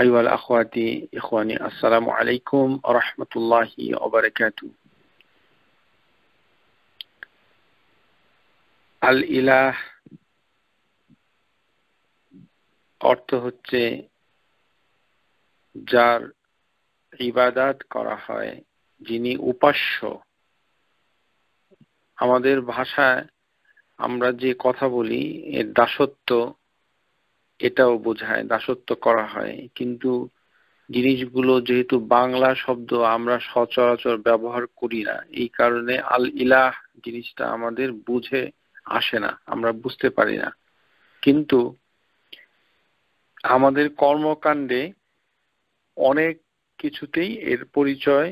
আইওয়াল আখওয়াতি ইখওয়ানি আসসালামু আলাইকুম রহমতুল্লাহি ওবরাকাতু আল ইলাহ অর্থ হচ্ছে যার ইবাদাত করা হয় যিনি উপাস্য আমাদের ভাষায় আমরা যে কথা বলি এর দাসত্ব এটাও বোঝায় দাসত্ব করা হয় কিন্তু জিনিসগুলো যেহেতু বাংলা শব্দ আমরা সচরাচর ব্যবহার করি না এই কারণে আল ইলাহ জিনিসটা আমাদের বুঝে আসে না আমরা বুঝতে পারি না কিন্তু আমাদের কর্মকাণ্ডে অনেক কিছুতেই এর পরিচয়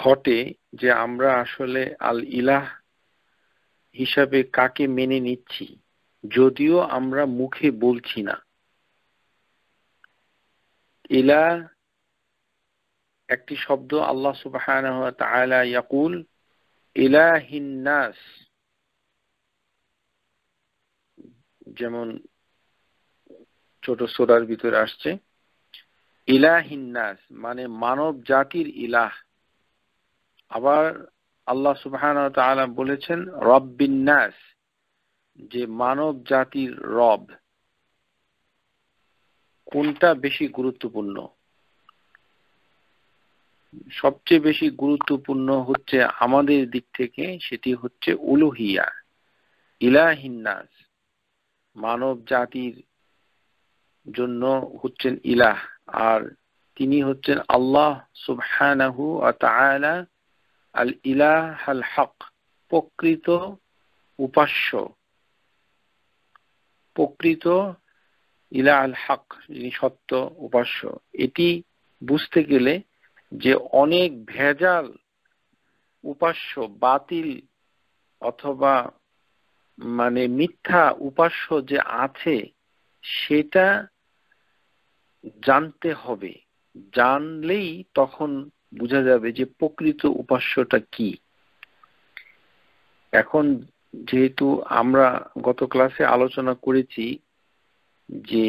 ঘটে যে আমরা আসলে আল ইলাহ হিসাবে কাকে মেনে নিচ্ছি যদিও আমরা মুখে বলছি না ইলা একটি শব্দ আল্লাহ সুবাহ ইয়াকুল ইলাহিনাস যেমন ছোট সোরার ভিতরে আসছে ইলাহিনাস মানে মানব জাতির ইলাহ আবার আল্লাহ সুবাহ বলেছেন রব্বিন্নাস যে মানব জাতির রব কোনটা বেশি গুরুত্বপূর্ণ সবচেয়ে বেশি গুরুত্বপূর্ণ হচ্ছে আমাদের দিক থেকে সেটি হচ্ছে উলুহিয়া ইলাহিন্নাস মানব জাতির জন্য হচ্ছেন ইলাহ আর তিনি হচ্ছেন আল্লাহ সুবহানাহু আল ইলাহ আল হক প্রকৃত উপাস্য প্রকৃত ইলা আল হাক যিনি সত্য উপাস্য এটি বুঝতে গেলে যে অনেক ভেজাল উপাস্য বাতিল অথবা মানে মিথ্যা উপাস্য যে আছে সেটা জানতে হবে জানলেই তখন বোঝা যাবে যে প্রকৃত উপাস্যটা কি এখন যেহেতু আমরা গত ক্লাসে আলোচনা করেছি যে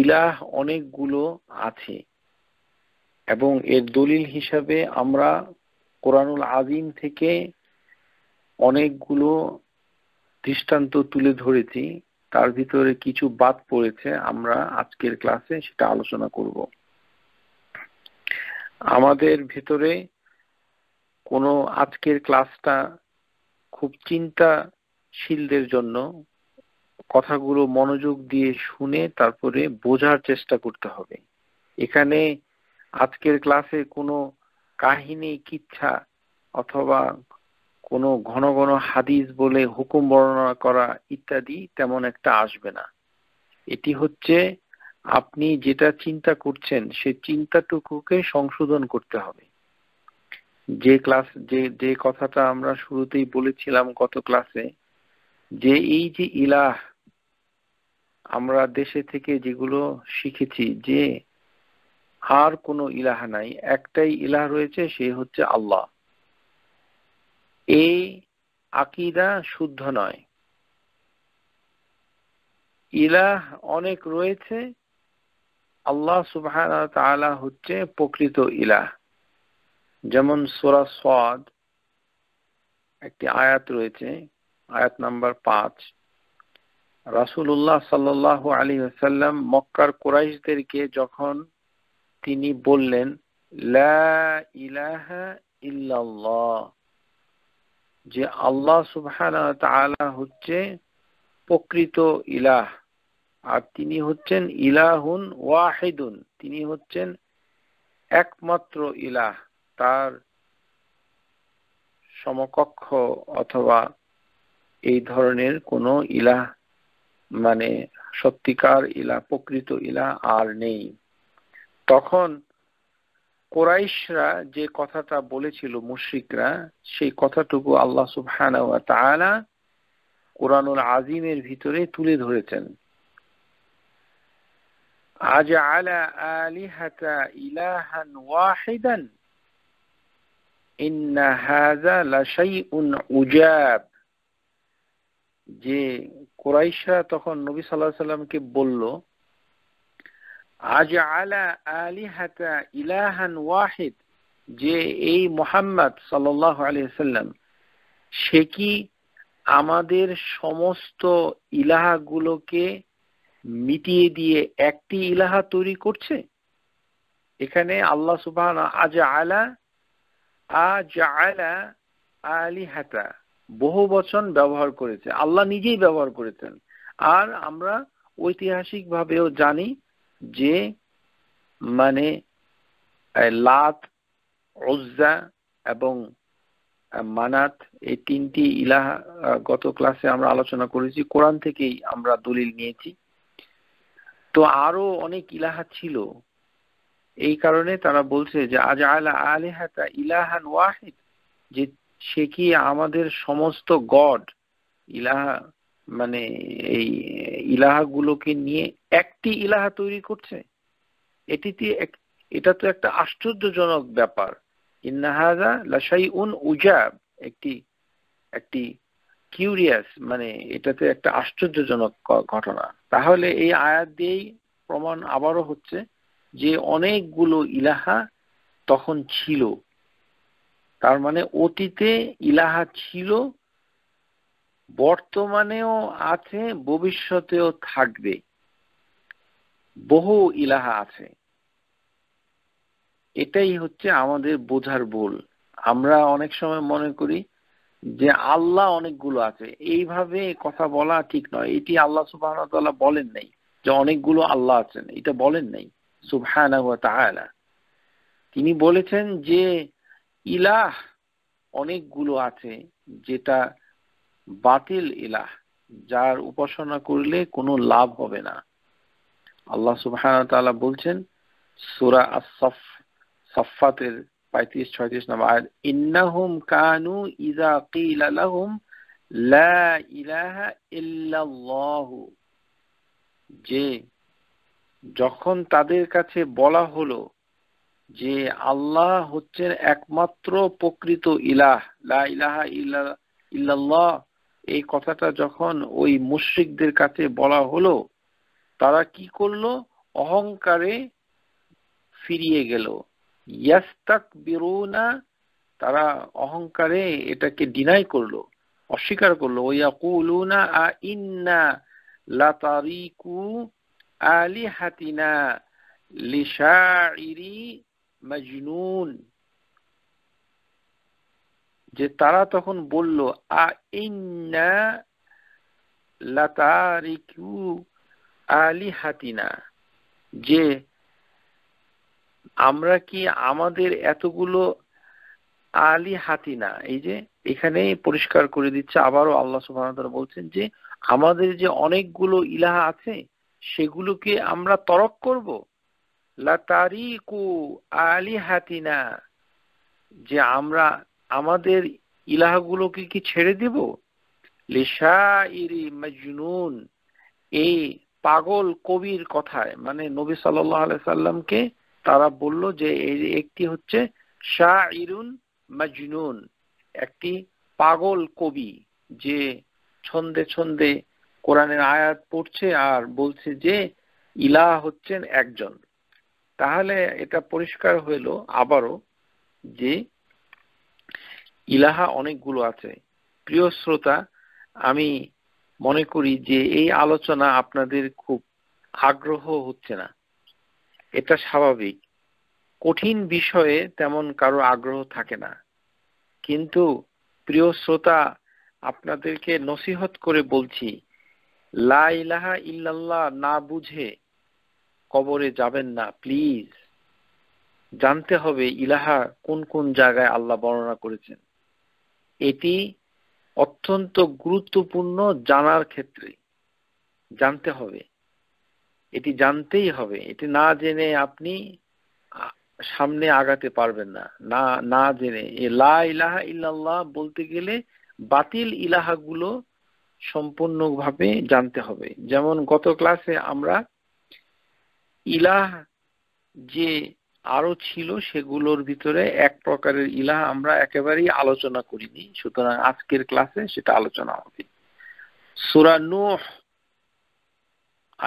ইলাহ অনেকগুলো আছে এবং এর দলিল হিসাবে আমরা কোরআনুল আজিম থেকে অনেকগুলো দৃষ্টান্ত তুলে ধরেছি তার ভিতরে কিছু বাদ পড়েছে আমরা আজকের ক্লাসে সেটা আলোচনা করব আমাদের ভিতরে কোনো আজকের ক্লাসটা খুব চিন্তাশীলদের জন্য কথাগুলো মনোযোগ দিয়ে শুনে তারপরে বোঝার চেষ্টা করতে হবে এখানে আজকের ক্লাসে কোনো কাহিনী কিচ্ছা অথবা কোনো ঘন ঘন হাদিস বলে হুকুম বর্ণনা করা ইত্যাদি তেমন একটা আসবে না এটি হচ্ছে আপনি যেটা চিন্তা করছেন সে চিন্তাটুকুকে সংশোধন করতে হবে যে ক্লাস যে যে কথাটা আমরা শুরুতেই বলেছিলাম গত ক্লাসে যে এই যে ইলাহ আমরা দেশে থেকে যেগুলো শিখেছি যে আর কোনো ইলাহ নাই একটাই ইলাহ রয়েছে সে হচ্ছে আল্লাহ এই আকিদা শুদ্ধ নয় ইলাহ অনেক রয়েছে আল্লাহ সুবাহ হচ্ছে প্রকৃত ইলাহ যেমন সোরা সাদ একটি আয়াত রয়েছে আয়াত নাম্বার পাঁচ রাসুলুল্লাহ সাল আলী সাল্লাম মক্কার কোরাইশদেরকে যখন তিনি বললেন যে আল্লাহ সুবহান হচ্ছে প্রকৃত ইলাহ আর তিনি হচ্ছেন ইলাহুন ওয়াহিদুন তিনি হচ্ছেন একমাত্র ইলাহ তার সমকক্ষ অথবা এই ধরনের কোন ইলাহ মানে সত্যিকার ইলা প্রকৃত ইলা আর নেই তখন কোরাইশরা যে কথাটা বলেছিল মুশ্রিকরা সেই কথাটুকু আল্লাহ সুবহান কোরআনুল আজিমের ভিতরে তুলে ধরেছেন আজ আলা আলিহাতা ইলাহান ওয়াহিদান ইন্না হাজা লাশাইউন উজাব যে কোরাইশরা তখন নবী সাল্লাহ সাল্লামকে বলল আজ আলা আলিহাতা ইলাহান ওয়াহিদ যে এই মোহাম্মদ সাল্লাহ সাল্লাম সে কি আমাদের সমস্ত ইলাহাগুলোকে মিটিয়ে দিয়ে একটি ইলাহা তৈরি করছে এখানে আল্লাহ সুবাহ আজ আলা আলিহাতা বহু বচন ব্যবহার করেছে আল্লাহ নিজেই ব্যবহার করেছেন আর আমরা ঐতিহাসিক ভাবেও জানি যে মানে লাত ওজ্জা এবং মানাত এই তিনটি ইলাহা গত ক্লাসে আমরা আলোচনা করেছি কোরআন থেকেই আমরা দলিল নিয়েছি তো আরো অনেক ইলাহা ছিল এই কারণে তারা বলছে যে আজ আলা আলেহাতা ইলাহান ওয়াহিদ যে সে কি আমাদের সমস্ত গড ইলাহা মানে এই গুলোকে নিয়ে একটি ইলাহা তৈরি করছে এটিতে এটা তো একটা আশ্চর্যজনক ব্যাপার ইন্নাহাজা লাসাই উন উজাব একটি একটি কিউরিয়াস মানে এটাতে একটা আশ্চর্যজনক ঘটনা তাহলে এই আয়াত দিয়েই প্রমাণ আবারও হচ্ছে যে অনেকগুলো ইলাহা তখন ছিল তার মানে অতীতে ইলাহা ছিল বর্তমানেও আছে ভবিষ্যতেও থাকবে বহু ইলাহা আছে এটাই হচ্ছে আমাদের বোঝার ভুল আমরা অনেক সময় মনে করি যে আল্লাহ অনেকগুলো আছে এইভাবে কথা বলা ঠিক নয় এটি আল্লাহ সুবাহ বলেন নাই যে অনেকগুলো আল্লাহ আছেন এটা বলেন নাই সুবহানা তিনি বলেছেন যে ইলাহ অনেকগুলো আছে যেটা বাতিল ইলাহ যার উপাসনা করলে কোনো লাভ হবে না আল্লাহ সুবহান তাআলা বলছেন সূরা আস-সাফ সাফাতের 35 36 নম্বর আয়াত ইন্নাহুম কানু ইযা ক্বিলা লাহুম লা ইলাহা ইল্লাল্লাহ যে যখন তাদের কাছে বলা হলো যে আল্লাহ হচ্ছেন একমাত্র প্রকৃত ইলাহ লা ইলাহা ইল্লাল্লাহ এই কথাটা যখন ওই মুশ্রিকদের কাছে বলা হলো তারা কি করলো অহংকারে ফিরিয়ে গেল ইয়াস্তাক বিরুনা তারা অহংকারে এটাকে ডিনাই করলো অস্বীকার করলো ওয়াকুলুনা আ ইন্না লাতারিকু আলিহাতিনা লিশাইরি মাজনুন যে তারা তখন বলল আ ইন্না লাতারিকু আলিহাতিনা যে আমরা কি আমাদের এতগুলো আলি হাতিনা এই যে এখানে পরিষ্কার করে দিচ্ছে আবারও আল্লাহ সুবাহ বলছেন যে আমাদের যে অনেকগুলো ইলাহা আছে সেগুলোকে আমরা তরক করব লাতারিকু আলি হাতিনা যে আমরা আমাদের ইলাহগুলোকে কি ছেড়ে দিব লিসা ইরি মজনুন এই পাগল কবির কথায় মানে নবী সাল্লাহ সাল্লামকে তারা বলল যে একটি হচ্ছে শাহ ইরুন মজনুন একটি পাগল কবি যে ছন্দে ছন্দে কোরআনের আয়াত পড়ছে আর বলছে যে ইলা হচ্ছেন একজন তাহলে এটা পরিষ্কার হইল আবারও যে ইলাহা অনেকগুলো আছে প্রিয় শ্রোতা আমি মনে করি যে এই আলোচনা আপনাদের খুব আগ্রহ হচ্ছে না এটা স্বাভাবিক কঠিন বিষয়ে তেমন কারো আগ্রহ থাকে না কিন্তু প্রিয় শ্রোতা আপনাদেরকে নসিহত করে বলছি লা ইলাহা ইল্লাল্লাহ না বুঝে কবরে যাবেন না প্লিজ জানতে হবে ইলাহা কোন কোন জায়গায় আল্লাহ বর্ণনা করেছেন এটি অত্যন্ত গুরুত্বপূর্ণ জানার ক্ষেত্রে জানতে হবে এটি জানতেই হবে এটি না জেনে আপনি সামনে আগাতে পারবেন না না না জেনে লা ইলাহা ইল্লাল্লাহ বলতে গেলে বাতিল ইলাহাগুলো সম্পূর্ণভাবে জানতে হবে যেমন গত ক্লাসে আমরা ইলাহ যে আরো ছিল সেগুলোর ভিতরে এক প্রকারের ইলাহ আমরা একেবারেই আলোচনা করিনি সুতরাং আজকের ক্লাসে সেটা আলোচনা হবে সুরা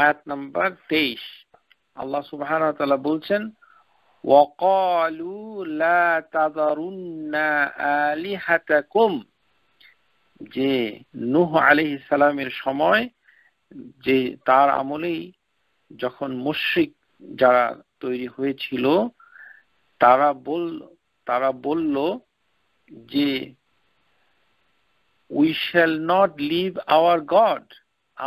আয়াত নাম্বার তেইশ আল্লাহ সুবাহ বলছেন وقالوا لا تذرن آلهتكم যে নুহ আলি ইসালামের সময় যে তার আমলেই যখন মুশ্রিক যারা তৈরি হয়েছিল তারা বল তারা বলল যে we shall not leave our god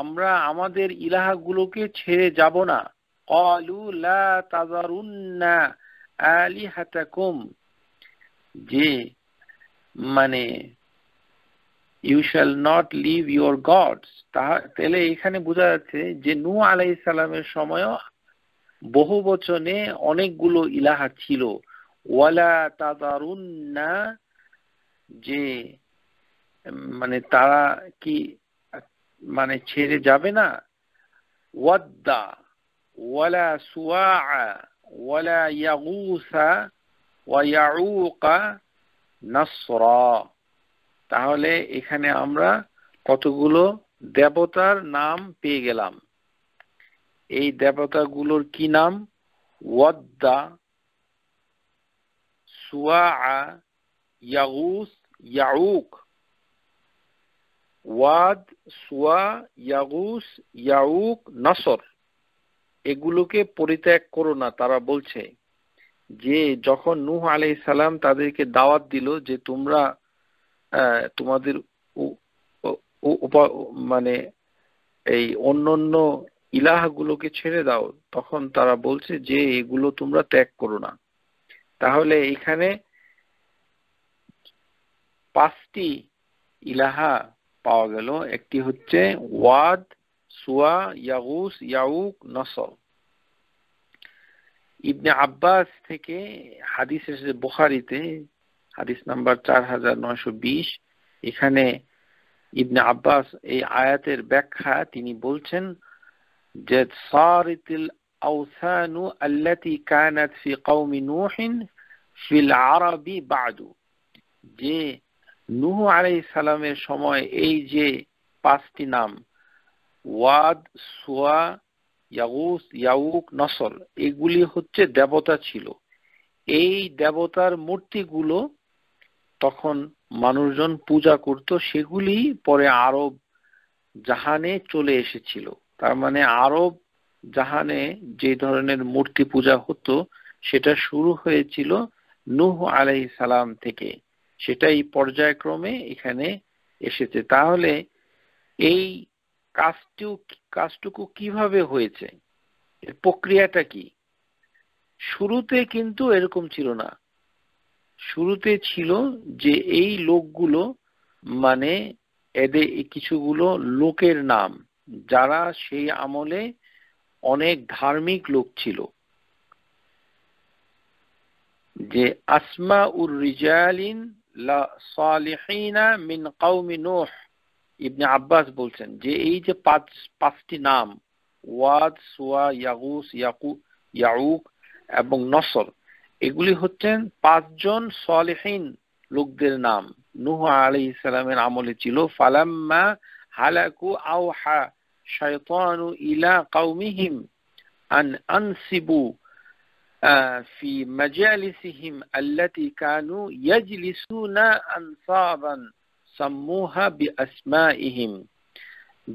আমরা আমাদের ইলাহাগুলোকে ছেড়ে যাব না অলু লা তাজারুন্না আলিহাতাকুম যে মানে you shall not leave your gods তাহলে এখানে বোঝা যাচ্ছে যে নু আলাই সালামের সময় বহু বচনে অনেকগুলো ইলাহা ছিল ওয়ালা তাদারুন্না যে মানে তারা কি মানে ছেড়ে যাবে না ওয়াদ্দা ওয়ালা সুয়া ওয়ালা ইয়াগুসা ওয়া ইয়াউকা নাসরা তাহলে এখানে আমরা কতগুলো দেবতার নাম পেয়ে গেলাম এই দেবতাগুলোর কি নাম ওয়দ্দা ইয়াউক ওয়াদ সুয়া ইয়াগুস ইয়াউক নাসর এগুলোকে পরিত্যাগ করো না তারা বলছে যে যখন আলাই সালাম তাদেরকে দাওয়াত দিল যে তোমরা তোমাদের মানে এই অন্যান্য ইলাহাগুলোকে ছেড়ে দাও তখন তারা বলছে যে এগুলো তোমরা ত্যাগ করো না তাহলে এখানে পাঁচটি ইলাহা পাওয়া গেল একটি হচ্ছে ওয়াদ সুয়া ইয়াগুস ইয়াউক নসল ইবনে আব্বাস থেকে হাদিস এসেছে বোখারিতে হাদিস নাম্বার চার হাজার নয়শো বিশ এখানে ইবনে আব্বাস এই আয়াতের ব্যাখ্যা তিনি বলছেন যে সারিতিল আউসানু আল্লাতি কানাত ফি কওমি নূহিন ফিল বাদু যে আলাইহিস সময় এই যে পাঁচটি নাম ওয়াদ সুয়া ইয়াগুস ইয়াউক নসর এগুলি হচ্ছে দেবতা ছিল এই দেবতার মূর্তিগুলো তখন মানুষজন পূজা করত সেগুলি পরে আরব জাহানে চলে এসেছিল তার মানে আরব জাহানে যে ধরনের মূর্তি পূজা হতো সেটা শুরু হয়েছিল নুহ আলাই সালাম থেকে সেটাই পর্যায়ক্রমে এখানে এসেছে তাহলে এই কাজটু কাজটুকু কিভাবে হয়েছে প্রক্রিয়াটা কি শুরুতে কিন্তু এরকম ছিল না শুরুতে ছিল যে এই লোকগুলো মানে এদের কিছুগুলো লোকের নাম যারা সেই আমলে অনেক ধার্মিক লোক ছিল যে আসমা উর রিজালিন সালিহিনা মিন কৌমি নোহ ইবনে আব্বাস বলছেন যে এই যে পাঁচ পাঁচটি নাম ওয়াদ সোয়া ইয়াগুস ইয়াকু ইয়াউক এবং নসর এগুলি হচ্ছেন পাঁচজন সলেহীন লোকদের নাম নুহ আলি ইসলামের আমলে ছিল ফালাম্মা হালাকু আওহা শয়তানু ইলা কাউমিহিম আন আনসিবু في مجالسهم التي كانوا يجلسون أنصابا سموها بأسمائهم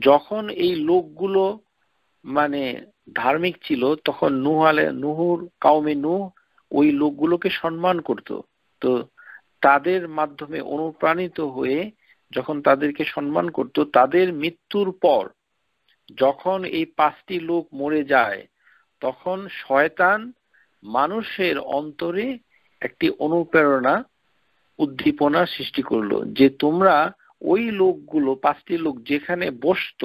যখন এই লোকগুলো মানে ধার্মিক ছিল তখন নুহ আলে নুহুর কাউমে নুহ ওই লোকগুলোকে সম্মান করত তো তাদের মাধ্যমে অনুপ্রাণিত হয়ে যখন তাদেরকে সম্মান করত তাদের মৃত্যুর পর যখন এই পাঁচটি লোক মরে যায় তখন শয়তান মানুষের অন্তরে একটি অনুপ্রেরণা উদ্দীপনা সৃষ্টি করলো যে তোমরা ওই লোকগুলো পাঁচটি লোক যেখানে বসত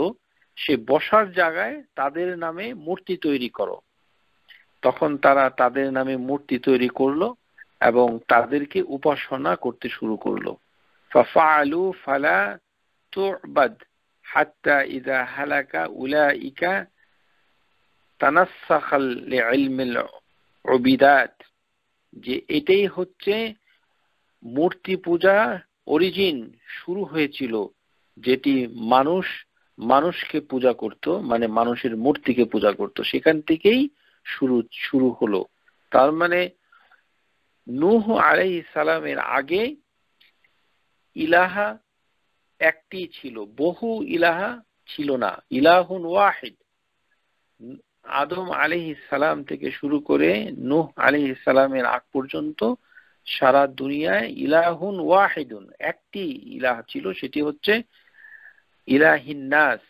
সে বসার জায়গায় তাদের নামে মূর্তি তৈরি করো তখন তারা তাদের নামে মূর্তি তৈরি করল এবং তাদেরকে উপাসনা করতে শুরু করলো যে এটাই হচ্ছে মূর্তি পূজা অরিজিন শুরু হয়েছিল যেটি মানুষ মানুষকে পূজা করত মানে মানুষের মূর্তিকে পূজা করত সেখান থেকেই শুরু শুরু হলো তার মানে নূহ আলাই সালামের আগে ইলাহা একটি ছিল বহু ইলাহা ছিল না ইলাহুন ওয়াহিদ আদম আলি সালাম থেকে শুরু করে নুহ আলি সালামের আগ পর্যন্ত সারা দুনিয়ায় ইলাহুন ওয়াহিদুন একটি ইলাহ ছিল সেটি হচ্ছে ইলাহিন নাস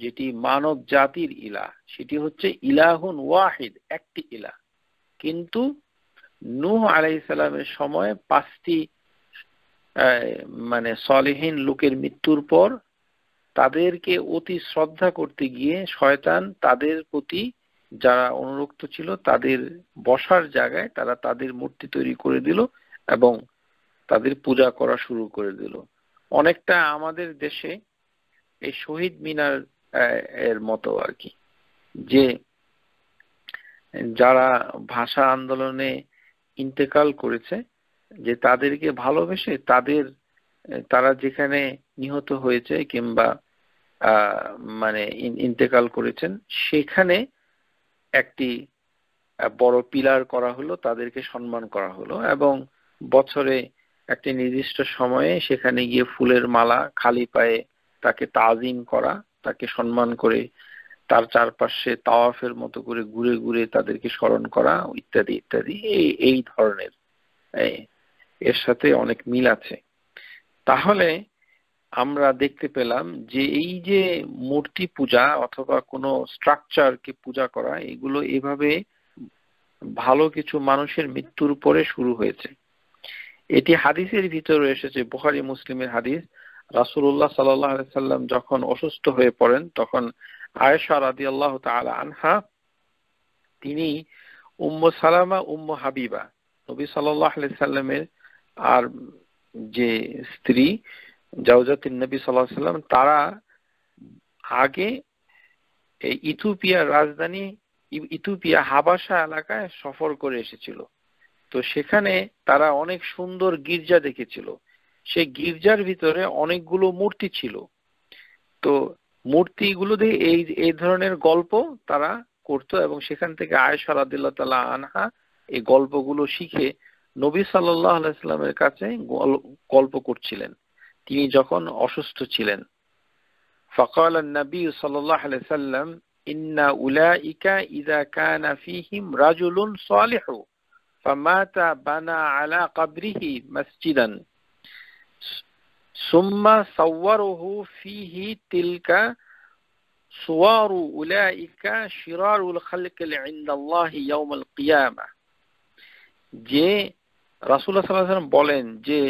যেটি মানব জাতির ইলা সেটি হচ্ছে ইলাহুন ওয়াহিদ একটি ইলা কিন্তু নূহ আলাইসালামের সময় পাঁচটি মানে সলেহীন লোকের মৃত্যুর পর তাদেরকে অতি শ্রদ্ধা করতে গিয়ে শয়তান তাদের প্রতি যারা অনুরক্ত ছিল তাদের বসার জায়গায় তারা তাদের মূর্তি তৈরি করে দিল এবং তাদের পূজা করা শুরু করে দিল অনেকটা আমাদের দেশে এই শহীদ মিনার এর মতো আর কি যে যারা ভাষা আন্দোলনে ইন্তেকাল করেছে যে তাদেরকে ভালোবেসে তাদের তারা যেখানে নিহত হয়েছে কিংবা মানে ইন্তেকাল করেছেন সেখানে একটি বড় পিলার করা হলো তাদেরকে সম্মান করা হলো এবং বছরে একটি নির্দিষ্ট সময়ে সেখানে গিয়ে ফুলের মালা খালি পায়ে তাকে তাজিম করা তাকে সম্মান করে তার চারপাশে তাওয়াফের মতো করে ঘুরে ঘুরে তাদেরকে স্মরণ করা ইত্যাদি ইত্যাদি এই ধরনের এর সাথে অনেক মিল আছে তাহলে আমরা দেখতে পেলাম যে এই যে মূর্তি পূজা অথবা কোনো স্ট্রাকচারকে পূজা করা এগুলো এভাবে ভালো কিছু মানুষের মৃত্যুর পরে শুরু হয়েছে এটি হাদিসের ভিতরে এসেছে বোহারি মুসলিমের হাদিস রাসুল্লাহ সাল্লাম যখন অসুস্থ হয়ে পড়েন তখন আয়েশা রাদি আল্লাহ আনহা তিনি উম্ম সালামা উম্ম হাবিবা নবী সাল্লামের আর যে স্ত্রী জাউজাতিন নবী সাল্লাহ সাল্লাম তারা আগে ইথিওপিয়ার রাজধানী ইথুপিয়া হাবাসা এলাকায় সফর করে এসেছিল তো সেখানে তারা অনেক সুন্দর গির্জা দেখেছিল সেই গির্জার ভিতরে অনেকগুলো মূর্তি ছিল তো মূর্তিগুলো দিয়ে এই এই ধরনের গল্প তারা করত এবং সেখান থেকে আয়েশা রাদিল্লা আনহা এই গল্পগুলো শিখে নবী সাল্লাহ কাছে গল্প করছিলেন তিনি যখন অসুস্থ ছিলেন ফকাল নবী সাল্লাহ আলাইসাল্লাম ইন্না উলাইকা ইদা কানা ফিহিম রাজুলুন সালিহু ফামাতা বানা আলা কাবরিহি মসজিদান সুম্মা সাওয়ারুহু ফিহি তিলকা সুওয়ারু উলাইকা শিরারুল খালকিল ইনদাল্লাহি ইয়াউমাল কিয়ামা যে রাসূলুল্লাহ সাল্লাল্লাহু বলেন যে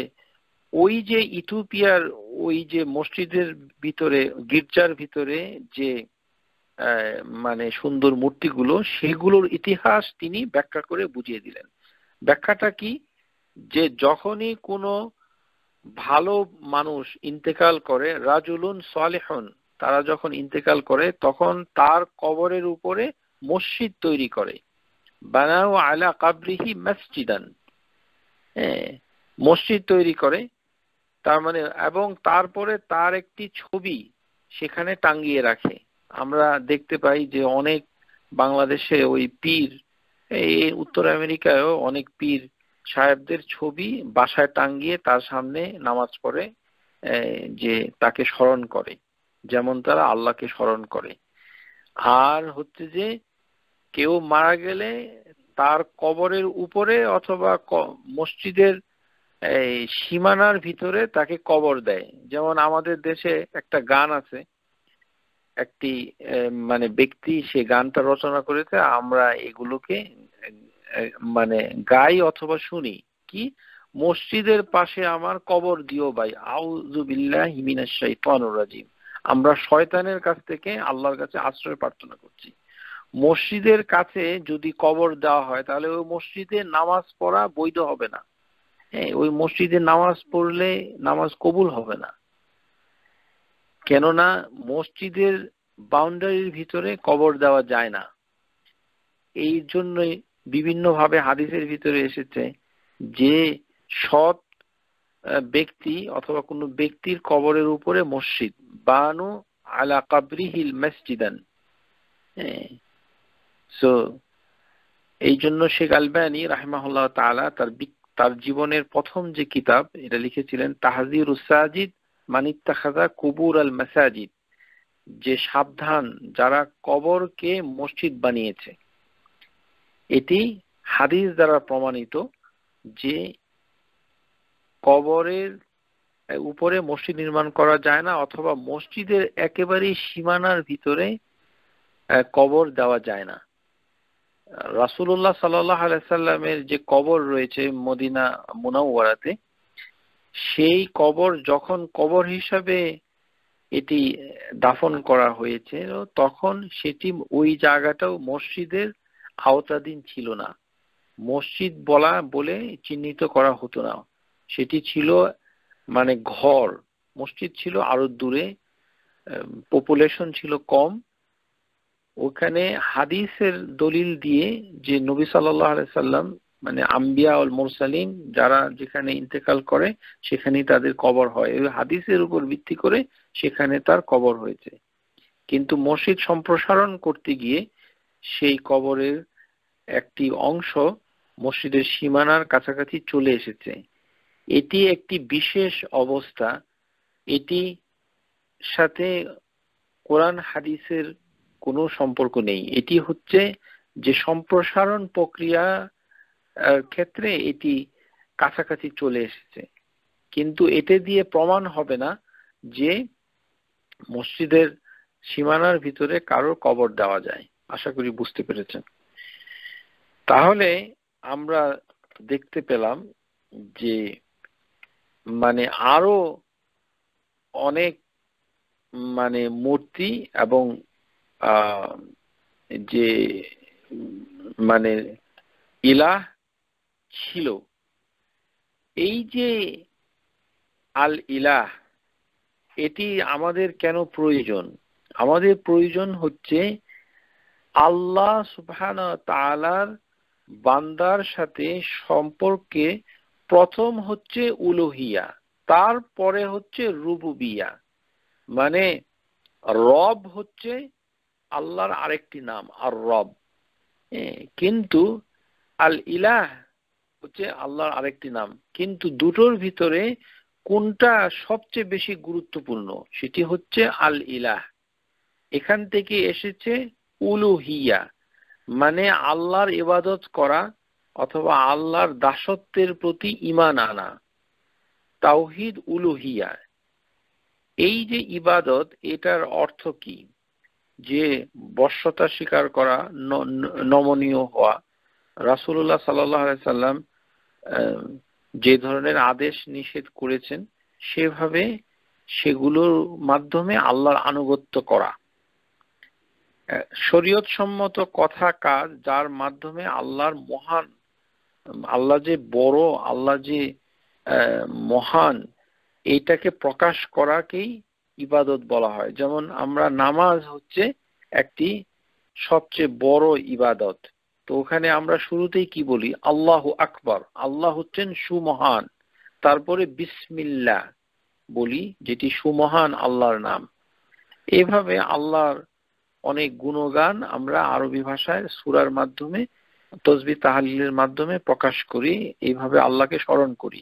ওই যে ইথিওপিয়ার ওই যে মসজিদের ভিতরে গির্জার ভিতরে যে মানে সুন্দর মূর্তিগুলো সেগুলোর ইতিহাস তিনি ব্যাখ্যা করে বুঝিয়ে দিলেন ব্যাখ্যাটা কি যে যখনই কোনো ভালো মানুষ ইন্তেকাল করে রাজুলুন সালেহন তারা যখন ইন্তেকাল করে তখন তার কবরের উপরে মসজিদ তৈরি করে বানাও আলা কাবরিহি মসজিদান হ্যাঁ, মসজিদ তৈরি করে তার মানে এবং তারপরে তার একটি ছবি সেখানে টাঙ্গিয়ে রাখে আমরা দেখতে পাই যে অনেক বাংলাদেশে ওই পীর এই উত্তর আমেরিকায়ও অনেক পীর সাহেবদের ছবি বাসায় টাঙ্গিয়ে তার সামনে নামাজ পড়ে যে তাকে স্মরণ করে যেমন তারা আল্লাহকে স্মরণ করে আর হচ্ছে যে কেউ মারা গেলে তার কবরের উপরে অথবা মসজিদের সীমানার ভিতরে তাকে কবর দেয় যেমন আমাদের দেশে একটা গান আছে একটি মানে ব্যক্তি সে গানটা রচনা করেছে আমরা এগুলোকে মানে গাই অথবা শুনি কি মসজিদের পাশে আমার কবর দিও ভাই আউজুবিল্লাহ রাজিম আমরা শয়তানের কাছ থেকে আল্লাহর কাছে আশ্রয় প্রার্থনা করছি মসজিদের কাছে যদি কবর দেওয়া হয় তাহলে ওই মসজিদে নামাজ পড়া বৈধ হবে না হ্যাঁ ওই মসজিদে নামাজ পড়লে নামাজ কবুল হবে না কেননা মসজিদের বাউন্ডারির ভিতরে কবর দেওয়া যায় না এই জন্যই বিভিন্নভাবে হাদিসের ভিতরে এসেছে যে সৎ ব্যক্তি অথবা কোন ব্যক্তির কবরের উপরে মসজিদ বানু আলা কাবরিহিল মসজিদান সো হ্যাঁ। এই জন্য শেখ আলবানি রাহমাহুল্লাহ তালা তার তার জীবনের প্রথম যে কিতাব এটা লিখেছিলেন তাহাজির উসাজিদ মানিত্তাখাজা কুবুর আল মাসাজিদ যে সাবধান যারা কবরকে মসজিদ বানিয়েছে এটি হাদিস দ্বারা প্রমাণিত যে কবরের উপরে মসজিদ নির্মাণ করা যায় না অথবা মসজিদের একেবারে সীমানার ভিতরে কবর দেওয়া যায় না রাসুল্লাহ সাল্লামের আলাইসাল্লামের যে কবর রয়েছে মদিনা মুনাওয়ারাতে সেই কবর যখন কবর হিসাবে এটি দাফন করা হয়েছে তখন সেটি ওই জায়গাটাও মসজিদের আওতাধীন ছিল না মসজিদ বলা বলে চিহ্নিত করা হতো না সেটি ছিল মানে ঘর মসজিদ ছিল আরো দূরে পপুলেশন ছিল কম ওখানে হাদিসের দলিল দিয়ে যে নবী সাল্লাম মানে আম্বিয়া মুরসালিন যারা যেখানে ইন্তেকাল করে সেখানে তাদের কবর হয় হাদিসের উপর ভিত্তি করে সেখানে তার কবর হয়েছে কিন্তু মসজিদ সম্প্রসারণ করতে গিয়ে সেই কবরের একটি অংশ মসজিদের সীমানার কাছাকাছি চলে এসেছে এটি একটি বিশেষ অবস্থা এটি সাথে কোরআন হাদিসের কোনো সম্পর্ক নেই এটি হচ্ছে যে সম্প্রসারণ প্রক্রিয়া ক্ষেত্রে এটি কাছাকাছি চলে এসেছে কিন্তু এতে দিয়ে প্রমাণ হবে না যে মসজিদের সীমানার ভিতরে কারো কবর দেওয়া যায় আশা করি বুঝতে পেরেছেন তাহলে আমরা দেখতে পেলাম যে মানে আরো অনেক মানে মূর্তি এবং যে মানে ইলাহ ছিল এই যে আল ইলাহ এটি আমাদের কেন প্রয়োজন আমাদের প্রয়োজন হচ্ছে আল্লাহ সুবহান তালার বান্দার সাথে সম্পর্কে প্রথম হচ্ছে উলোহিয়া তারপরে হচ্ছে রুবুবিয়া মানে রব হচ্ছে আল্লাহর আরেকটি নাম আর রব কিন্তু আল ইলাহ হচ্ছে আল্লাহর আরেকটি নাম কিন্তু দুটোর ভিতরে কোনটা সবচেয়ে বেশি গুরুত্বপূর্ণ সেটি হচ্ছে আল ইলাহ এখান থেকে এসেছে উলুহিয়া মানে আল্লাহর ইবাদত করা অথবা আল্লাহর দাসত্বের প্রতি ইমান আনা তাওহিদ উলুহিয়া এই যে ইবাদত এটার অর্থ কি যে বর্ষতা স্বীকার করা নমনীয় হওয়া রাসুল্লাহ সাল্লাম যে ধরনের আদেশ নিষেধ করেছেন সেভাবে সেগুলোর মাধ্যমে আল্লাহর আনুগত্য করা শরীয়ত সম্মত কথা কাজ যার মাধ্যমে আল্লাহর মহান আল্লাহ যে বড় আল্লাহ যে মহান এটাকে প্রকাশ করাকেই ইবাদত বলা হয় যেমন আমরা নামাজ হচ্ছে একটি সবচেয়ে বড় ইবাদত তো ওখানে আমরা শুরুতেই কি বলি আল্লাহ আকবর আল্লাহ হচ্ছেন সুমহান তারপরে বিসমিল্লা বলি যেটি সুমহান আল্লাহর নাম এভাবে আল্লাহর অনেক গুণগান আমরা আরবি ভাষায় সুরার মাধ্যমে তসবি তাহালিলের মাধ্যমে প্রকাশ করি এইভাবে আল্লাহকে স্মরণ করি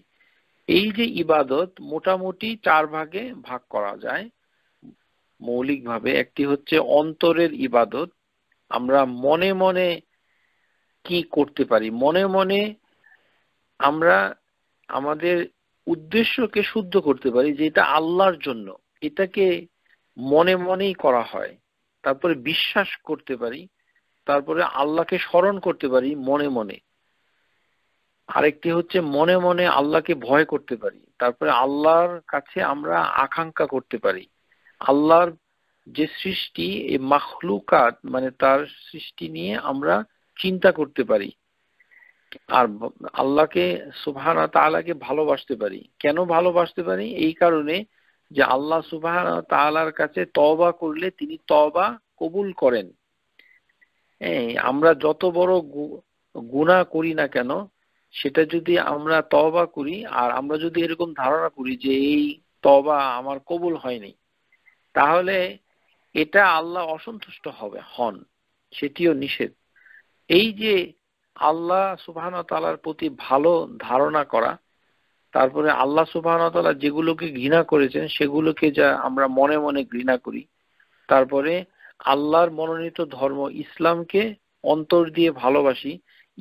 এই যে ইবাদত মোটামুটি চার ভাগে ভাগ করা যায় মৌলিকভাবে একটি হচ্ছে অন্তরের ইবাদত আমরা মনে মনে কি করতে পারি মনে মনে আমরা আমাদের উদ্দেশ্যকে শুদ্ধ করতে পারি যেটা আল্লাহর জন্য এটাকে মনে মনেই করা হয় তারপরে বিশ্বাস করতে পারি তারপরে আল্লাহকে স্মরণ করতে পারি মনে মনে আরেকটি হচ্ছে মনে মনে আল্লাহকে ভয় করতে পারি তারপরে আল্লাহর কাছে আমরা আকাঙ্ক্ষা করতে পারি আল্লাহর যে সৃষ্টি এই মাখলুকাত মানে তার সৃষ্টি নিয়ে আমরা চিন্তা করতে পারি আর আল্লাহকে সুবহান তাআলাকে ভালোবাসতে পারি কেন ভালোবাসতে পারি এই কারণে যে আল্লাহ সুবাহ তালার কাছে তবা করলে তিনি তবা কবুল করেন আমরা যত বড় গুণা করি না কেন সেটা যদি আমরা তবা করি আর আমরা যদি এরকম ধারণা করি যে এই তবা আমার কবুল হয়নি তাহলে এটা আল্লাহ অসন্তুষ্ট হবে হন সেটিও নিষেধ এই যে আল্লাহ সুবাহন তালার প্রতি ভালো ধারণা করা তারপরে আল্লাহ সুবাহতলা যেগুলোকে ঘৃণা করেছেন সেগুলোকে যা আমরা মনে মনে ঘৃণা করি তারপরে আল্লাহর মনোনীত ধর্ম ইসলামকে অন্তর দিয়ে ভালোবাসি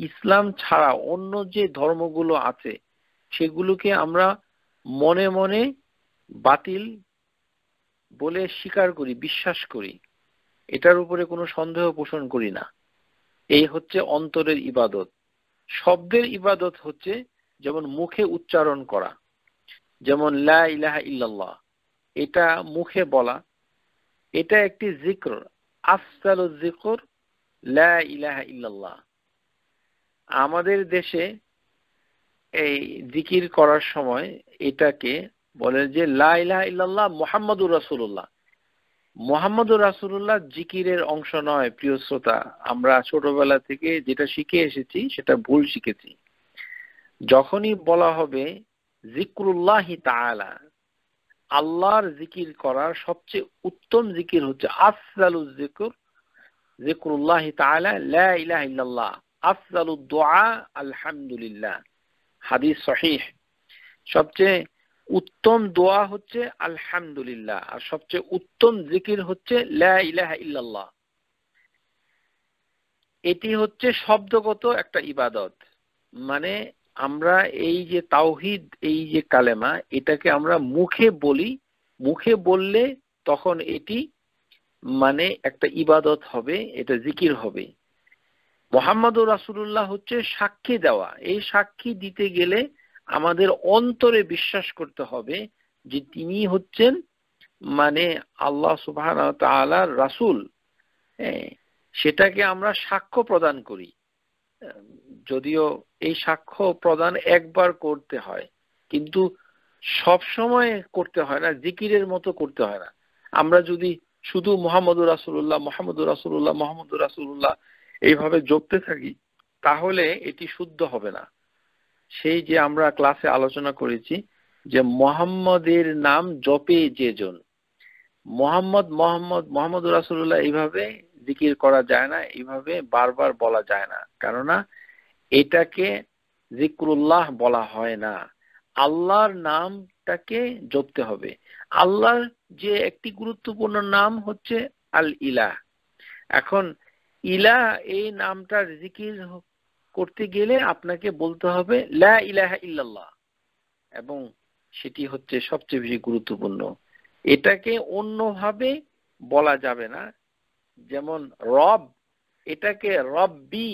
ইসলাম ছাড়া অন্য যে ধর্মগুলো আছে সেগুলোকে আমরা মনে মনে বাতিল বলে স্বীকার করি বিশ্বাস করি এটার উপরে কোনো সন্দেহ পোষণ করি না এই হচ্ছে অন্তরের ইবাদত শব্দের ইবাদত হচ্ছে যেমন মুখে উচ্চারণ করা যেমন লা ইলাহা ইল্লাল্লাহ এটা মুখে বলা এটা একটি জিক্র আফসাল জিকর লা ইলাহা ইল্লাল্লাহ আমাদের দেশে এই জিকির করার সময় এটাকে বলে যে লা ইলাহা ইল্লাল্লাহ মোহাম্মদুর রাসুল্লাহ মোহাম্মদুর রাসুল্লাহ জিকিরের অংশ নয় প্রিয় শ্রোতা আমরা ছোটবেলা থেকে যেটা শিখে এসেছি সেটা ভুল শিখেছি যখনই বলা হবে জিক্রুল্লাহি তালা আল্লাহর জিকির করার সবচেয়ে উত্তম জিকির হচ্ছে আফজালু জিকুর জিক্রুল্লাহি তাআলা আফজালু আলহামদুলিল্লাহ হাদিস সহিহ সবচেয়ে উত্তম দোয়া হচ্ছে আলহামদুলিল্লাহ আর সবচেয়ে উত্তম জিকির হচ্ছে লাহ ইহ ইল্লাল্লাহ এটি হচ্ছে শব্দগত একটা ইবাদত মানে আমরা এই যে তাওহিদ এই যে কালেমা এটাকে আমরা মুখে বলি মুখে বললে তখন এটি মানে একটা ইবাদত হবে এটা জিকির হবে মোহাম্মদুর রাসুল্লাহ হচ্ছে সাক্ষী দেওয়া এই সাক্ষী দিতে গেলে আমাদের অন্তরে বিশ্বাস করতে হবে যে তিনি হচ্ছেন মানে আল্লাহ সুবাহ রাসুল হ্যাঁ, সেটাকে আমরা সাক্ষ্য প্রদান করি যদিও এই সাক্ষ্য প্রদান একবার করতে হয় কিন্তু সব সময় করতে হয় না জিকিরের মতো করতে হয় না আমরা যদি শুধু মোহাম্মদুর রাসুল্লাহ মোহাম্মদুর রাসুল্লাহ মোহাম্মদুর রাসুল্লাহ এইভাবে জপতে থাকি তাহলে এটি শুদ্ধ হবে না সেই যে আমরা ক্লাসে আলোচনা করেছি যে মোহাম্মদের নাম জপে যেজন মোহাম্মদ মোহাম্মদ মোহাম্মদ রাসুল্লাহ এইভাবে জিকির করা যায় না এইভাবে বারবার বলা যায় না কেননা এটাকে জিক্রুল্লাহ বলা হয় না আল্লাহর নামটাকে জপতে হবে আল্লাহর যে একটি গুরুত্বপূর্ণ নাম হচ্ছে আল ইলাহ এখন ইলা এই নামটা জিকির করতে গেলে আপনাকে বলতে হবে লা ইলাহা ইল্লাল্লাহ এবং সেটি হচ্ছে সবচেয়ে বেশি গুরুত্বপূর্ণ এটাকে অন্যভাবে বলা যাবে না যেমন রব এটাকে রব্বি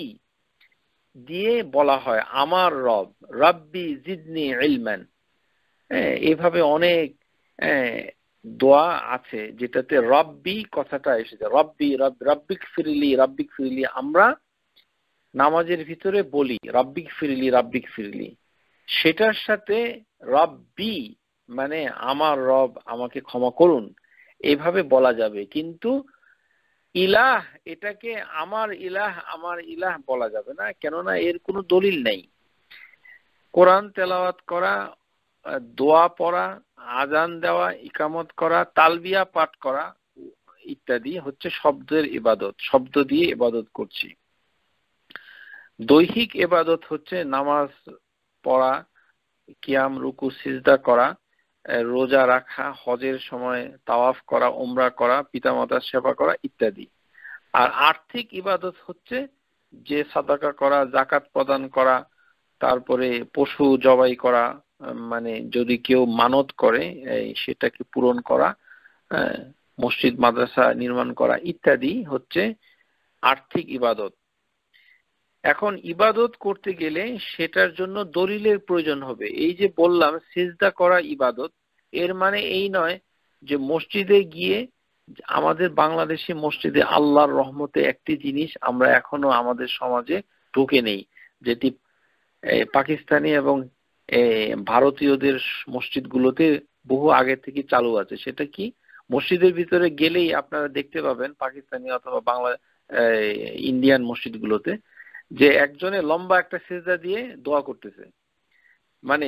দিয়ে বলা হয় আমার রব রাব্বি জিদনি ইলমান হ্যাঁ অনেক হ্যাঁ, দোয়া আছে যেটাতে রব্বি কথাটা এসেছে রব্বি রব্বিক ফিরিলি রব্বিক ফিরিলি আমরা নামাজের ভিতরে বলি রব্বিক ফিরিলি রব্বিক ফিরিলি সেটার সাথে রব্বি মানে আমার রব আমাকে ক্ষমা করুন এভাবে বলা যাবে কিন্তু ইলাহ এটাকে আমার ইলাহ আমার ইলাহ বলা যাবে না কেননা এর কোনো দলিল নেই কোরআন তেলাওয়াত করা দোয়া পড়া আজান দেওয়া ইকামত করা তালবিয়া পাঠ করা ইত্যাদি হচ্ছে শব্দের ইবাদত শব্দ দিয়ে ইবাদত করছি দৈহিক এবাদত হচ্ছে নামাজ পড়া কিয়াম রুকু সিজদা করা রোজা রাখা হজের সময় তাওয়াফ করা ওমরা করা পিতামাতার সেবা করা ইত্যাদি আর আর্থিক ইবাদত হচ্ছে যে সাদাকা করা জাকাত প্রদান করা তারপরে পশু জবাই করা মানে যদি কেউ মানত করে সেটাকে পূরণ করা মসজিদ মাদ্রাসা নির্মাণ করা ইত্যাদি হচ্ছে আর্থিক ইবাদত এখন ইবাদত করতে গেলে সেটার জন্য দলিলের প্রয়োজন হবে এই যে বললাম সিজদা করা ইবাদত এর মানে এই নয় যে মসজিদে গিয়ে আমাদের বাংলাদেশি মসজিদে আল্লাহর রহমতে একটি জিনিস আমরা এখনো আমাদের সমাজে ঢুকে নেই যেটি পাকিস্তানি এবং ভারতীয়দের মসজিদগুলোতে বহু আগে থেকে চালু আছে সেটা কি মসজিদের ভিতরে গেলেই আপনারা দেখতে পাবেন পাকিস্তানি অথবা বাংলা ইন্ডিয়ান মসজিদগুলোতে যে একজনে লম্বা একটা সেজদা দিয়ে দোয়া করতেছে মানে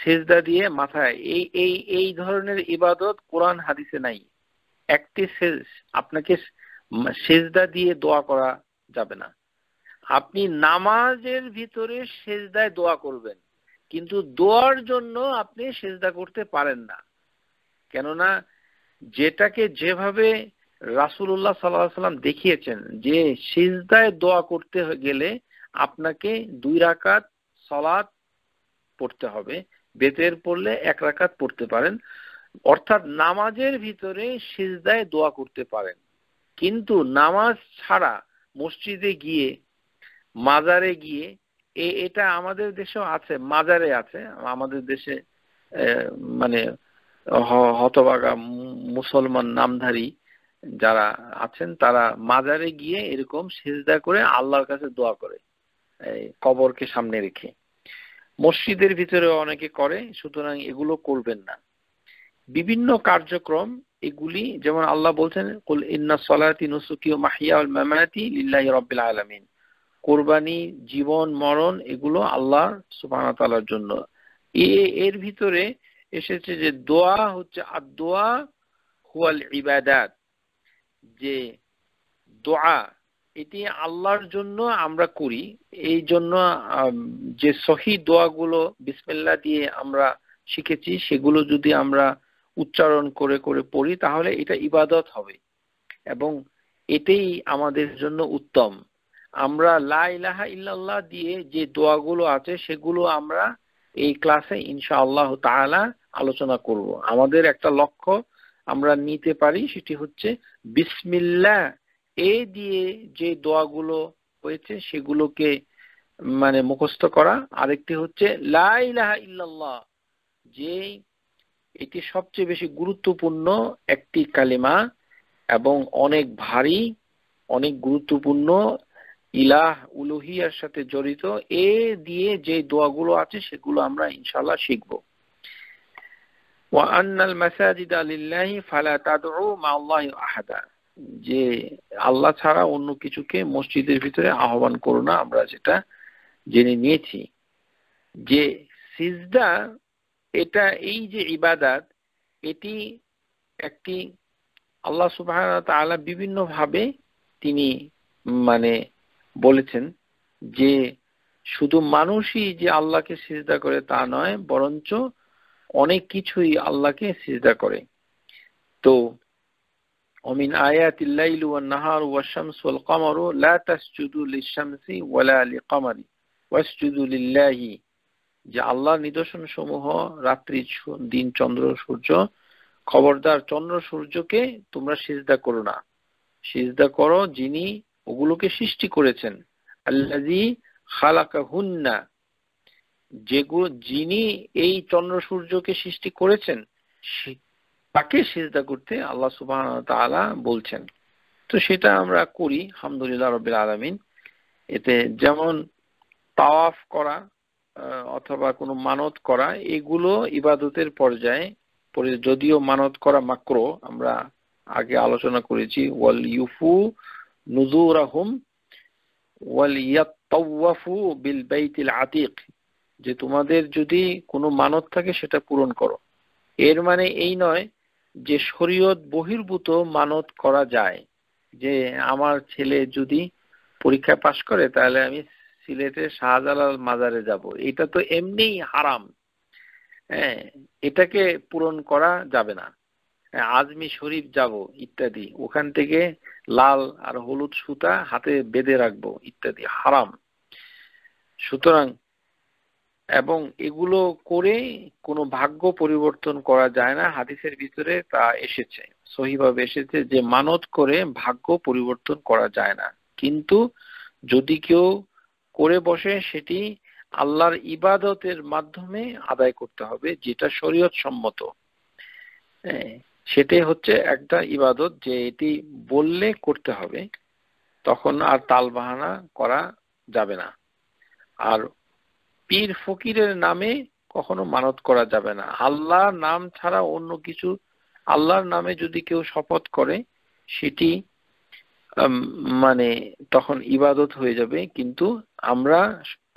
সেজদা দিয়ে মাথায় এই এই এই ধরনের ইবাদত কোরআন হাদিসে নাই একটি আপনাকে সেজদা দিয়ে দোয়া করা যাবে না আপনি নামাজের ভিতরে সেজদায় দোয়া করবেন কিন্তু দোয়ার জন্য আপনি সেজদা করতে পারেন না কেননা যেটাকে যেভাবে রাসুল্লাহ সাল্লাম দেখিয়েছেন যে সিজদায় দোয়া করতে গেলে আপনাকে দুই রাকাত সলাৎ পড়তে হবে বেতের পড়লে এক রাকাত পড়তে পারেন অর্থাৎ নামাজের ভিতরে সিজদায় দোয়া করতে পারেন কিন্তু নামাজ ছাড়া মসজিদে গিয়ে মাজারে গিয়ে এটা আমাদের দেশেও আছে মাজারে আছে আমাদের দেশে মানে হতবাগা মুসলমান নামধারী যারা আছেন তারা মাজারে গিয়ে এরকম সেজদা করে আল্লাহর কাছে দোয়া করে কবরকে সামনে রেখে মসজিদের ভিতরে অনেকে করে সুতরাং এগুলো করবেন না বিভিন্ন কার্যক্রম এগুলি যেমন আল্লাহ বলছেন কুল ইন্না সলাতি নুসুকি ও মাহিয়া উল মামাতি লিল্লাহি রব্বিল আলামিন কোরবানি জীবন মরণ এগুলো আল্লাহ সুবহানাহু তাআলার জন্য এ এর ভিতরে এসেছে যে দোয়া হচ্ছে আর দোয়া হুয়াল ইবাদাত যে দোয়া এটি আল্লাহর জন্য আমরা করি এই জন্য যে সহি দোয়াগুলো বিসমিল্লা দিয়ে আমরা শিখেছি সেগুলো যদি আমরা উচ্চারণ করে করে পড়ি তাহলে এটা ইবাদত হবে এবং এটাই আমাদের জন্য উত্তম আমরা লাহা ইলাহা ইল্লাল্লাহ দিয়ে যে দোয়াগুলো আছে সেগুলো আমরা এই ক্লাসে ইনশা আল্লাহ তাআলা আলোচনা করব আমাদের একটা লক্ষ্য আমরা নিতে পারি সেটি হচ্ছে বিসমিল্লা এ দিয়ে যে দোয়াগুলো হয়েছে সেগুলোকে মানে মুখস্থ করা আরেকটি হচ্ছে লাইলাহা ইল্লাল্লাহ যে এটি সবচেয়ে বেশি গুরুত্বপূর্ণ একটি কালিমা এবং অনেক ভারী অনেক গুরুত্বপূর্ণ ইলাহ উলুহিয়ার সাথে জড়িত এ দিয়ে যে দোয়াগুলো আছে সেগুলো আমরা ইনশাল্লাহ শিখবো যে আল্লাহ ছাড়া অন্য কিছুকে মসজিদের ভিতরে আহ্বান করো না আমরা যেটা জেনে নিয়েছি যে সিজদা এটা এই যে ইবাদাত এটি একটি আল্লাহ সুবাহ তালা বিভিন্নভাবে তিনি মানে বলেছেন যে শুধু মানুষই যে আল্লাহকে সিজদা করে তা নয় বরঞ্চ অনেক কিছুই আল্লাহকে সিজদা করে তো ومن آيات الليل والنهار والشمس والقمر لا تسجدوا للشمس ولا لقمر واسجدوا لله যে আল্লাহর নিদর্শন সমূহ রাত্রি দিন চন্দ্র সূর্য খবরদার চন্দ্র সূর্যকে তোমরা সিজদা করো না সিজদা করো যিনি ওগুলোকে সৃষ্টি করেছেন আল্লাজি খালাকা হুন্না যেগুলো যিনি এই চন্দ্র সূর্যকে সৃষ্টি করেছেন তাকে সিজদা করতে আল্লাহ সুবাহ তালা বলছেন তো সেটা আমরা করি আলহামদুলিল্লাহ রবিল আলমিন এতে যেমন তাওয়াফ করা অথবা কোনো মানত করা এগুলো ইবাদতের পর্যায়ে পরে যদিও মানত করা মাক্র আমরা আগে আলোচনা করেছি ওয়াল ইউফু নুজুরাহুম ওয়াল ইয়াত্তাওয়াফু বিল বাইতিল আতিক যে তোমাদের যদি কোনো মানত থাকে সেটা পূরণ করো এর মানে এই নয় যে শরীয়ত বহির্ভূত মানত করা যায় যে আমার ছেলে যদি পরীক্ষায় পাশ করে তাহলে আমি সিলেটে শাহজালাল মাজারে যাব এটা তো এমনিই হারাম হ্যাঁ এটাকে পূরণ করা যাবে না হ্যাঁ, আজমি শরীফ যাব ইত্যাদি ওখান থেকে লাল আর হলুদ সুতা হাতে বেঁধে রাখবো ইত্যাদি হারাম সুতরাং এবং এগুলো করে কোনো ভাগ্য পরিবর্তন করা যায় না হাদিসের ভিতরে তা এসেছে সহিভাবে এসেছে যে মানত করে ভাগ্য পরিবর্তন করা যায় না কিন্তু যদি কেউ করে বসে সেটি আল্লাহর ইবাদতের মাধ্যমে আদায় করতে হবে যেটা শরীয়ত সম্মত হ্যাঁ, সেটাই হচ্ছে একটা ইবাদত যে এটি বললে করতে হবে তখন আর তাল বাহানা করা যাবে না আর পীর ফকিরের নামে কখনো মানত করা যাবে না আল্লাহর নাম ছাড়া অন্য কিছু আল্লাহর নামে যদি কেউ শপথ করে সেটি মানে তখন ইবাদত হয়ে যাবে কিন্তু আমরা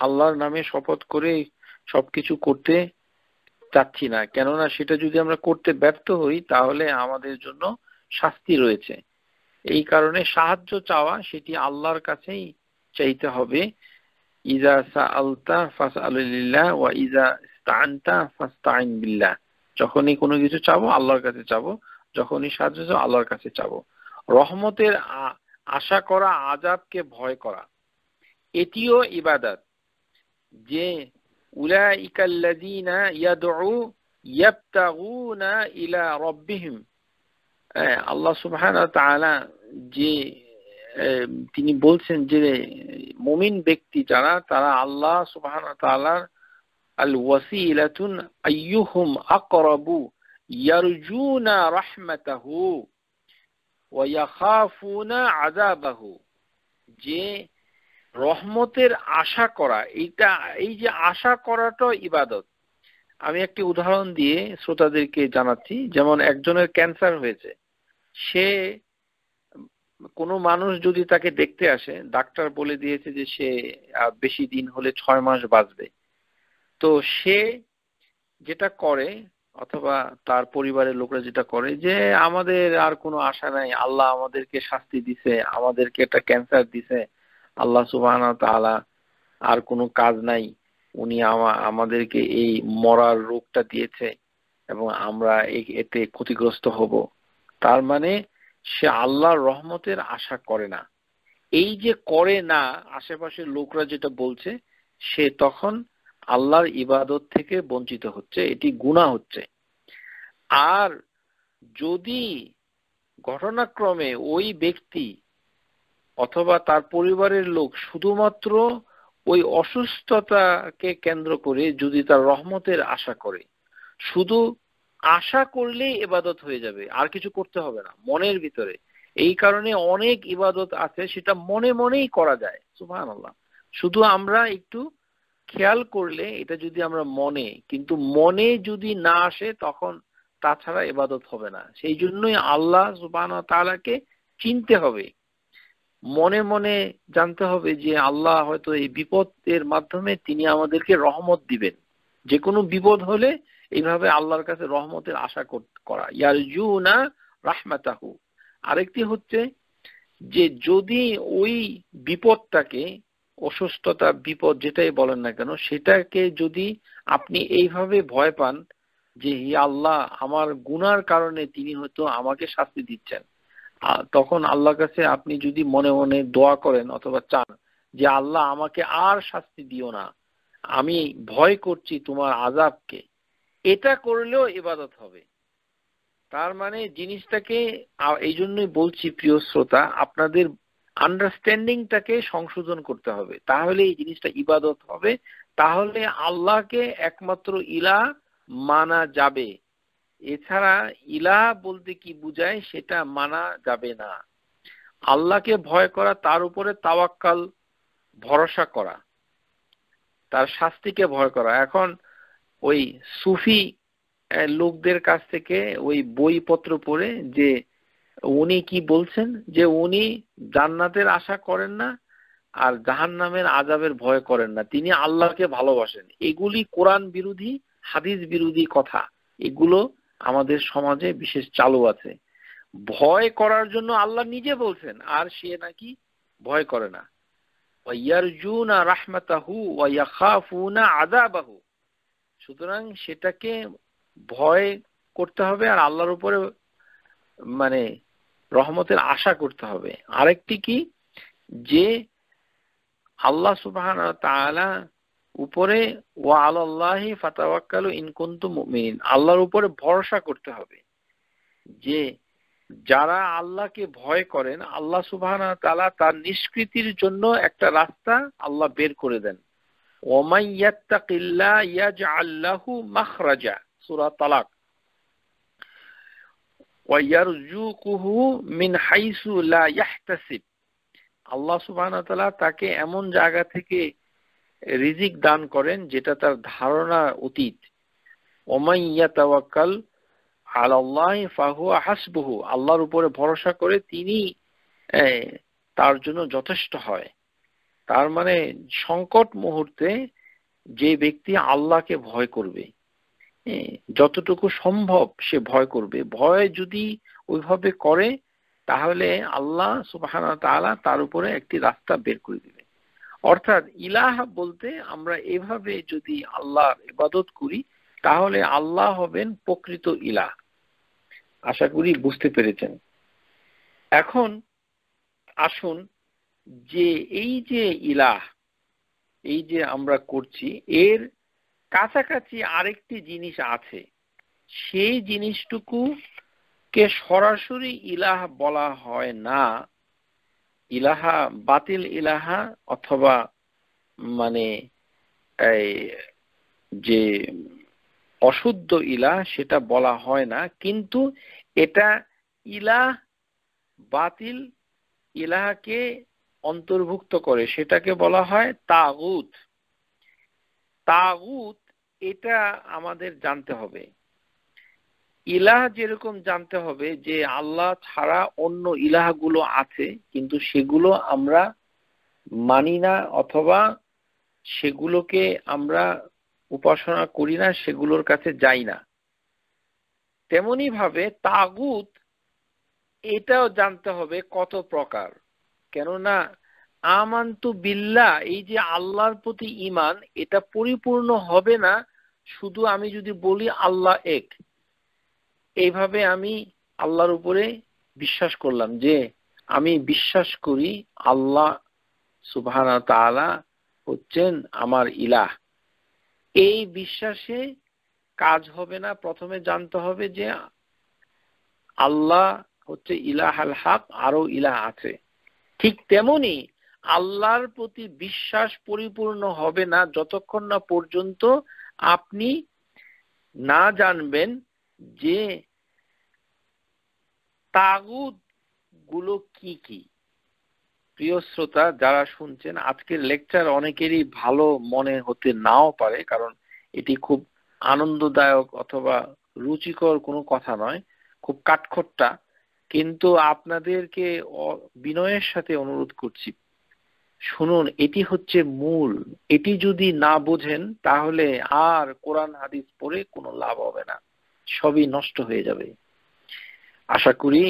আল্লাহর নামে শপথ করে সবকিছু করতে চাচ্ছি না কেননা সেটা যদি আমরা করতে ব্যর্থ হই তাহলে আমাদের জন্য শাস্তি রয়েছে এই কারণে সাহায্য চাওয়া সেটি আল্লাহর কাছেই চাইতে হবে ইজা সাআলতা ফাসআলুল্লাহ ওয়া ইজা ইস্তাআনতা ফাস্তাইন বিল্লাহ যখনই কোনো কিছু চাবো আল্লাহর কাছে চাবো যখনই সাহায্য চাবো আল্লাহর কাছে চাবো রহমতের আশা করা আজাবকে ভয় করা এটিও ইবাদত যে উলাইকাল্লাযিনা ইয়াদউ ইয়াবতাগুনা ইলা হ্যাঁ, আল্লাহ সুবহানাহু ওয়া তাআলা যে তিনি বলছেন যে মুমিন ব্যক্তি যারা তারা আল্লাহ সুবাহ তালার আল ওয়াসি ইলাতুন আইয়ুহুম আকরাবু ইয়ারজুনা রাহমাতাহু ওয়া ইয়াখাফুনা আযাবাহু যে রহমতের আশা করা এটা এই যে আশা করাটা ইবাদত আমি একটি উদাহরণ দিয়ে শ্রোতাদেরকে জানাচ্ছি যেমন একজনের ক্যান্সার হয়েছে সে কোনো মানুষ যদি তাকে দেখতে আসে ডাক্তার বলে দিয়েছে যে সে বেশি দিন হলে ছয় মাস বাঁচবে তো সে যেটা করে অথবা তার পরিবারের লোকরা যেটা করে যে আমাদের আর কোনো আশা নাই আল্লাহ আমাদেরকে শাস্তি দিছে আমাদেরকে একটা ক্যান্সার দিছে আল্লাহ সুবাহ তালা আর কোনো কাজ নাই উনি আমাদেরকে এই মরার রোগটা দিয়েছে এবং আমরা এতে ক্ষতিগ্রস্ত হব তার মানে সে আল্লাহর রহমতের আশা করে না এই যে করে না আশেপাশের লোকরা যেটা বলছে সে তখন আল্লাহর ইবাদত থেকে বঞ্চিত হচ্ছে এটি গুণা হচ্ছে আর যদি ঘটনাক্রমে ওই ব্যক্তি অথবা তার পরিবারের লোক শুধুমাত্র ওই অসুস্থতাকে কেন্দ্র করে যদি তার রহমতের আশা করে শুধু আশা করলেই এবাদত হয়ে যাবে আর কিছু করতে হবে না মনের ভিতরে এই কারণে অনেক ইবাদত আছে সেটা মনে মনেই করা যায় সুফান আল্লাহ শুধু আমরা একটু খেয়াল করলে এটা যদি আমরা মনে কিন্তু মনে যদি না আসে তখন তাছাড়া এবাদত হবে না সেই জন্যই আল্লাহ সুবান তালাকে চিনতে হবে মনে মনে জানতে হবে যে আল্লাহ হয়তো এই বিপদের মাধ্যমে তিনি আমাদেরকে রহমত দিবেন যে কোনো বিপদ হলে এইভাবে আল্লাহর কাছে রহমতের আশা করা ইয়ারজুনা রাহমাতাহু আরেকটি হচ্ছে যে যদি ওই বিপদটাকে অসুস্থতা বিপদ যেটাই বলেন না কেন সেটাকে যদি আপনি এইভাবে ভয় পান যে হি আল্লাহ আমার গুনার কারণে তিনি হয়তো আমাকে শাস্তি দিচ্ছেন তখন আল্লাহ কাছে আপনি যদি মনে মনে দোয়া করেন অথবা চান যে আল্লাহ আমাকে আর শাস্তি দিও না আমি ভয় করছি তোমার আজাবকে এটা করলেও এবাদত হবে তার মানে জিনিসটাকে এই জন্যই বলছি প্রিয় শ্রোতা আপনাদের আন্ডারস্ট্যান্ডিংটাকে সংশোধন করতে হবে তাহলে এই জিনিসটা ইবাদত হবে তাহলে আল্লাহকে একমাত্র ইলা মানা যাবে এছাড়া ইলা বলতে কি বুঝায় সেটা মানা যাবে না আল্লাহকে ভয় করা তার উপরে তাওয়াক্কাল ভরসা করা তার শাস্তিকে ভয় করা এখন ওই সুফি লোকদের কাছ থেকে ওই বইপত্র পড়ে যে উনি কি বলছেন যে উনি জান্নাতের আশা করেন না আর জাহান নামের আজাবের ভয় করেন না তিনি আল্লাহকে ভালোবাসেন এগুলি কোরআন বিরোধী হাদিস বিরোধী কথা এগুলো আমাদের সমাজে বিশেষ চালু আছে ভয় করার জন্য আল্লাহ নিজে বলছেন আর সে নাকি ভয় করে না রাহমাতাহু ওয়া সুতরাং সেটাকে ভয় করতে হবে আর আল্লাহর উপরে মানে রহমতের আশা করতে হবে আরেকটি কি যে আল্লাহ সুবাহান তাআলা উপরে ওয়া আল্লাহি ফাতাওয়াক্কালু ইনকন্ত মিন আল্লাহর উপরে ভরসা করতে হবে যে যারা আল্লাহকে ভয় করেন আল্লাহ সুবাহ তালা তার নিষ্কৃতির জন্য একটা রাস্তা আল্লাহ বের করে দেন তাকে এমন জায়গা থেকে রিজিক দান করেন যেটা তার ধারণা অতীত ওমাইয়াল ইয়াতাওয়াক্কাল আলাল্লাহ ফাহুয়া হাসবুহু আল্লাহর উপরে ভরসা করে তিনি তার জন্য যথেষ্ট হয় তার মানে সংকট মুহূর্তে যে ব্যক্তি আল্লাহকে ভয় করবে যতটুকু সম্ভব সে ভয় করবে ভয় যদি ওইভাবে করে তাহলে আল্লাহ সুবাহানা তার উপরে একটি রাস্তা বের করে দিবে অর্থাৎ ইলাহ বলতে আমরা এভাবে যদি আল্লাহর ইবাদত করি তাহলে আল্লাহ হবেন প্রকৃত ইলাহ আশা করি বুঝতে পেরেছেন এখন আসুন যে এই যে ইলাহ এই যে আমরা করছি এর কাছাকাছি আরেকটি জিনিস আছে সেই জিনিসটুকু কে সরাসরি ইলাহ বলা হয় না ইলাহা বাতিল ইলাহা অথবা মানে এই যে অশুদ্ধ ইলাহ সেটা বলা হয় না কিন্তু এটা ইলাহ বাতিল ইলাহাকে অন্তর্ভুক্ত করে সেটাকে বলা হয় তাগুত তাগুত এটা আমাদের জানতে হবে ইলাহ যেরকম জানতে হবে যে আল্লাহ ছাড়া অন্য ইলাহগুলো আছে কিন্তু সেগুলো আমরা মানি না অথবা সেগুলোকে আমরা উপাসনা করি না সেগুলোর কাছে যাই না তেমনি ভাবে তাগুত এটাও জানতে হবে কত প্রকার কেননা আমান্তু বিল্লা এই যে আল্লাহর প্রতি ইমান এটা পরিপূর্ণ হবে না শুধু আমি যদি বলি আল্লাহ এক এইভাবে আমি আল্লাহর উপরে বিশ্বাস করলাম যে আমি বিশ্বাস করি আল্লাহ সুবাহানা তালা হচ্ছেন আমার ইলাহ এই বিশ্বাসে কাজ হবে না প্রথমে জানতে হবে যে আল্লাহ হচ্ছে ইলাহ আল হক আরো ইলাহ আছে ঠিক তেমনি আল্লাহর প্রতি বিশ্বাস পরিপূর্ণ হবে না যতক্ষণ না পর্যন্ত আপনি না জানবেন যে তাগুদ গুলো কি কি প্রিয় শ্রোতা যারা শুনছেন আজকের লেকচার অনেকেরই ভালো মনে হতে নাও পারে কারণ এটি খুব আনন্দদায়ক অথবা রুচিকর কোনো কথা নয় খুব কাঠখোট্টা কিন্তু আপনাদেরকে বিনয়ের সাথে অনুরোধ করছি শুনুন এটি হচ্ছে মূল এটি যদি না বোঝেন তাহলে আর কোরআন হাদিস পড়ে কোনো লাভ হবে না সবই নষ্ট হয়ে যাবে আশা করি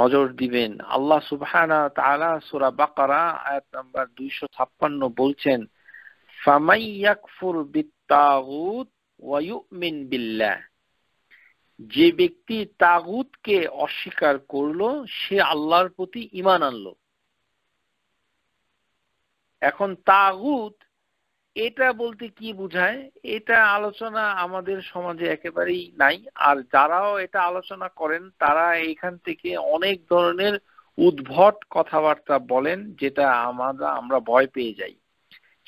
নজর দিবেন আল্লাহ সুবহানা তাআলা সূরা বাকারা আয়াত নাম্বার 256 বলছেন ফামাই ইয়াকফুর বিত্তাগুত ওয়া ইউমিন বিল্লাহ যে ব্যক্তি তাগুতকে অস্বীকার করলো সে আল্লাহর প্রতি ইমান আনল এখন তাগুত এটা বলতে কি বুঝায় এটা আলোচনা আমাদের সমাজে একেবারেই নাই আর যারাও এটা আলোচনা করেন তারা এখান থেকে অনেক ধরনের উদ্ভট কথাবার্তা বলেন যেটা আমরা আমরা ভয় পেয়ে যাই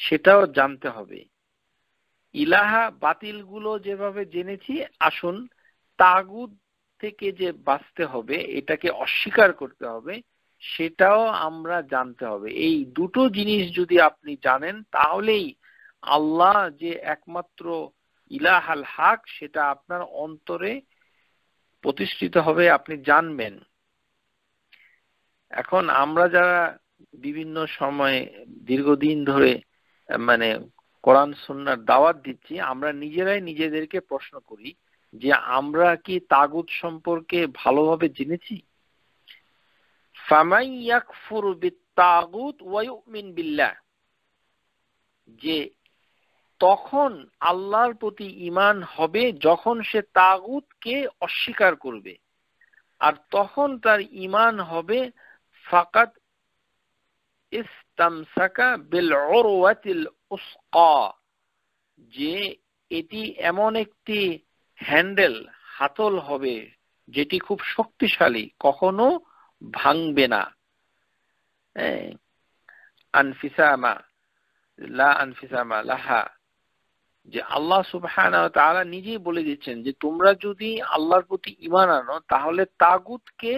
সেটাও জানতে হবে ইলাহা বাতিলগুলো যেভাবে জেনেছি আসুন তাগুদ থেকে যে বাঁচতে হবে এটাকে অস্বীকার করতে হবে সেটাও আমরা জানতে হবে এই দুটো জিনিস যদি আপনি জানেন তাহলেই আল্লাহ যে একমাত্র ইলাহাল হাক সেটা আপনার অন্তরে প্রতিষ্ঠিত হবে আপনি জানবেন এখন আমরা যারা বিভিন্ন সময়ে দীর্ঘদিন ধরে মানে কোরআন সন্ন্যার দাওয়াত দিচ্ছি আমরা নিজেরাই নিজেদেরকে প্রশ্ন করি যে আমরা কি তাগুত সম্পর্কে ভালোভাবে জেনেছি যে তখন আল্লাহর প্রতি ইমান হবে যখন সে কে অস্বীকার করবে আর তখন তার ইমান হবে ফাকাত যে এটি এমন একটি হ্যান্ডেল হাতল হবে যেটি খুব শক্তিশালী কখনো ভাঙবে না হ্যাঁ? আনফিসামা লা আনফিসামা লাহা যে আল্লাহ সুবহান তারা নিজেই বলে দিচ্ছেন যে তোমরা যদি আল্লাহর প্রতি ইমান আনো তাহলে তাগুতকে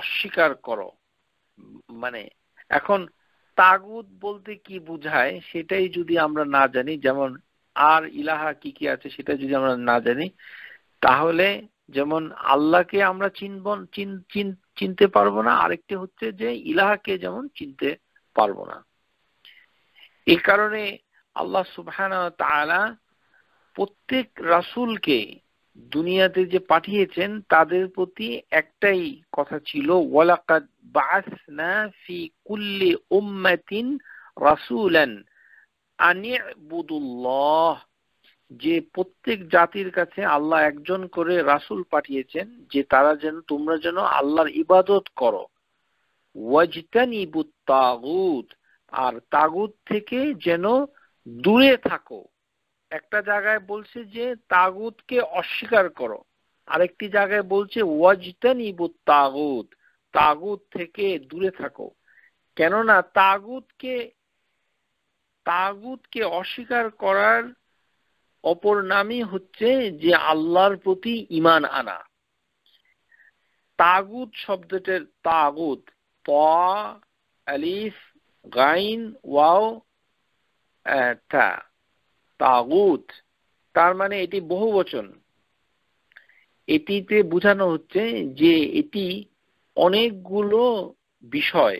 অস্বীকার করো মানে এখন তাগুত বলতে কি বুঝায় সেটাই যদি আমরা না জানি যেমন আর ইলাহা কি কি আছে সেটা যদি আমরা না জানি তাহলে যেমন আল্লাহকে আমরা চিনব চিনতে পারবো না আরেকটি হচ্ছে যে ইলাহাকে যেমন চিনতে পারবো না এ কারণে আল্লাহ সুবহান প্রত্যেক রাসুলকে দুনিয়াতে যে পাঠিয়েছেন তাদের প্রতি একটাই কথা ছিল ওয়ালাকাদ বাসনা ফি কুল্লি উম্মাতিন রাসুলান যে প্রত্যেক জাতির কাছে আল্লাহ একজন করে রাসুল পাঠিয়েছেন যে তারা যেন তোমরা যেন আল্লাহর ইবাদত করো ওয়াজতানিবুত তাগুত আর তাগুত থেকে যেন দূরে থাকো একটা জায়গায় বলছে যে তাগুতকে অস্বীকার করো আরেকটি জায়গায় বলছে ওয়াজতানিবুত তাগুত তাগুত থেকে দূরে থাকো কেননা তাগুতকে তাগুতকে অস্বীকার করার অপর নামই হচ্ছে যে আল্লাহর প্রতি ইমান আনা তাগুত শব্দটির তাগুত পলিফ গাইন ওয়াও তা তাগুত তার মানে এটি বহু বচন এটিতে বোঝানো হচ্ছে যে এটি অনেকগুলো বিষয়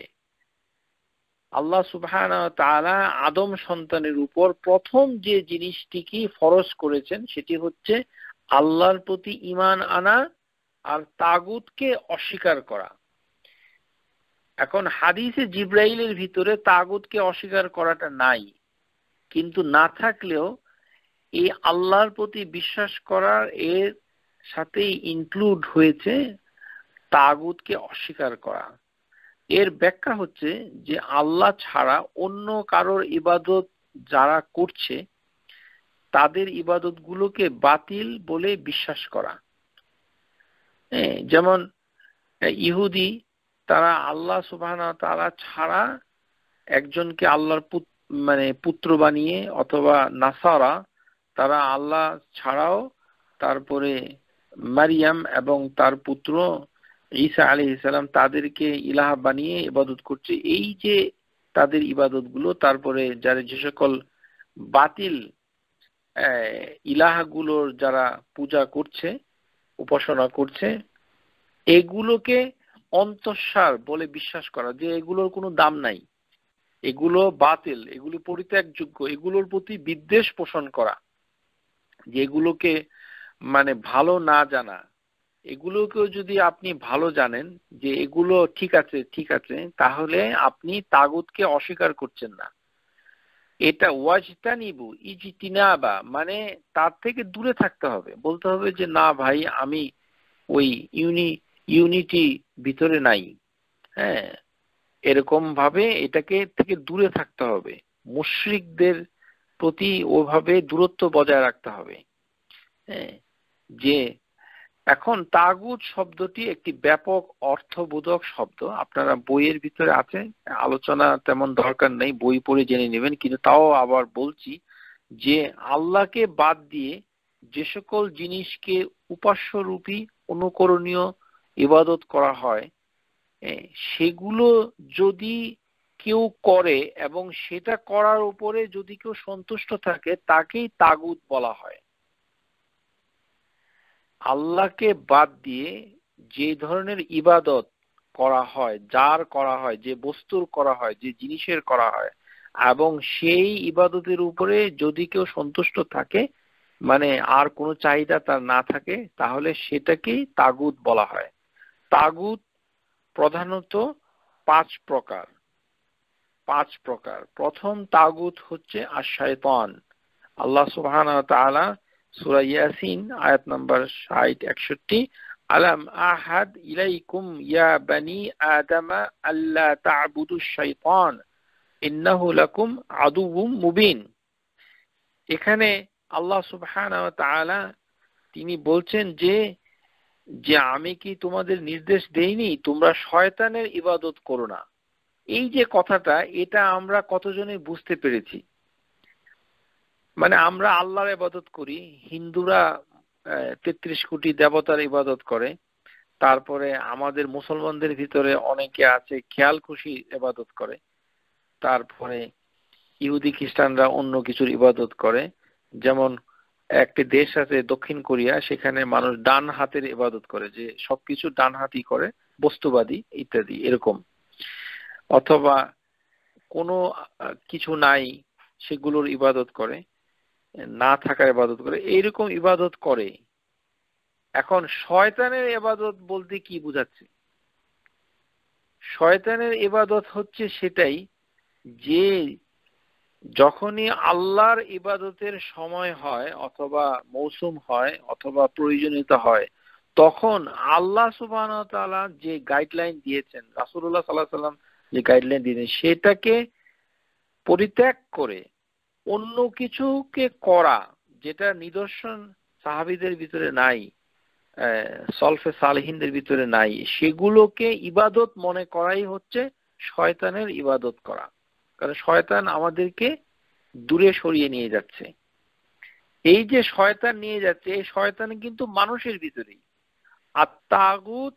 আল্লাহ সুবহান তালা আদম সন্তানের উপর প্রথম যে জিনিসটিকে ফরজ করেছেন সেটি হচ্ছে আল্লাহর প্রতি ইমান আনা আর তাগুতকে অস্বীকার করা এখন হাদিসে জিব্রাইলের ভিতরে তাগুতকে অস্বীকার করাটা নাই কিন্তু না থাকলেও এই আল্লাহর প্রতি বিশ্বাস করার এর সাথে ইনক্লুড হয়েছে তাগুতকে অস্বীকার করা এর ব্যাখ্যা হচ্ছে যে আল্লাহ ছাড়া অন্য কারোর ইবাদত যারা করছে তাদের ইবাদত গুলোকে বাতিল বলে বিশ্বাস করা হ্যাঁ, যেমন ইহুদি তারা আল্লাহ সুবাহ তারা ছাড়া একজনকে আল্লাহর মানে পুত্র বানিয়ে অথবা নাসারা তারা আল্লাহ ছাড়াও তারপরে মারিয়াম এবং তার পুত্র ঈসা আলী ইসালাম তাদেরকে ইলাহ বানিয়ে ইবাদত করছে এই যে তাদের গুলো তারপরে যারা যে সকল বাতিল ইলাহাগুলোর যারা পূজা করছে উপাসনা করছে এগুলোকে অন্তঃসার বলে বিশ্বাস করা যে এগুলোর কোনো দাম নাই এগুলো বাতিল এগুলো পরিত্যাগযোগ্য এগুলোর প্রতি বিদ্বেষ পোষণ করা যেগুলোকে মানে ভালো না জানা এগুলোকেও যদি আপনি ভালো জানেন যে এগুলো ঠিক আছে ঠিক আছে তাহলে আপনি তাগুতকে অস্বীকার করছেন না এটা ওয়াজতা নিবু বা মানে তার থেকে দূরে থাকতে হবে বলতে হবে যে না ভাই আমি ওই ইউনি ইউনিটি ভিতরে নাই হ্যাঁ এরকম ভাবে এটাকে থেকে দূরে থাকতে হবে মুশ্রিকদের প্রতি ওভাবে দূরত্ব বজায় রাখতে হবে হ্যাঁ যে এখন তাগুত শব্দটি একটি ব্যাপক অর্থবোধক শব্দ আপনারা বইয়ের ভিতরে আছে আলোচনা তেমন দরকার নেই বই পড়ে জেনে নেবেন কিন্তু তাও আবার বলছি যে আল্লাহকে বাদ দিয়ে যে সকল জিনিসকে উপাস্যরূপী অনুকরণীয় ইবাদত করা হয় সেগুলো যদি কেউ করে এবং সেটা করার উপরে যদি কেউ সন্তুষ্ট থাকে তাকেই তাগুত বলা হয় আল্লাহকে বাদ দিয়ে যে ধরনের ইবাদত করা হয় যার করা হয় যে বস্তুর করা হয় যে জিনিসের করা হয় এবং সেই ইবাদতের উপরে যদি কেউ সন্তুষ্ট থাকে মানে আর কোনো চাহিদা তার না থাকে তাহলে সেটাকেই তাগুত বলা হয় তাগুত প্রধানত পাঁচ প্রকার পাঁচ প্রকার প্রথম তাগুত হচ্ছে আশায়তন আল্লাহ সুবাহ সুরা ইয়াসিন আয়াত নাম্বার ষাট একষট্টি আলাম আহাদ ইলাইকুম ইয়া বানি আদামা তাবুদু শাইতান ইন্নাহু লাকুম আদুবুম মুবিন এখানে আল্লাহ সুবহানাহু তাআলা তিনি বলছেন যে যে আমি কি তোমাদের নির্দেশ দেইনি তোমরা শয়তানের ইবাদত করো না এই যে কথাটা এটা আমরা কতজনে বুঝতে পেরেছি মানে আমরা আল্লাহর ইবাদত করি হিন্দুরা তেত্রিশ কোটি দেবতার ইবাদত করে তারপরে আমাদের মুসলমানদের ভিতরে অনেকে আছে খেয়াল খুশি ইবাদত করে তারপরে ইহুদি খ্রিস্টানরা অন্য কিছুর ইবাদত করে যেমন একটি দেশ আছে দক্ষিণ কোরিয়া সেখানে মানুষ ডান হাতের ইবাদত করে যে সবকিছু ডান হাতই করে বস্তুবাদী ইত্যাদি এরকম অথবা কোনো কিছু নাই সেগুলোর ইবাদত করে না থাকার ইবাদত করে এইরকম ইবাদত করে এখন শয়তানের এবাদত বলতে কি বুঝাচ্ছে শয়তানের এবাদত হচ্ছে সেটাই যে যখনই আল্লাহর ইবাদতের সময় হয় অথবা মৌসুম হয় অথবা প্রয়োজনীয়তা হয় তখন আল্লাহ সুবান যে গাইডলাইন দিয়েছেন রাসুল্লাহ সাল্লাহ সাল্লাম যে গাইডলাইন দিয়েছেন সেটাকে পরিত্যাগ করে অন্য কিছুকে করা যেটা নিদর্শন সাহাবিদের ভিতরে নাই সলফে সালহিনদের ভিতরে নাই সেগুলোকে ইবাদত মনে করাই হচ্ছে শয়তানের ইবাদত করা কারণ শয়তান আমাদেরকে দূরে সরিয়ে নিয়ে যাচ্ছে এই যে শয়তান নিয়ে যাচ্ছে এই শয়তান কিন্তু মানুষের ভিতরেই আর তাগুত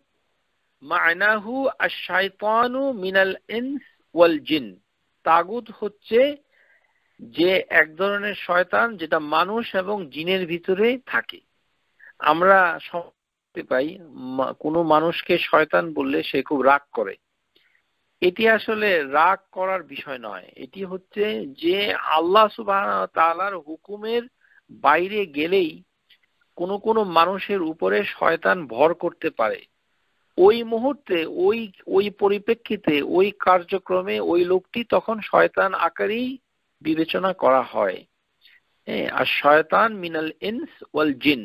মায়নাহু আর শায়তানু মিনাল ইনস ওয়াল জিন তাগুত হচ্ছে যে এক ধরনের শয়তান যেটা মানুষ এবং জিনের ভিতরে থাকে আমরা পাই কোনো মানুষকে শয়তান বললে সে খুব রাগ করে এটি আসলে রাগ করার বিষয় নয় এটি হচ্ছে যে আল্লাহ সুবাহ হুকুমের বাইরে গেলেই কোনো কোনো মানুষের উপরে শয়তান ভর করতে পারে ওই মুহূর্তে ওই ওই পরিপ্রেক্ষিতে ওই কার্যক্রমে ওই লোকটি তখন শয়তান আকারেই বিবেচনা করা হয় আর শয়তান মিনাল ইনস ওয়াল জিন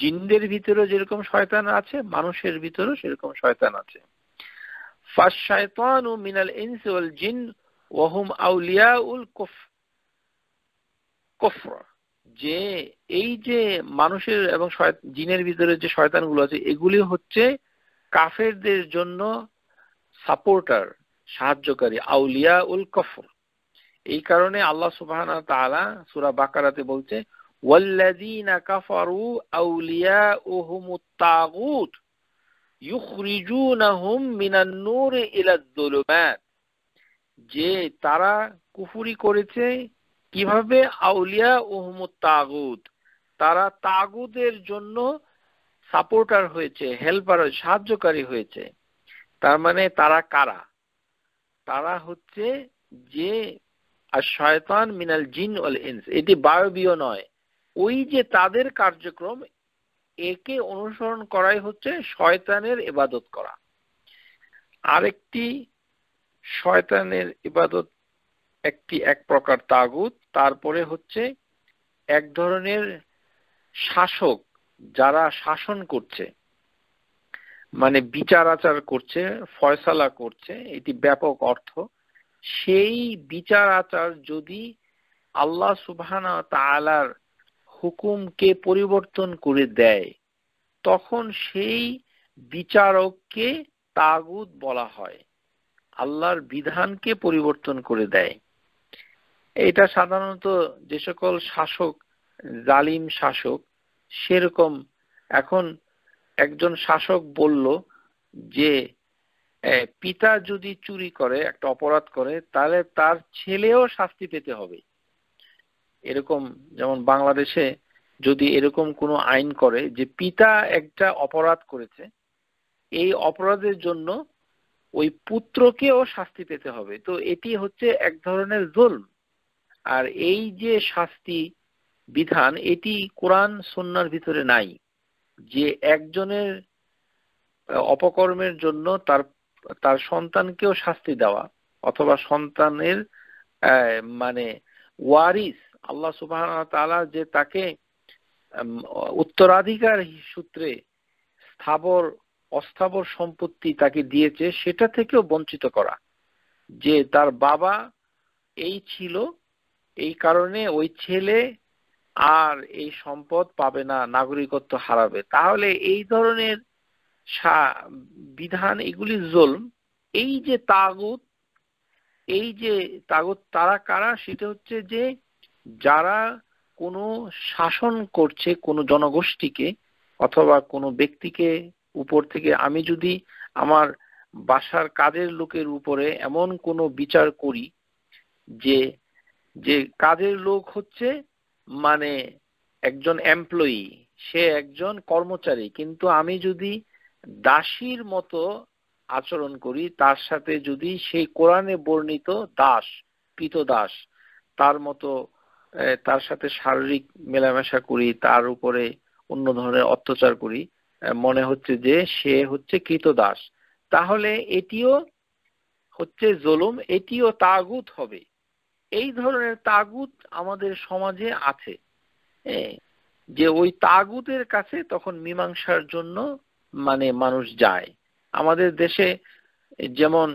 জিনদের ভিতরে যেরকম শয়তান আছে মানুষের ভিতরেও সেরকম শয়তান আছে ফাস শয়তান ও মিনাল ইনস ওয়াল জিন ওয়াহুম আউলিয়া উল কুফ যে এই যে মানুষের এবং জিনের ভিতরে যে শয়তানগুলো আছে এগুলি হচ্ছে কাফেরদের জন্য সাপোর্টার সাহায্যকারী আউলিয়া উল কফর এই কারণে আল্লাহ সুবাহানা তালা সুরা বাকারাতে বলছে ওয়াল্লাযীনা কাফারু আউলিয়াউহুমুত তাগুত ইউখরিজুনাহুম মিনান নূরি ইলাজ যুলুমাত যে তারা কুফুরি করেছে কিভাবে আউলিয়া উহমুদ তাগুত তারা তাগুদের জন্য সাপোর্টার হয়েছে হেল্পার সাহায্যকারী হয়েছে তার মানে তারা কারা তারা হচ্ছে যে আর শয়তান মিনাল জিন ওয়াল ইনস এটি বায়বীয় নয় ওই যে তাদের কার্যক্রম একে অনুসরণ করাই হচ্ছে শয়তানের ইবাদত করা আরেকটি শয়তানের ইবাদত একটি এক প্রকার তাগুত তারপরে হচ্ছে এক ধরনের শাসক যারা শাসন করছে মানে বিচার আচার করছে ফয়সালা করছে এটি ব্যাপক অর্থ সেই বিচার আচার যদি আল্লাহ সুবহান তালার হুকুমকে পরিবর্তন করে দেয় তখন সেই বিচারককে তাগুদ বলা হয় আল্লাহর বিধানকে পরিবর্তন করে দেয় এটা সাধারণত যে সকল শাসক জালিম শাসক সেরকম এখন একজন শাসক বলল যে পিতা যদি চুরি করে একটা অপরাধ করে তাহলে তার ছেলেও শাস্তি পেতে হবে এরকম যেমন বাংলাদেশে যদি এরকম কোনো আইন করে যে পিতা একটা অপরাধ করেছে এই অপরাধের জন্য ওই পুত্রকেও শাস্তি পেতে হবে তো এটি হচ্ছে এক ধরনের জোল আর এই যে শাস্তি বিধান এটি কোরআন সন্ন্যার ভিতরে নাই যে একজনের অপকর্মের জন্য তার তার সন্তানকেও শাস্তি দেওয়া অথবা সন্তানের মানে ওয়ারিস আল্লাহ সুবাহ তালা যে তাকে উত্তরাধিকার সূত্রে স্থাবর অস্থাবর সম্পত্তি তাকে দিয়েছে সেটা থেকেও বঞ্চিত করা যে তার বাবা এই ছিল এই কারণে ওই ছেলে আর এই সম্পদ পাবে না নাগরিকত্ব হারাবে তাহলে এই ধরনের বিধান এগুলি জোল এই যে তাগুত এই যে তাগুত তারা কারা সেটা হচ্ছে যে যারা কোনো শাসন করছে কোনো জনগোষ্ঠীকে অথবা কোনো ব্যক্তিকে উপর থেকে আমি যদি আমার বাসার কাজের লোকের উপরে এমন কোনো বিচার করি যে যে কাজের লোক হচ্ছে মানে একজন এমপ্লয়ি সে একজন কর্মচারী কিন্তু আমি যদি দাসীর মতো আচরণ করি তার সাথে যদি সেই কোরআনে বর্ণিত দাস পিত দাস তার মতো তার সাথে শারীরিক মেলামেশা করি তার উপরে অন্য ধরনের অত্যাচার করি মনে হচ্ছে যে সে হচ্ছে দাস তাহলে এটিও হচ্ছে জলুম এটিও তাগুত হবে এই ধরনের তাগুত আমাদের সমাজে আছে যে ওই তাগুতের কাছে তখন মীমাংসার জন্য মানে মানুষ যায় আমাদের দেশে যেমন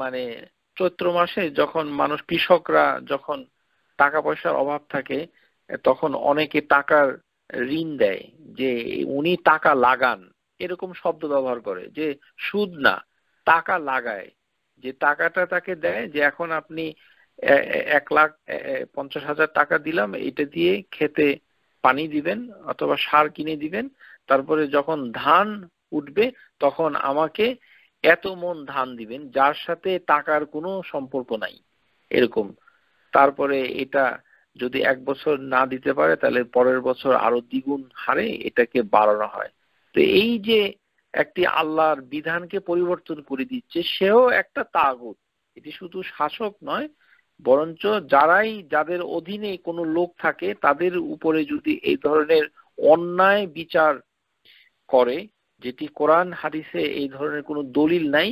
মানে চৈত্র মাসে যখন মানুষ কৃষকরা যখন টাকা পয়সার অভাব থাকে তখন অনেকে টাকার ঋণ দেয় যে উনি টাকা লাগান এরকম শব্দ ব্যবহার করে যে সুদ না টাকা লাগায় যে টাকাটা তাকে দেয় যে এখন আপনি এক লাখ পঞ্চাশ হাজার টাকা দিলাম এটা দিয়ে খেতে পানি দিবেন অথবা সার কিনে দিবেন তারপরে যখন ধান উঠবে তখন আমাকে এত মন ধান দিবেন যার সাথে টাকার কোনো সম্পর্ক নাই এরকম তারপরে এটা যদি এক বছর না দিতে পারে তাহলে পরের বছর আরো দ্বিগুণ হারে এটাকে বাড়ানো হয় তো এই যে একটি আল্লাহর বিধানকে পরিবর্তন করে দিচ্ছে সেও একটা তাগুত এটি শুধু শাসক নয় বরঞ্চ যারাই যাদের অধীনে কোনো লোক থাকে তাদের উপরে যদি এই ধরনের অন্যায় বিচার করে যেটি কোরআন হাদিসে এই ধরনের কোনো দলিল নাই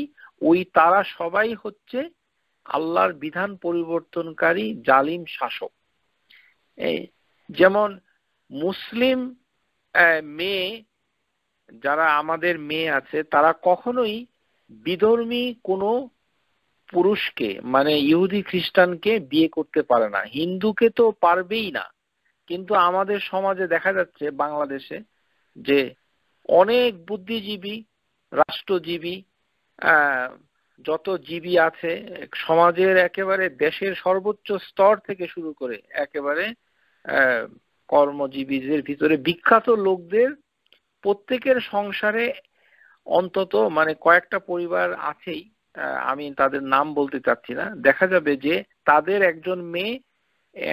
ওই তারা সবাই হচ্ছে আল্লাহর বিধান পরিবর্তনকারী জালিম শাসক যেমন মুসলিম মেয়ে যারা আমাদের মেয়ে আছে তারা কখনোই বিধর্মী কোনো পুরুষকে মানে ইহুদি খ্রিস্টানকে বিয়ে করতে পারে না হিন্দুকে তো পারবেই না কিন্তু আমাদের সমাজে দেখা যাচ্ছে বাংলাদেশে যে অনেক বুদ্ধিজীবী রাষ্ট্রজীবী যত জীবী আছে সমাজের একেবারে দেশের সর্বোচ্চ স্তর থেকে শুরু করে একেবারে কর্মজীবীদের ভিতরে বিখ্যাত লোকদের প্রত্যেকের সংসারে অন্তত মানে কয়েকটা পরিবার আছেই আমি তাদের নাম বলতে চাচ্ছি না দেখা যাবে যে তাদের একজন মেয়ে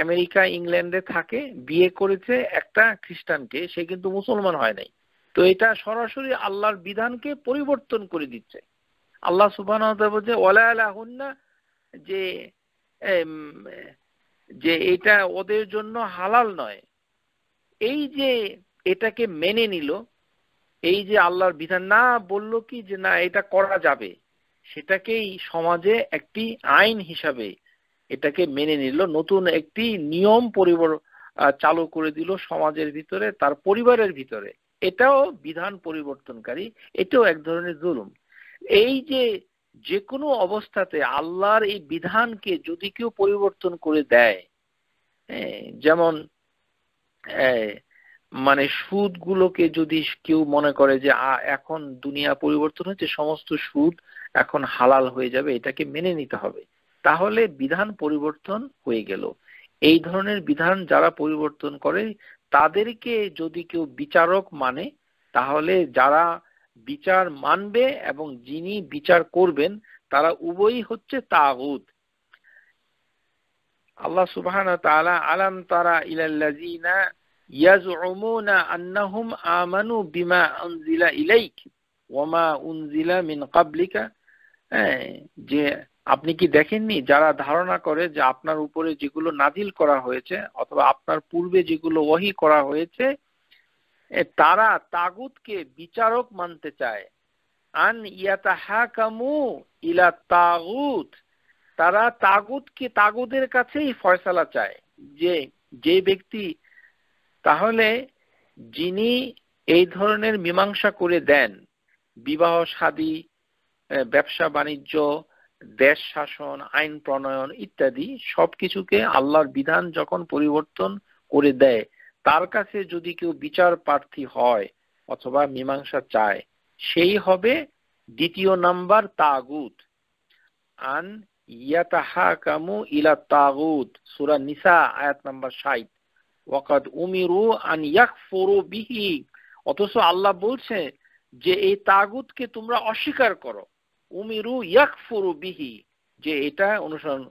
আমেরিকা ইংল্যান্ডে থাকে বিয়ে করেছে একটা খ্রিস্টানকে সে কিন্তু মুসলমান হয় নাই তো এটা সরাসরি আল্লাহর বিধানকে পরিবর্তন করে দিচ্ছে আল্লাহ সুবাহ বলছে ওলা যে যে এটা ওদের জন্য হালাল নয় এই যে এটাকে মেনে নিল এই যে আল্লাহর বিধান না বলল কি যে না এটা করা যাবে সেটাকেই সমাজে একটি আইন হিসাবে এটাকে মেনে নিল নতুন একটি নিয়ম পরিবর চালু করে দিল সমাজের ভিতরে তার পরিবারের ভিতরে এটাও বিধান পরিবর্তনকারী এটাও এক ধরনের জুলুম এই যে যে কোনো অবস্থাতে আল্লাহর এই বিধানকে যদি কেউ পরিবর্তন করে দেয় হ্যাঁ, যেমন মানে সুদ গুলোকে যদি কেউ মনে করে যে এখন দুনিয়া পরিবর্তন হয়েছে সমস্ত সুদ এখন হালাল হয়ে যাবে এটাকে মেনে নিতে হবে তাহলে বিধান পরিবর্তন হয়ে গেল এই ধরনের বিধান যারা পরিবর্তন করে তাদেরকে যদি কেউ বিচারক মানে তাহলে যারা বিচার মানবে এবং যিনি বিচার করবেন তারা উভয়ই হচ্ছে তাগুদ আল্লাহ সুবহান তাআলা আলাম তারা ইলাল্লাজিনা আন্নাহুম আমানু বিমা আনজিলা ইলাইক উনজিলা মিন হ্যাঁ, যে আপনি কি দেখেননি যারা ধারণা করে যে আপনার উপরে যেগুলো নাজিল করা হয়েছে অথবা আপনার পূর্বে যেগুলো ওহি করা হয়েছে তারা তাগুতকে বিচারক মানতে চায় আন ইয়াতাহাকামু ইলা তাগুত তারা তাগুতকে তাগুদের কাছেই ফয়সালা চায় যে যে ব্যক্তি তাহলে যিনি এই ধরনের মীমাংসা করে দেন বিবাহ শাদী ব্যবসা বাণিজ্য দেশ শাসন আইন প্রণয়ন ইত্যাদি সবকিছুকে আল্লাহর বিধান যখন পরিবর্তন করে দেয় তার কাছে যদি কেউ বিচার প্রার্থী হয় অথবা মীমাংসা চায় সেই হবে দ্বিতীয় নাম্বার তাগুত আন ইয়াতাহাকামু ইলা তাগুত নিসা আয়াত নাম্বার 60 ওয়াকাদ উমিরু আন ইয়াকফুরু বিহি অথচ আল্লাহ বলছে যে এই তাগুতকে তোমরা অস্বীকার করো উমিরু ইয়াকফুরু বিহি যে এটা অনুসরণ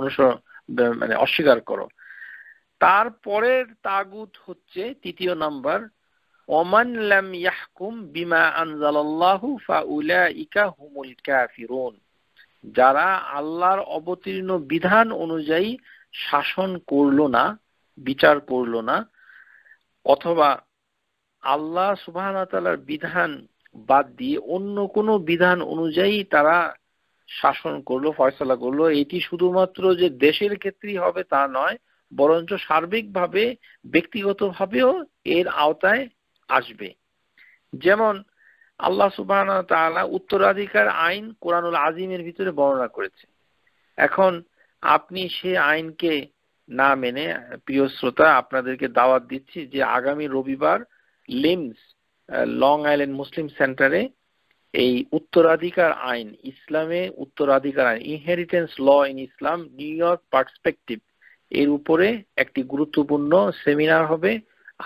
অনুসরণ মানে অস্বীকার করো তারপরের তাগুত হচ্ছে তৃতীয় নাম্বার ওমান লাম ইয়াহকুম বিমা আনজালাল্লাহু ফাউলাইকা হুমুল কাফিরুন যারা আল্লাহর অবতীর্ণ বিধান অনুযায়ী শাসন করল না বিচার করল না অথবা আল্লাহ সুবাহ বিধান বাদ দিয়ে অন্য কোন বিধান অনুযায়ী তারা শাসন করলো ফয়সলা করলো এটি শুধুমাত্র যে দেশের ক্ষেত্রেই হবে তা নয় বরঞ্চ সার্বিকভাবে ব্যক্তিগতভাবেও এর আওতায় আসবে যেমন আল্লাহ সুবাহ তাআলা উত্তরাধিকার আইন কোরআনুল আজিমের ভিতরে বর্ণনা করেছে এখন আপনি সে আইনকে না মেনে প্রিয় শ্রোতা আপনাদেরকে দাওয়াত দিচ্ছি যে আগামী রবিবার লিমস লং আইল্যান্ড মুসলিম সেন্টারে এই উত্তরাধিকার আইন ইসলামে উত্তরাধিকার আইন inheritance law in Islam New York perspective এর উপরে একটি গুরুত্বপূর্ণ সেমিনার হবে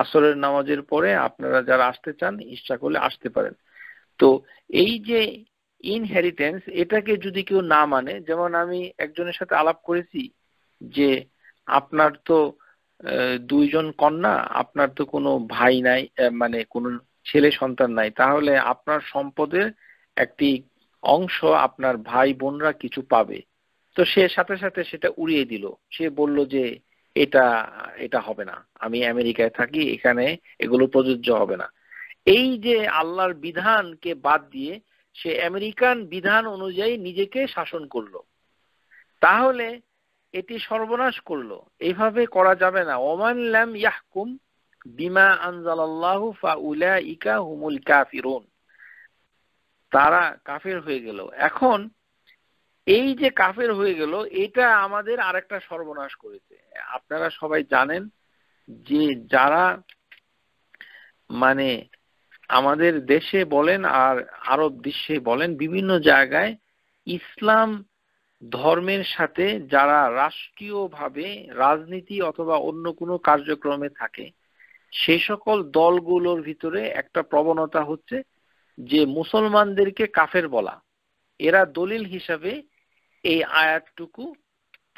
আসরের নামাজের পরে আপনারা যারা আসতে চান ইচ্ছা করলে আসতে পারেন তো এই যে ইনহেরিটেন্স এটাকে যদি কেউ না মানে যেমন আমি একজনের সাথে আলাপ করেছি যে আপনার তো দুইজন কন্যা আপনার তো কোনো ভাই নাই মানে কোনো ছেলে সন্তান নাই তাহলে আপনার সম্পদের একটি অংশ আপনার ভাই বোনরা কিছু পাবে তো সে সাথে সাথে সেটা উড়িয়ে দিল সে বলল যে এটা এটা হবে না আমি আমেরিকায় থাকি এখানে এগুলো প্রযোজ্য হবে না এই যে আল্লাহর বিধানকে বাদ দিয়ে সে আমেরিকান বিধান অনুযায়ী নিজেকে শাসন করলো তাহলে এটি সর্বনাশ করলো এইভাবে করা যাবে না ওমান ল্যাম ইয়াহকুম বিমা আনজালাল্লাহু ফাউলাইকা হুমুল কাফিরুন তারা কাফের হয়ে গেল এখন এই যে কাফের হয়ে গেল এটা আমাদের আরেকটা সর্বনাশ করেছে আপনারা সবাই জানেন যে যারা মানে আমাদের দেশে বলেন আর আরব বিশ্বে বলেন বিভিন্ন জায়গায় ইসলাম ধর্মের সাথে যারা রাষ্ট্রীয়ভাবে রাজনীতি অথবা অন্য কোনো কার্যক্রমে থাকে সে সকল দলগুলোর ভিতরে একটা প্রবণতা হচ্ছে যে মুসলমানদেরকে কাফের বলা এরা দলিল হিসাবে এই আয়াতটুকু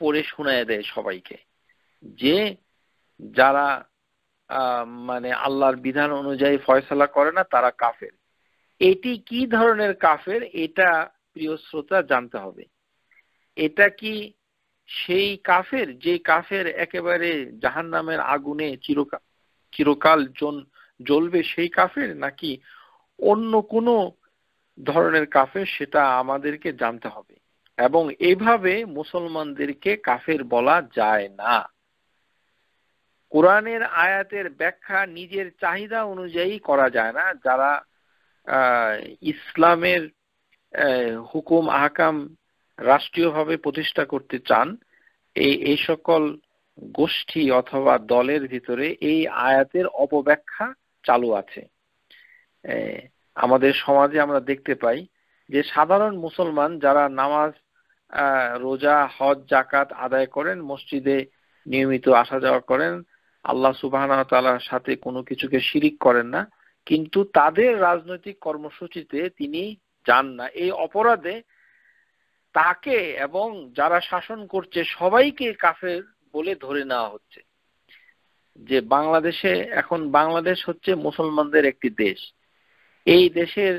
পড়ে শোনায় দেয় সবাইকে যে যারা মানে আল্লাহর বিধান অনুযায়ী ফয়সলা করে না তারা কাফের এটি কি ধরনের কাফের এটা প্রিয় শ্রোতা জানতে হবে এটা কি সেই কাফের যে কাফের একেবারে জাহান নামের আগুনে চিরকাল চিরকাল জ্বলবে সেই কাফের নাকি অন্য কোন ধরনের কাফের সেটা আমাদেরকে জানতে হবে এবং এভাবে মুসলমানদেরকে কাফের বলা যায় না কোরআনের আয়াতের ব্যাখ্যা নিজের চাহিদা অনুযায়ী করা যায় না যারা ইসলামের হুকুম আহকাম রাষ্ট্রীয়ভাবে প্রতিষ্ঠা করতে চান এই এই সকল গোষ্ঠী অথবা দলের ভিতরে এই আয়াতের অপব্যাখ্যা চালু আছে আমাদের সমাজে আমরা দেখতে পাই যে সাধারণ মুসলমান যারা নামাজ রোজা হজ জাকাত আদায় করেন মসজিদে নিয়মিত আসা যাওয়া করেন আল্লাহ সুবাহ তালার সাথে কোনো কিছুকে শিরিক করেন না কিন্তু তাদের রাজনৈতিক কর্মসূচিতে তিনি যান না এই অপরাধে তাকে এবং যারা শাসন করছে সবাইকে কাফের বলে ধরে নেওয়া হচ্ছে যে বাংলাদেশে এখন বাংলাদেশ হচ্ছে মুসলমানদের একটি দেশ এই দেশের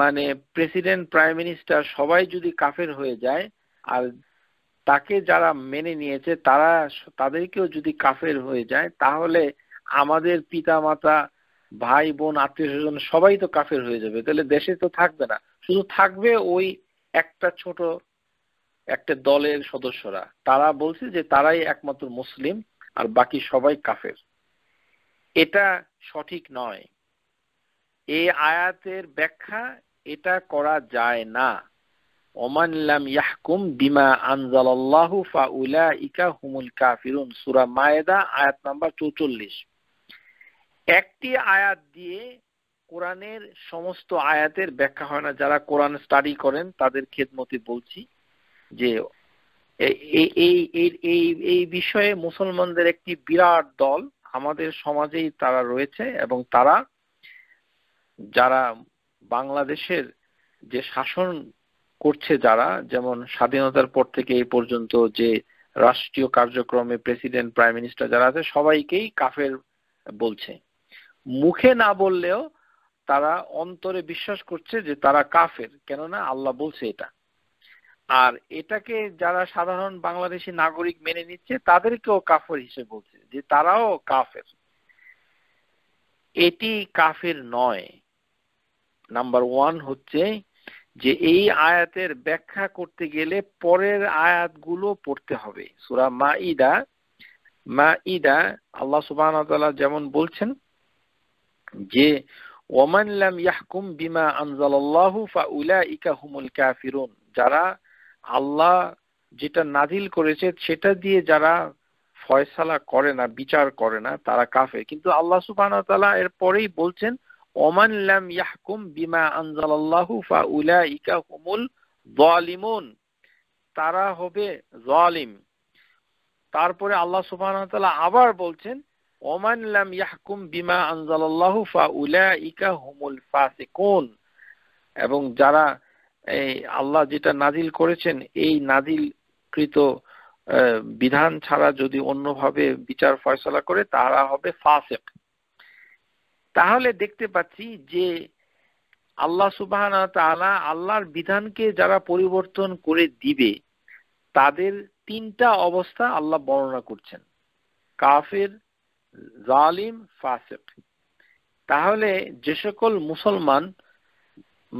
মানে প্রেসিডেন্ট প্রাইম মিনিস্টার সবাই যদি কাফের হয়ে যায় আর তাকে যারা মেনে নিয়েছে তারা তাদেরকেও যদি কাফের হয়ে যায় তাহলে আমাদের পিতা মাতা ভাই বোন আত্মীয় স্বজন সবাই তো কাফের হয়ে যাবে তাহলে দেশে তো থাকবে না শুধু থাকবে ওই একটা ছোট একটা দলের সদস্যরা তারা বলছে যে তারাই একমাত্র মুসলিম আর বাকি সবাই কাফের এটা সঠিক নয় এই আয়াতের ব্যাখ্যা এটা করা যায় না ওমানলাম ইয়াহকুম বিমা আনজালাল্লাহু ফাউলা ইকা হুমুল কাফিরুন সুরা মায়েদা আয়াত নাম্বার চৌচল্লিশ একটি আয়াত দিয়ে কোরআনের সমস্ত আয়াতের ব্যাখ্যা হয় না যারা কোরআন স্টাডি করেন তাদের খেদমতে বলছি যে এই বিষয়ে মুসলমানদের একটি বিরাট দল আমাদের সমাজেই তারা রয়েছে এবং তারা যারা বাংলাদেশের যে শাসন করছে যারা যেমন স্বাধীনতার পর থেকে এই পর্যন্ত যে রাষ্ট্রীয় কার্যক্রমে প্রেসিডেন্ট প্রাইম মিনিস্টার যারা আছে সবাইকেই কাফের বলছে মুখে না বললেও তারা অন্তরে বিশ্বাস করছে যে তারা কাফের কেননা আল্লাহ বলছে এটা আর এটাকে যারা সাধারণ বাংলাদেশি নাগরিক মেনে নিচ্ছে তাদেরকেও কাফের হিসেবে বলছে যে তারাও কাফের এটি কাফের নয় নাম্বার ওয়ান হচ্ছে যে এই আয়াতের ব্যাখ্যা করতে গেলে পরের আয়াতগুলো পড়তে হবে সুরা মা ইদা মা ইদা আল্লাহ সুবাহ যেমন বলছেন যে ওমান ইয়াহকুম বিমা আনজালাল্লাহু ফাউলাইকা হুমুল কাফিরুন যারা আল্লাহ যেটা নাজিল করেছে সেটা দিয়ে যারা ফয়সালা করে না বিচার করে না তারা কাফে কিন্তু আল্লাহ সুবাহ তালা এর পরেই বলছেন ওমান লাম ইয়াহকুম বিমা আনজালাল্লাহু ফাউলাইকা হুমুল জালিমুন তারা হবে জালিম তারপরে আল্লাহ সুবহান তাআলা আবার বলছেন ওমান লাম ইয়াহকুম বিমা উলা ইকা হুমুল ফাসিকুন এবং যারা এই আল্লাহ যেটা নাজিল করেছেন এই নাজিল কৃত বিধান ছাড়া যদি অন্যভাবে বিচার ফয়সলা করে তারা হবে ফাসেক তাহলে দেখতে পাচ্ছি যে আল্লাহ সুবাহ আল্লাহর বিধানকে যারা পরিবর্তন করে দিবে তাদের তিনটা অবস্থা আল্লাহ বর্ণনা করছেন কাফের জালিম ফাসেক তাহলে যে সকল মুসলমান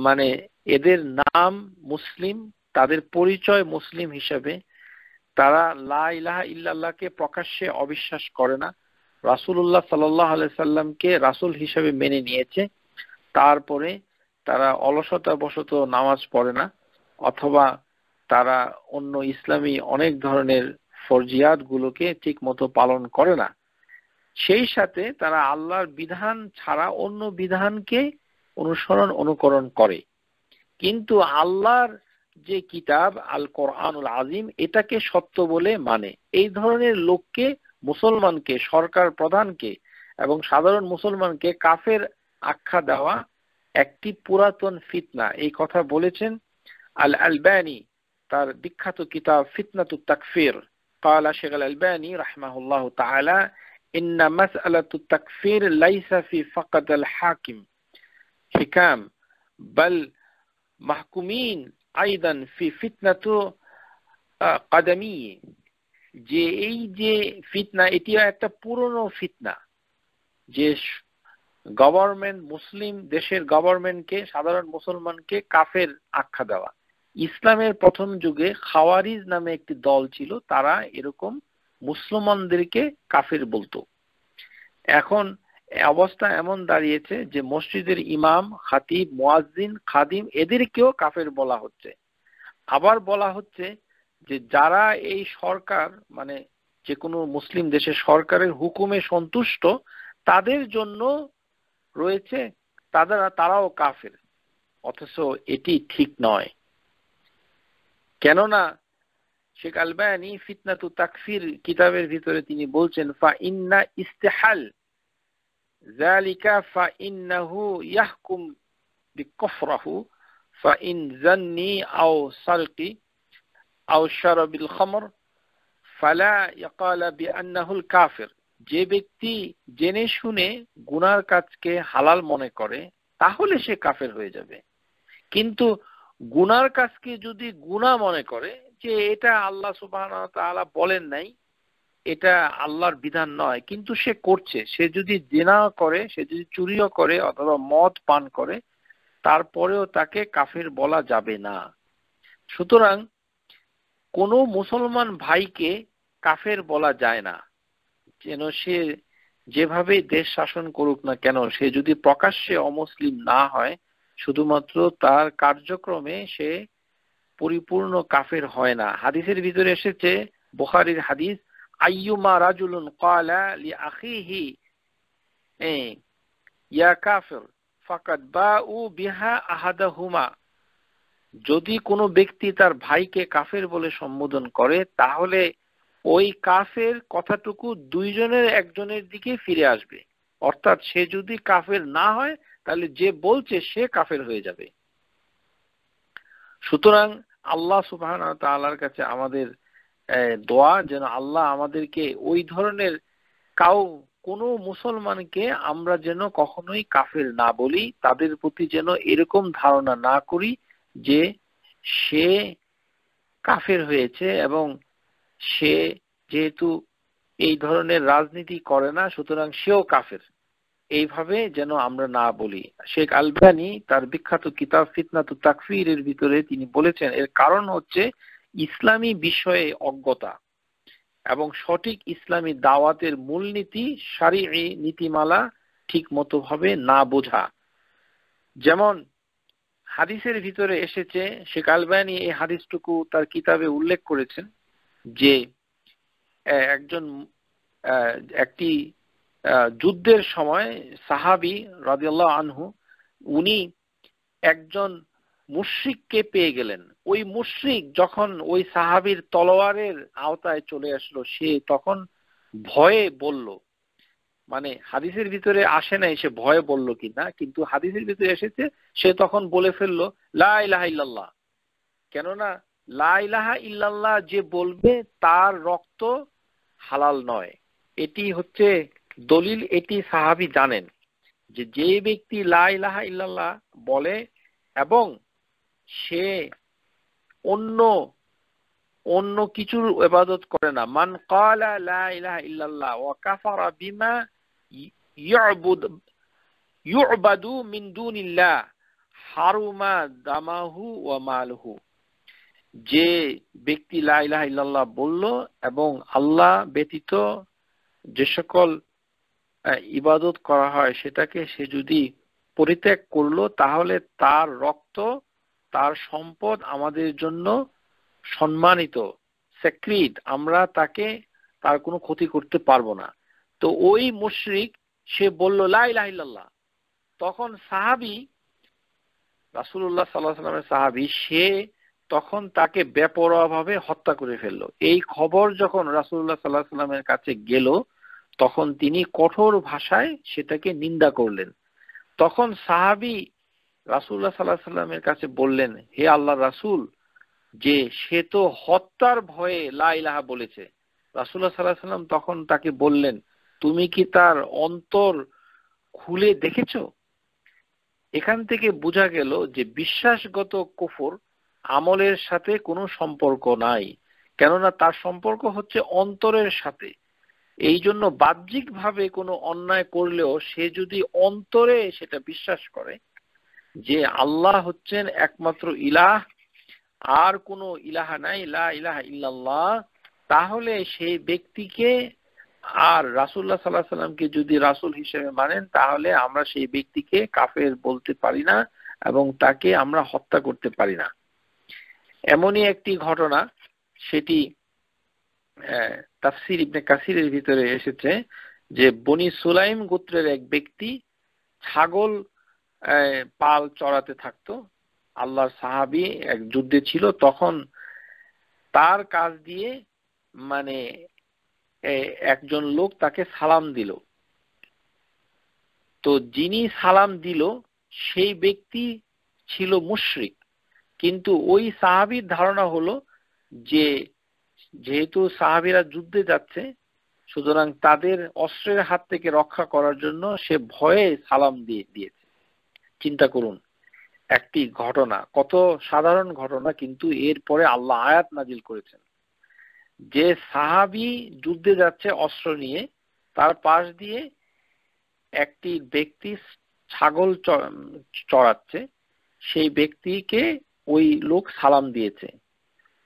মানে এদের নাম মুসলিম তাদের পরিচয় মুসলিম হিসেবে তারা লা ইলাহা ইল্লাল্লাহকে প্রকাশ্যে অবিশ্বাস করে না রাসুলুল্লাহ সাল্লাহ সাল্লামকে রাসুল হিসেবে মেনে নিয়েছে তারপরে তারা অলসতা বশত নামাজ পড়ে না অথবা তারা অন্য ইসলামী অনেক ধরনের ফরজিয়াত গুলোকে ঠিক মতো পালন করে না সেই সাথে তারা আল্লাহর বিধান ছাড়া অন্য বিধানকে অনুসরণ অনুকরণ করে কিন্তু আল্লাহর যে কিতাব আল কোরআনুল আজিম এটাকে সত্য বলে মানে এই ধরনের লোককে মুসলমানকে সরকার প্রধানকে এবং সাধারণ মুসলমানকে কাফের আখ্যা দেওয়া একটি পুরাতন ফিতনা এই কথা বলেছেন আল আলবানি তার বিখ্যাত কিতাব ফিতনাতু তাকফির قال شيخ الألباني رحمه الله تعالى إن مسألة التكفير ليس في আল হাকিম حكام বাল মাহকুমিন আইদান ফি ফিতনাত কাদামি যে এই যে ফিতনা এটি একটা পুরনো ফিতনা যে গভর্নমেন্ট মুসলিম দেশের গভর্নমেন্টকে সাধারণ মুসলমানকে কাফের আখ্যা দেওয়া ইসলামের প্রথম যুগে খাওয়ারিজ নামে একটি দল ছিল তারা এরকম মুসলমানদেরকে কাফের বলতো এখন অবস্থা এমন দাঁড়িয়েছে যে মসজিদের ইমাম খাতিব মোয়াজিন খাদিম এদেরকেও কাফের বলা হচ্ছে আবার বলা হচ্ছে যে যারা এই সরকার মানে যে কোনো মুসলিম দেশের সরকারের হুকুমে সন্তুষ্ট তাদের জন্য রয়েছে তাদের তারাও কাফের অথচ এটি ঠিক নয় কেননা শেখ আলবায়ানি ফিতনাতু তাকফির কিতাবের ভিতরে তিনি বলছেন ফা ইন্না ইস্তেহাল জালিকা ফা ইন্নাহু ইয়াহকুম বিকফরাহু ফা ইন জান্নি আও সালকি আও শারাবিল খমর ফালা ইয়াকালা যে ব্যক্তি জেনে শুনে গুনার কাজকে হালাল মনে করে তাহলে সে কাফের হয়ে যাবে কিন্তু গুনার কাজকে যদি গুনা মনে করে যে এটা আল্লাহ সুবাহ বলেন নাই এটা আল্লাহর বিধান নয় কিন্তু সে করছে সে যদি জেনা করে সে যদি চুরিও করে অথবা মদ পান করে তারপরেও তাকে কাফের বলা যাবে না সুতরাং কোনো মুসলমান ভাইকে কাফের বলা যায় না যেন সে যেভাবে দেশ শাসন করুক না কেন সে যদি প্রকাশ্যে অমুসলিম না হয় শুধুমাত্র তার কার্যক্রমে সে পরিপূর্ণ কাফের হয় না হাদিসের ভিতরে এসেছে বোখারির হাদিস আইয়ুমা রাজুলুন ক্বালা লি আখিহি ইয়া কাফির ফাকাদ বাউ বিহা হুমা যদি কোনো ব্যক্তি তার ভাইকে কাফের বলে সম্বোধন করে তাহলে ওই কাফের কথাটুকু দুইজনের একজনের দিকে ফিরে আসবে অর্থাৎ সে যদি কাফের না হয় তাহলে যে বলছে সে কাফের হয়ে যাবে সুতরাং আল্লাহ সুবাহ কাছে আমাদের দোয়া যেন আল্লাহ আমাদেরকে ওই ধরনের কাউ কোন মুসলমানকে আমরা যেন কখনোই কাফের না বলি তাদের প্রতি যেন এরকম ধারণা না করি যে সে কাফের হয়েছে এবং সে যেহেতু এই ধরনের রাজনীতি করে না সুতরাং সেও কাফের এইভাবে যেন আমরা না বলি শেখ আলবানি তার বিখ্যাত কিতাব ফিতনাতু তাকফিরের ভিতরে তিনি বলেছেন এর কারণ হচ্ছে ইসলামী বিষয়ে অজ্ঞতা এবং সঠিক ইসলামী দাওয়াতের মূলনীতি সারি নীতিমালা ঠিক ভাবে না বোঝা যেমন হাদিসের ভিতরে এসেছে শেখ আলবানি এই হাদিসটুকু তার কিতাবে উল্লেখ করেছেন যে একজন একটি যুদ্ধের সময় সাহাবি রাজিয়াল আনহু উনি একজন মুশ্রিককে পেয়ে গেলেন ওই মুশ্রিক যখন ওই সাহাবির তলোয়ারের আওতায় চলে আসলো সে তখন ভয়ে বলল মানে হাদিসের ভিতরে আসে না এসে ভয়ে বলল কি না কিন্তু হাদিসের ভিতরে এসেছে সে তখন বলে ফেললো লাহা ইল্লাল্লাহ কেননা লাহা ইল্লাল্লাহ যে বলবে তার রক্ত হালাল নয় এটি হচ্ছে দলিল এটি সাহাবি জানেন যে যে ব্যক্তি লাহা ইল্লাল্লাহ বলে এবং সে অন্য অন্য কিছুর এবাদত করে না মান কালা লা ইলাহা ইল্লাল্লাহ ওয়া কাফারা বিমা ইউবাদু মিন দুনিল্লাহ হারুমা দামাহু ওয়া মালহু যে ব্যক্তি লা ইলাহা ইল্লাল্লাহ বলল এবং আল্লাহ ব্যতীত যে সকল ইবাদত করা হয় সেটাকে সে যদি পরিত্যাগ করলো তাহলে তার রক্ত তার সম্পদ আমাদের জন্য সম্মানিত সেক্রিট আমরা তাকে তার কোনো ক্ষতি করতে পারবো না তো ওই মুশরিক সে বলল লাইলাহিল্লাহ তখন সাহাবি রাসুল্লাহ সাল্লাহ সাল্লামের সাহাবি সে তখন তাকে বেপরোয়াভাবে হত্যা করে ফেললো এই খবর যখন রাসুল্লাহ সাল্লাহ সাল্লামের কাছে গেল তখন তিনি কঠোর ভাষায় সেটাকে নিন্দা করলেন তখন সাহাবি রাসুল্লাহ সাল্লাহ সাল্লামের কাছে বললেন হে আল্লাহ রাসুল যে সে তো হত্যার ভয়ে লাইলাহা বলেছে রাসুল্লাহ সাল্লাহ সাল্লাম তখন তাকে বললেন তুমি কি তার অন্তর খুলে দেখেছ এখান থেকে বোঝা গেল যে বিশ্বাসগত কুফর আমলের সাথে কোনো সম্পর্ক নাই কেননা তার সম্পর্ক হচ্ছে অন্তরের সাথে এই জন্য বাহ্যিকভাবে কোনো অন্যায় করলেও সে যদি অন্তরে সেটা বিশ্বাস করে যে আল্লাহ হচ্ছেন একমাত্র ইলাহ আর কোন ইলাহা নাই লা ইলাহা ইল্লাল্লাহ তাহলে সেই ব্যক্তিকে আর রাসুল্লাহ সাল্লাহ সাল্লামকে যদি রাসুল হিসেবে মানেন তাহলে আমরা সেই ব্যক্তিকে কাফের বলতে পারি না এবং তাকে আমরা হত্যা করতে পারি না এমনই একটি ঘটনা সেটি তাফসির ইবনে কাসিরের ভিতরে এসেছে যে বনি সুলাইম গোত্রের এক ব্যক্তি ছাগল পাল চড়াতে থাকতো আল্লাহর সাহাবি এক যুদ্ধে ছিল তখন তার কাজ দিয়ে মানে একজন লোক তাকে সালাম দিল তো যিনি সালাম দিল সেই ব্যক্তি ছিল মুশরিক কিন্তু ওই সাহাবির ধারণা হলো যে যেহেতু সাহাবিরা যুদ্ধে যাচ্ছে সুতরাং তাদের অস্ত্রের হাত থেকে রক্ষা করার জন্য সে ভয়ে সালাম দিয়ে দিয়েছে চিন্তা করুন একটি ঘটনা কত সাধারণ ঘটনা কিন্তু এরপরে আল্লাহ আয়াত নাজিল করেছেন যে সাহাবি যুদ্ধে যাচ্ছে অস্ত্র নিয়ে তার পাশ দিয়ে একটি ব্যক্তি ছাগল চড়াচ্ছে সেই ব্যক্তিকে ওই লোক সালাম দিয়েছে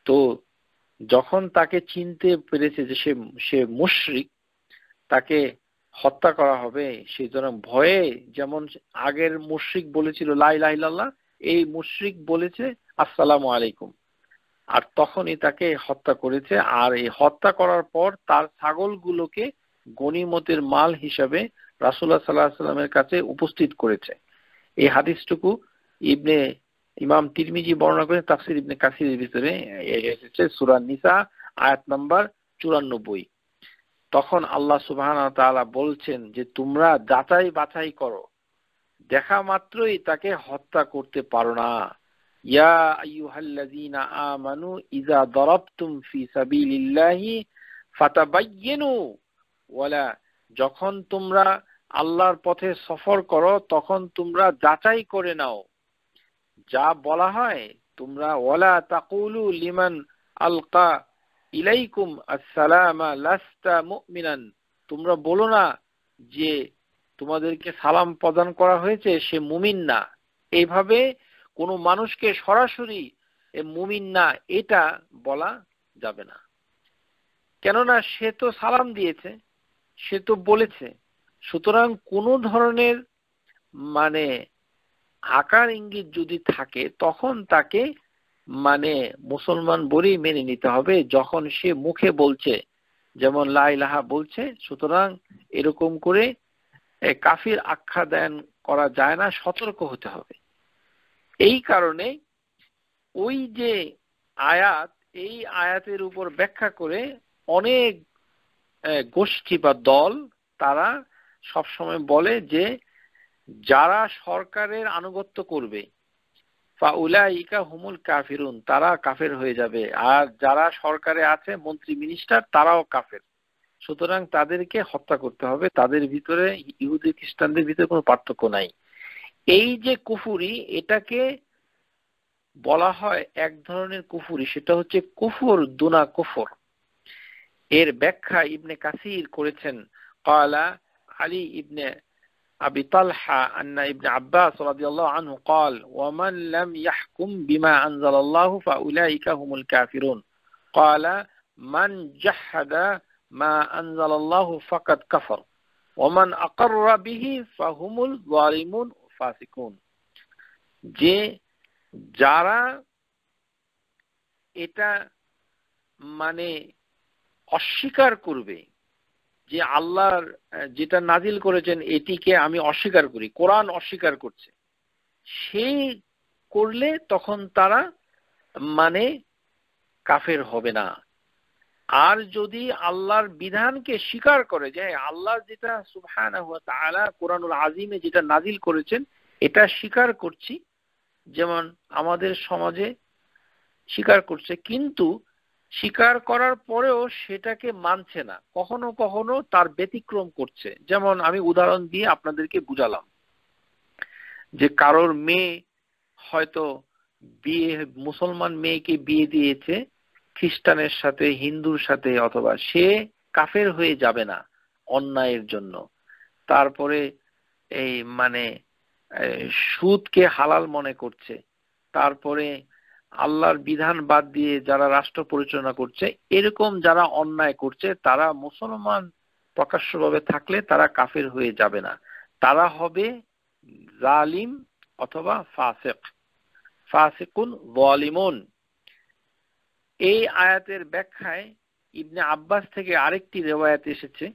তো যখন তাকে চিনতে পেরেছে যে সে সে মুশরিক তাকে হত্যা করা হবে সেই জন্য ভয়ে যেমন আগের মুশ্রিক বলেছিল লাই লাই লাল্লা এই মুশ্রিক বলেছে আসসালামু আলাইকুম আর তখনই তাকে হত্যা করেছে আর এই হত্যা করার পর তার ছাগলগুলোকে গণিমতের মাল হিসাবে রাসুল্লাহ সাল্লাহ সাল্লামের কাছে উপস্থিত করেছে এই হাদিসটুকু ইবনে ইমাম তিরমিজি বর্ণনা করে তাফসির ইবনে কাসির ভিতরে এসেছে সুরান নিসা আয়াত নাম্বার চুরানব্বই তখন আল্লাহ সুবাহ তালা বলছেন যে তোমরা যাচাই বাছাই করো দেখা মাত্রই তাকে হত্যা করতে পারো না যখন তোমরা আল্লাহর পথে সফর করো তখন তোমরা যাচাই করে নাও যা বলা হয় তোমরা ওলা তাকুলু লিমান আলকা ইলাইকুম আসসালামা লাস্তা মুমিনান তোমরা বলো না যে তোমাদেরকে সালাম প্রদান করা হয়েছে সে মুমিন না এভাবে কোন মানুষকে সরাসরি মুমিন না এটা বলা যাবে না কেননা সে তো সালাম দিয়েছে সে তো বলেছে সুতরাং কোনো ধরনের মানে আকার ইঙ্গিত যদি থাকে তখন তাকে মানে মুসলমান বলেই মেনে নিতে হবে যখন সে মুখে বলছে যেমন লাইলাহা বলছে সুতরাং এরকম করে কাফির আখ্যা দেন করা যায় না সতর্ক হতে হবে এই কারণে ওই যে আয়াত এই আয়াতের উপর ব্যাখ্যা করে অনেক গোষ্ঠী বা দল তারা সবসময় বলে যে যারা সরকারের আনুগত্য করবে হুমুল কাফিরুন তারা কাফের হয়ে যাবে আর যারা সরকারে আছে মন্ত্রী মিনিস্টার তারাও কাফের সুতরাং তাদেরকে হত্যা করতে হবে তাদের ভিতরে ইহুদি খ্রিস্টানদের ভিতরে কোনো পার্থক্য নাই এই যে কুফুরি এটাকে বলা হয় এক ধরনের কুফুরি সেটা হচ্ছে কুফুর দুনা কুফর এর ব্যাখ্যা ইবনে কাসির করেছেন কালা আলী ইবনে أبي طلحة أن ابن عباس رضي الله عنه قال ومن لم يحكم بما أنزل الله فأولئك هم الكافرون قال من جحد ما أنزل الله فقد كفر ومن أقر به فهم الظالمون فاسقون যে যারা এটা মানে অস্বীকার করবে যে আল্লাহর যেটা নাজিল করেছেন এটিকে আমি অস্বীকার করি কোরআন অস্বীকার করছে সেই করলে তখন তারা মানে কাফের হবে না আর যদি আল্লাহর বিধানকে স্বীকার করে যে হ্যাঁ, আল্লাহ যেটা সুহান কোরআনুল আজিমে যেটা নাজিল করেছেন এটা স্বীকার করছি যেমন আমাদের সমাজে স্বীকার করছে কিন্তু স্বীকার করার পরেও সেটাকে মানছে না কখনো কখনো তার ব্যতিক্রম করছে যেমন আমি উদাহরণ দিয়ে আপনাদেরকে বুঝালাম যে কারোর মেয়ে হয়তো বিয়ে মুসলমান মেয়েকে বিয়ে দিয়েছে খ্রিস্টানের সাথে হিন্দুর সাথে অথবা সে কাফের হয়ে যাবে না অন্যায়ের জন্য তারপরে এই মানে সুদকে হালাল মনে করছে তারপরে আল্লাহর বিধান বাদ দিয়ে যারা রাষ্ট্র পরিচালনা করছে এরকম যারা অন্যায় করছে তারা মুসলমান প্রকাশ্যভাবে থাকলে তারা কাফের হয়ে যাবে না তারা হবে জালিম অথবা ফাসেক ফাসেকুন ওয়ালিমন এই আয়াতের ব্যাখ্যায় ইবনে আব্বাস থেকে আরেকটি রেওয়ায়াত এসেছে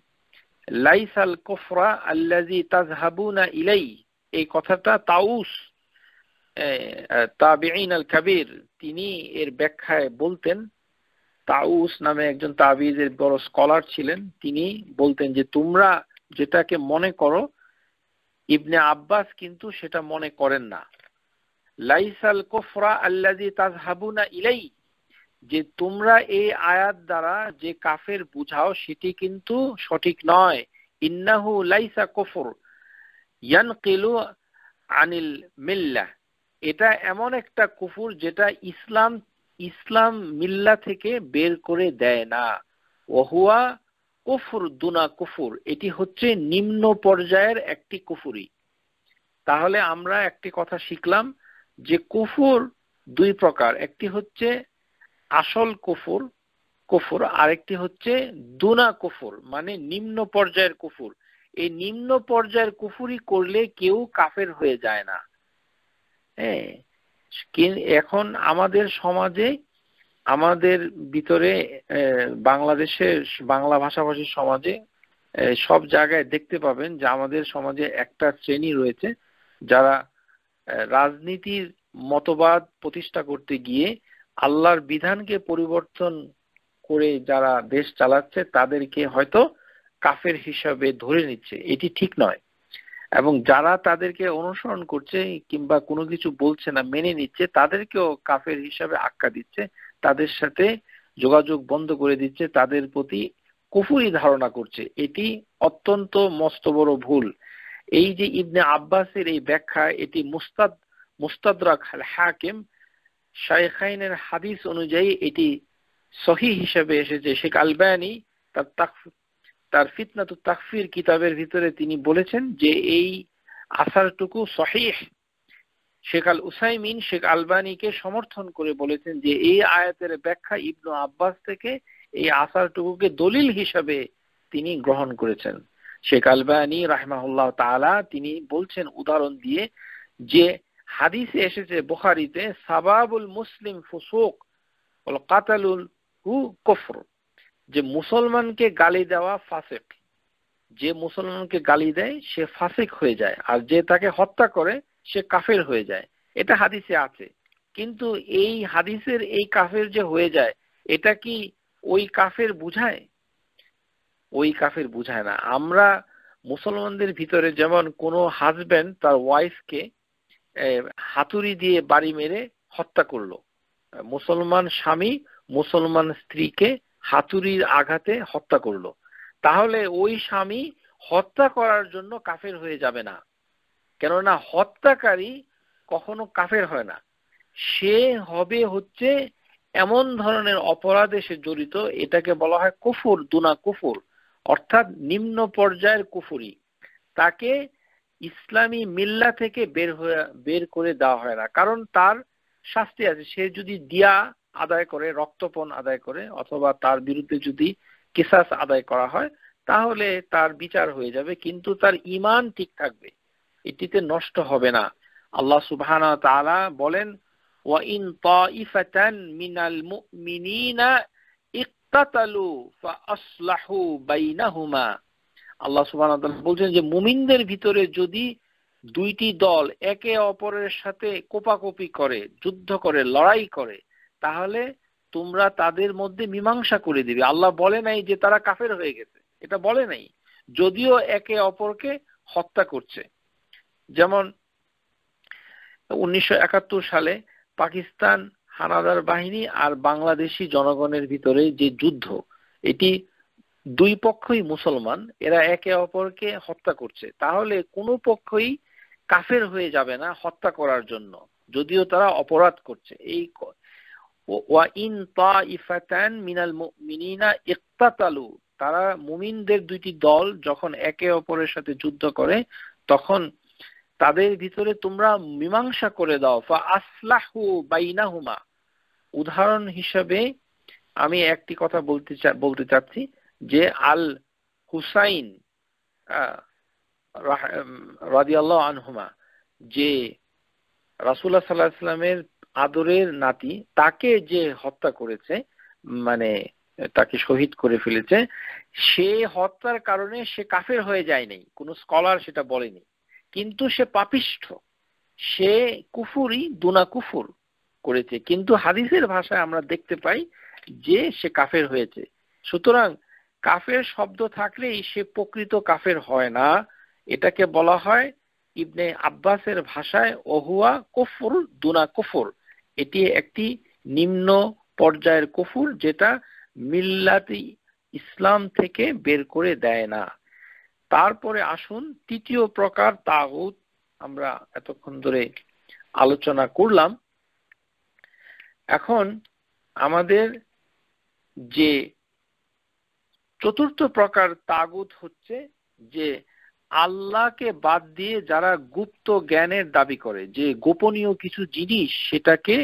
লাইসাল কোফরা আল্লাজি তাজহাবুনা ইলাই এই কথাটা তাউস তাবিঈন আল কাবীর তিনি এর ব্যাখ্যায় বলতেন তাউস নামে একজন তাবিজের বড় স্কলার ছিলেন তিনি বলতেন যে তোমরা যেটাকে মনে করো ইবনে আব্বাস কিন্তু সেটা মনে করেন না লাইসাল কোফরা আল্লাদি তাজহাবুনা ইলাই যে তোমরা এই আয়াত দ্বারা যে কাফের বুঝাও সেটি কিন্তু সঠিক নয় ইন্নাহু লাইসা কফর ইয়ানকিলু আনিল মিল্লাহ এটা এমন একটা কুফুর যেটা ইসলাম ইসলাম মিল্লা থেকে বের করে দেয় না ওহুয়া কুফুর দুনা কুফুর এটি হচ্ছে নিম্ন পর্যায়ের একটি কুফুরি তাহলে আমরা একটি কথা শিখলাম যে কুফুর দুই প্রকার একটি হচ্ছে আসল কুফুর কুফুর আরেকটি হচ্ছে দুনা কুফুর মানে নিম্ন পর্যায়ের কুফুর এই নিম্ন পর্যায়ের কুফুরি করলে কেউ কাফের হয়ে যায় না হ্যাঁ এখন আমাদের সমাজে আমাদের ভিতরে বাংলাদেশের বাংলা ভাষাভাষী সমাজে সব জায়গায় দেখতে পাবেন যে আমাদের সমাজে একটা শ্রেণী রয়েছে যারা রাজনীতির মতবাদ প্রতিষ্ঠা করতে গিয়ে আল্লাহর বিধানকে পরিবর্তন করে যারা দেশ চালাচ্ছে তাদেরকে হয়তো কাফের হিসাবে ধরে নিচ্ছে এটি ঠিক নয় এবং যারা তাদেরকে অনুসরণ করছে কিংবা কোনো কিছু বলছে না মেনে নিচ্ছে তাদেরকেও কাফের হিসাবে আখ্যা দিচ্ছে তাদের সাথে যোগাযোগ বন্ধ করে দিচ্ছে তাদের প্রতি কুফুরি ধারণা করছে এটি অত্যন্ত মস্ত বড় ভুল এই যে ইবনে আব্বাসের এই ব্যাখ্যা এটি মুস্তাদ মুস্তাদরাক হাকিম শাইখাইনের হাদিস অনুযায়ী এটি সহি হিসাবে এসেছে শেখ আলবায়ানি তার তার ফিতনাতু তাকফির কিতাবের ভিতরে তিনি বলেছেন যে এই আসারটুকু সহিহ শেখ আল উসাইমিন শেখ আলবানীকে সমর্থন করে বলেছেন যে এই আয়াতের ব্যাখ্যা ইবনু আব্বাস থেকে এই আসারটুকুকে দলিল হিসাবে তিনি গ্রহণ করেছেন শেখ আলবানি রাহমাহুল্লাহ তালা তিনি বলছেন উদাহরণ দিয়ে যে হাদিসে এসেছে বোখারিতে সাবাবুল মুসলিম ফুসুক কাতালুল হু কফর যে মুসলমানকে গালি দেওয়া ফাসেক যে মুসলমানকে গালি দেয় সে ফাসেক হয়ে যায় আর যে তাকে হত্যা করে সে কাফের হয়ে যায় এটা হাদিসে আছে কিন্তু এই হাদিসের এই কাফের যে হয়ে যায় এটা কি ওই কাফের বুঝায় ওই কাফের বুঝায় না আমরা মুসলমানদের ভিতরে যেমন কোনো হাজব্যান্ড তার ওয়াইফকে হাতুড়ি দিয়ে বাড়ি মেরে হত্যা করলো মুসলমান স্বামী মুসলমান স্ত্রীকে হাতুড়ির আঘাতে হত্যা করলো তাহলে ওই স্বামী হত্যা করার জন্য কাফের হয়ে যাবে না কেননা হত্যাকারী কখনো কাফের হয় না সে হবে হচ্ছে এমন ধরনের অপরাধে সে জড়িত এটাকে বলা হয় কুফুর দুনা কুফুর অর্থাৎ নিম্ন পর্যায়ের কুফুরি তাকে ইসলামী মিল্লা থেকে বের হয়ে বের করে দেওয়া হয় না কারণ তার শাস্তি আছে সে যদি দিয়া আদায় করে রক্তপণ আদায় করে অথবা তার বিরুদ্ধে যদি কেসাস আদায় করা হয় তাহলে তার বিচার হয়ে যাবে কিন্তু তার ইমান ঠিক থাকবে এটিতে নষ্ট হবে না আল্লাহ সুবহান বলেন আল্লাহ সুবহান বলছেন যে মুমিনদের ভিতরে যদি দুইটি দল একে অপরের সাথে কোপাকোপি করে যুদ্ধ করে লড়াই করে তাহলে তোমরা তাদের মধ্যে মীমাংসা করে দিবে আল্লাহ বলে নাই যে তারা কাফের হয়ে গেছে এটা বলে নাই যদিও একে অপরকে হত্যা করছে যেমন উনিশশো সালে পাকিস্তান হানাদার বাহিনী আর বাংলাদেশি জনগণের ভিতরে যে যুদ্ধ এটি দুই পক্ষই মুসলমান এরা একে অপরকে হত্যা করছে তাহলে কোনো পক্ষই কাফের হয়ে যাবে না হত্যা করার জন্য যদিও তারা অপরাধ করছে এই ওয়াইন তাইফাতান মিনাল মুমিনিনা ইকতাতালু তারা মুমিনদের দুইটি দল যখন একে অপরের সাথে যুদ্ধ করে তখন তাদের ভিতরে তোমরা মীমাংসা করে দাও ফা আসলাহু বাইনাহুমা উদাহরণ হিসাবে আমি একটি কথা বলতে বলতে চাচ্ছি যে আল হুসাইন রাদিয়াল্লাহ আনহুমা যে রাসুল্লাহ সাল্লাহ সাল্লামের আদরের নাতি তাকে যে হত্যা করেছে মানে তাকে শহীদ করে ফেলেছে সে হত্যার কারণে সে কাফের হয়ে যায়নি কোনো স্কলার সেটা বলেনি কিন্তু সে পাপিষ্ঠ সে কুফুরি দুনা কুফুর করেছে কিন্তু হাদিসের ভাষায় আমরা দেখতে পাই যে সে কাফের হয়েছে সুতরাং কাফের শব্দ থাকলেই সে প্রকৃত কাফের হয় না এটাকে বলা হয় ইবনে আব্বাসের ভাষায় অহুয়া কফুর দুনা কুফুর এটি একটি নিম্ন পর্যায়ের কুফুর যেটা মিল্লাতি ইসলাম থেকে বের করে দেয় না তারপরে আসুন তৃতীয় প্রকার তাগুত আমরা এতক্ষণ ধরে আলোচনা করলাম এখন আমাদের যে চতুর্থ প্রকার তাগুত হচ্ছে যে আল্লাহকে বাদ দিয়ে যারা গুপ্ত জ্ঞানের দাবি করে যে গোপনীয় কিছু জিনিস সেটাকে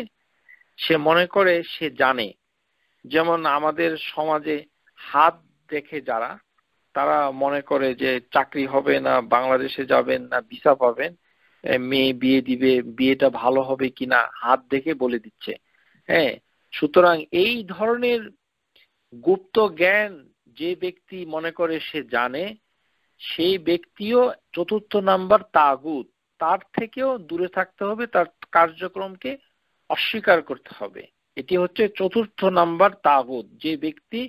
সে মনে করে সে জানে যেমন আমাদের সমাজে হাত দেখে যারা তারা মনে করে যে চাকরি হবে না বাংলাদেশে যাবেন না ভিসা পাবেন মেয়ে বিয়ে দিবে বিয়েটা ভালো হবে কিনা হাত দেখে বলে দিচ্ছে হ্যাঁ সুতরাং এই ধরনের গুপ্ত জ্ঞান যে ব্যক্তি মনে করে সে জানে সেই ব্যক্তিও চতুর্থ নাম্বার তাগুত তার থেকেও দূরে থাকতে হবে তার কার্যক্রমকে অস্বীকার করতে হবে এটি হচ্ছে চতুর্থ নাম্বার তাগুত যে ব্যক্তি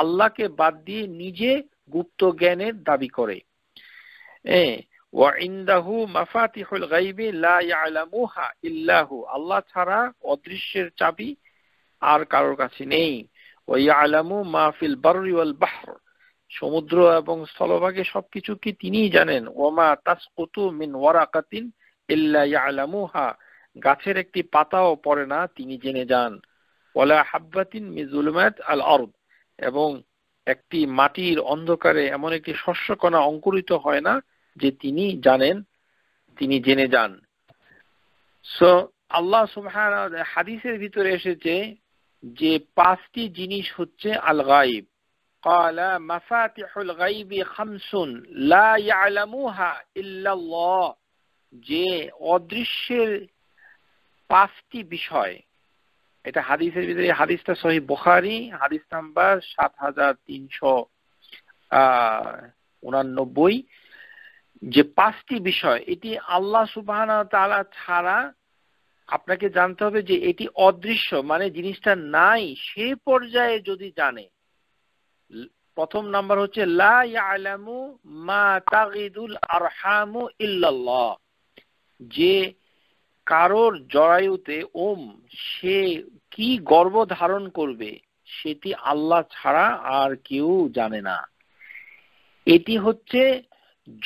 আল্লাহকে বাদ দিয়ে নিজে গুপ্ত জ্ঞানের দাবি করে ইল্লাহু আল্লাহ ছাড়া অদৃশ্যের চাবি আর কারোর কাছে নেই ওয়া ইয়ালামু মা ফিল বাররি ওয়াল বাহর সমুদ্র এবং স্থলভাগে সবকিছু কি তিনিই জানেন ওমা তাসকুতু মিন ওয়ারাকাতিন ইল্লা ইয়ালামুহা গাছের একটি পাতাও পড়ে না তিনি জেনে যান ওয়ালা হাব্বাতিন মিজুলমাত আল আরদ এবং একটি মাটির অন্ধকারে এমন একটি শস্যকণা অঙ্কুরিত হয় না যে তিনি জানেন তিনি জেনে যান সো আল্লাহ সুবহান হাদিসের ভিতরে এসেছে যে পাঁচটি জিনিস হচ্ছে আল গাইব قال الغيب خمس لا الله যে অদৃশ্যের পাঁচটি বিষয় এটা হাদিসের ভিতরে হাদিসটা সহি বোখারি হাদিস নাম্বার সাত হাজার তিনশো উনানব্বই যে পাঁচটি বিষয় এটি আল্লাহ সুবাহ তালা ছাড়া আপনাকে জানতে হবে যে এটি অদৃশ্য মানে জিনিসটা নাই সে পর্যায়ে যদি জানে প্রথম নাম্বার হচ্ছে লা ইয়ালামু মা তাগিদুল আরহামু ইল্লাল্লাহ যে কারোর জরায়ুতে ওম সে কি গর্ব ধারণ করবে সেটি আল্লাহ ছাড়া আর কেউ জানে না এটি হচ্ছে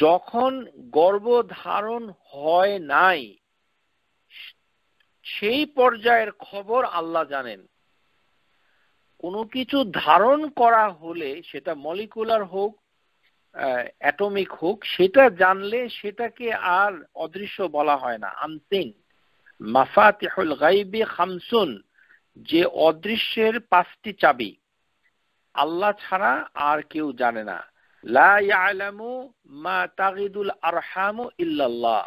যখন গর্ব ধারণ হয় নাই সেই পর্যায়ের খবর আল্লাহ জানেন কোনো কিছু ধারণ করা হলে সেটা মলিকুলার হোক অ্যাটমিক হোক সেটা জানলে সেটাকে আর অদৃশ্য বলা হয় না আনসিং মাফাতিহুল গাইবি খামসুন যে অদৃশ্যের পাঁচটি চাবি আল্লাহ ছাড়া আর কেউ জানে না লা ইয়ালামু মা তাগিদুল আরহামু ইল্লাল্লাহ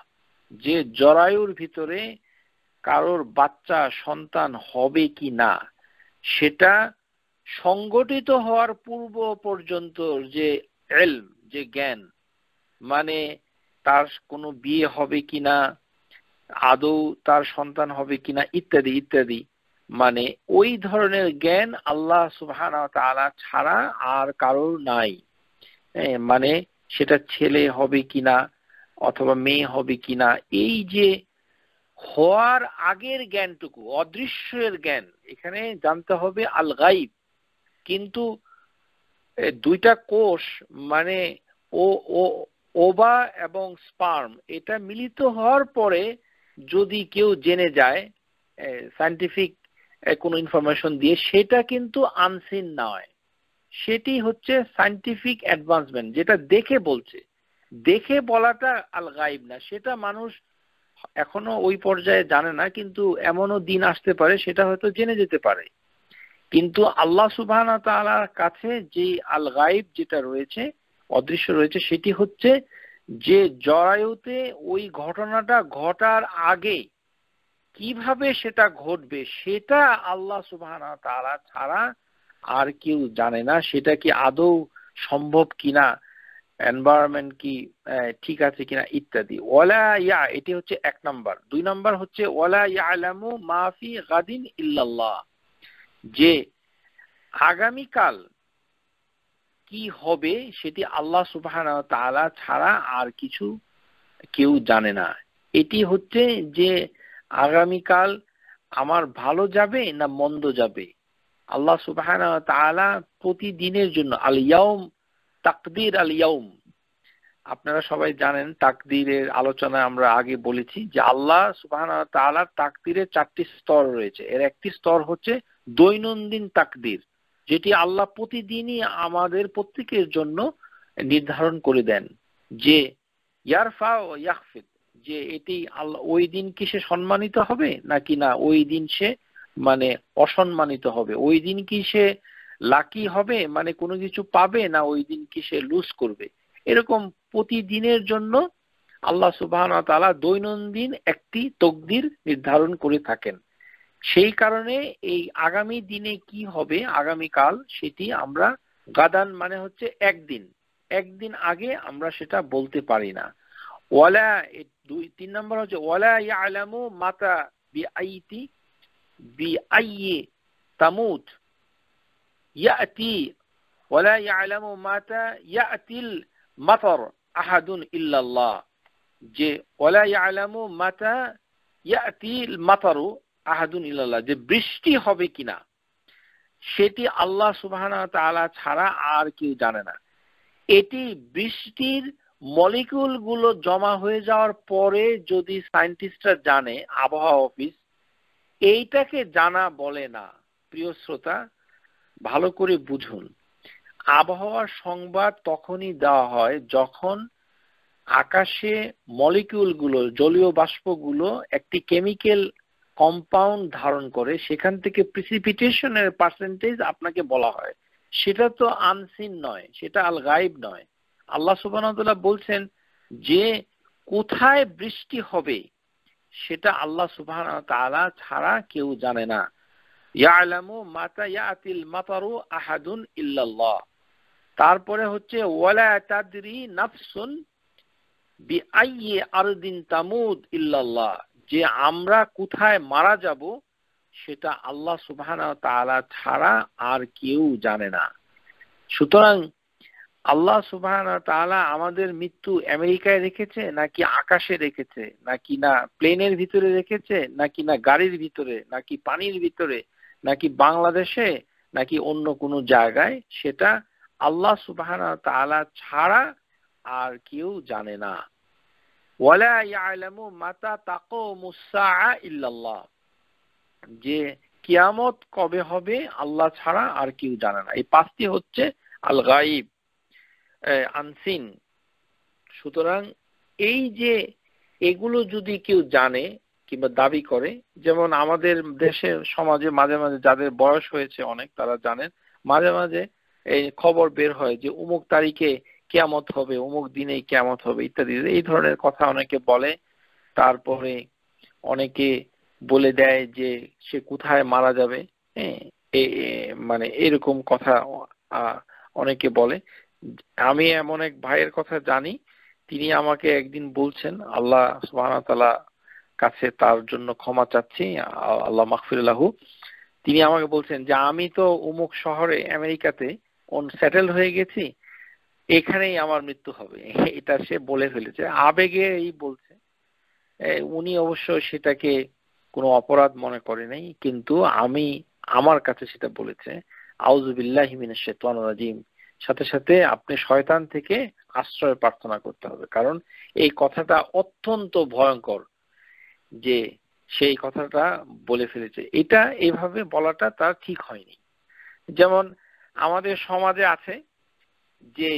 যে জরায়ুর ভিতরে কারোর বাচ্চা সন্তান হবে কি না সেটা সংগঠিত হওয়ার পূর্ব পর্যন্ত যে এলম যে জ্ঞান মানে তার কোনো বিয়ে হবে কিনা আদৌ তার সন্তান হবে কিনা ইত্যাদি ইত্যাদি মানে ওই ধরনের জ্ঞান আল্লাহ সুহান ছাড়া আর কারোর নাই মানে সেটা ছেলে হবে কিনা অথবা মেয়ে হবে কিনা এই যে হওয়ার আগের জ্ঞানটুকু অদৃশ্যের জ্ঞান এখানে জানতে হবে আল গাইব কিন্তু দুইটা কোষ মানে ও ও ওবা এবং স্পার্ম এটা মিলিত হওয়ার পরে যদি কেউ জেনে যায় সাইন্টিফিক কোনো ইনফরমেশন দিয়ে সেটা কিন্তু আনসিন নয় সেটি হচ্ছে সাইন্টিফিক অ্যাডভান্সমেন্ট যেটা দেখে বলছে দেখে বলাটা আল গাইব না সেটা মানুষ এখনো ওই পর্যায়ে জানে না কিন্তু এমনও দিন আসতে পারে সেটা হয়তো জেনে যেতে পারে কিন্তু আল্লাহ সুবাহ তালার কাছে যে আল গাইব যেটা রয়েছে অদৃশ্য রয়েছে সেটি হচ্ছে যে জরায়ুতে ওই ঘটনাটা ঘটার আগে কিভাবে সেটা ঘটবে সেটা আল্লাহ সুবাহ তারা ছাড়া আর কেউ জানে না সেটা কি আদৌ সম্ভব কিনা এনভায়রনমেন্ট কি ঠিক আছে কিনা ইত্যাদি ওলা ইয়া এটি হচ্ছে এক নাম্বার দুই নাম্বার হচ্ছে ওয়ালা ইয়া মাফি গাদিন ইল্লাল্লাহ যে আগামীকাল কি হবে সেটি আল্লাহ সুবাহ তালা ছাড়া আর কিছু কেউ জানে না এটি হচ্ছে যে আগামীকাল আমার ভালো যাবে না মন্দ যাবে আল্লাহ সুবাহ তালা প্রতিদিনের জন্য আলিয়াউম তাকদির আলিয়াউম আপনারা সবাই জানেন তাকদিরের আলোচনায় আমরা আগে বলেছি যে আল্লাহ সুবাহ তালার তাকদিরের চারটি স্তর রয়েছে এর একটি স্তর হচ্ছে দৈনন্দিন তাকদির যেটি আল্লাহ প্রতিদিনই আমাদের প্রত্যেকের জন্য নির্ধারণ করে দেন যে ইয়ারফা ও ইয়াহফিদ যে এটি আল্লাহ ওই দিন কি সে সম্মানিত হবে নাকি না ওই দিন সে মানে অসম্মানিত হবে ওই দিন কি সে লাকি হবে মানে কোনো কিছু পাবে না ওই দিন কি সে লুজ করবে এরকম প্রতিদিনের জন্য আল্লাহ সুবাহ তালা দৈনন্দিন একটি তকদির নির্ধারণ করে থাকেন সেই কারণে এই আগামী দিনে কি হবে আগামীকাল সেটি আমরা গাদান মানে হচ্ছে একদিন একদিন আগে আমরা সেটা বলতে পারি না ওয়ালা দুই তিন নম্বর হচ্ছে ওয়ালা ইয়ালামু মাতা বি আইতি বি আইয়ে তামুত ইয়াতি ওয়ালা ইয়ালামু মাতা ইয়াতিল মাতর আহাদুন ইল্লাল্লাহ যে আলামু মাতা ইয়াতি মাতারু আহাদুন ইল্লাল্লাহ যে বৃষ্টি হবে কিনা সেটি আল্লাহ সুবাহানা তালা ছাড়া আর কেউ জানে না এটি বৃষ্টির মলিকুলগুলো জমা হয়ে যাওয়ার পরে যদি সায়েন্টিস্টরা জানে আবহাওয়া অফিস এইটাকে জানা বলে না প্রিয় শ্রোতা ভালো করে বুঝুন আবহাওয়ার সংবাদ তখনই দেওয়া হয় যখন আকাশে মলিকিউলগুলো জলীয় বাষ্পগুলো একটি কেমিক্যাল কম্পাউন্ড ধারণ করে সেখান থেকে প্রিসিপিটেশনের পার্সেন্টেজ আপনাকে বলা হয় সেটা তো আনসিন নয় সেটা আল গাইব নয় আল্লাহ সুবাহতাল্লাহ বলছেন যে কোথায় বৃষ্টি হবে সেটা আল্লাহ সুবাহ তালা ছাড়া কেউ জানে না ইয়ালামু মাতা ইয়া আতিল মাতারু আহাদুন ইল্লাল্লাহ তারপরে হচ্ছে ওয়ালা নাফসুন তামুদ যে আমরা কোথায় মারা যাব সেটা আল্লাহ সুবহান ছাড়া আর কেউ জানে না সুতরাং আল্লাহ সুবহান আমাদের মৃত্যু আমেরিকায় রেখেছে নাকি আকাশে রেখেছে নাকি না প্লেনের ভিতরে রেখেছে নাকি না গাড়ির ভিতরে নাকি পানির ভিতরে নাকি বাংলাদেশে নাকি অন্য কোনো জায়গায় সেটা আল্লাহ সুবাহানা তালা ছাড়া আর কেউ জানে না ওয়ালা ইয়ালামু যে কিয়ামত কবে হবে আল্লাহ ছাড়া আর কেউ জানে না এই পাঁচটি হচ্ছে আল গাইব আনসিন সুতরাং এই যে এগুলো যদি কেউ জানে কিংবা দাবি করে যেমন আমাদের দেশের সমাজে মাঝে মাঝে যাদের বয়স হয়েছে অনেক তারা জানেন মাঝে মাঝে এই খবর বের হয় যে অমুক তারিখে কেয়ামত হবে অমুক দিনে কেয়ামত হবে ইত্যাদি এই ধরনের কথা অনেকে বলে তারপরে অনেকে বলে দেয় যে সে কোথায় মারা যাবে হ্যাঁ, মানে এরকম কথা অনেকে বলে আমি এমন এক ভাইয়ের কথা জানি তিনি আমাকে একদিন বলছেন আল্লাহ সুবাহতালা কাছে তার জন্য ক্ষমা চাচ্ছি আল্লাহ মাহফিরুল্লাহু তিনি আমাকে বলছেন যে আমি তো অমুক শহরে আমেরিকাতে সেটেল হয়ে গেছি এখানেই আমার মৃত্যু হবে এটা সে বলে ফেলেছে আবেগে এই বলছে উনি অবশ্য সেটাকে কোনো অপরাধ মনে করে নাই কিন্তু আমি আমার কাছে সেটা বলেছে আউজুবিল্লাহিমিনাজিম সাথে সাথে আপনি শয়তান থেকে আশ্রয় প্রার্থনা করতে হবে কারণ এই কথাটা অত্যন্ত ভয়ঙ্কর যে সেই কথাটা বলে ফেলেছে এটা এভাবে বলাটা তার ঠিক হয়নি যেমন আমাদের সমাজে আছে যে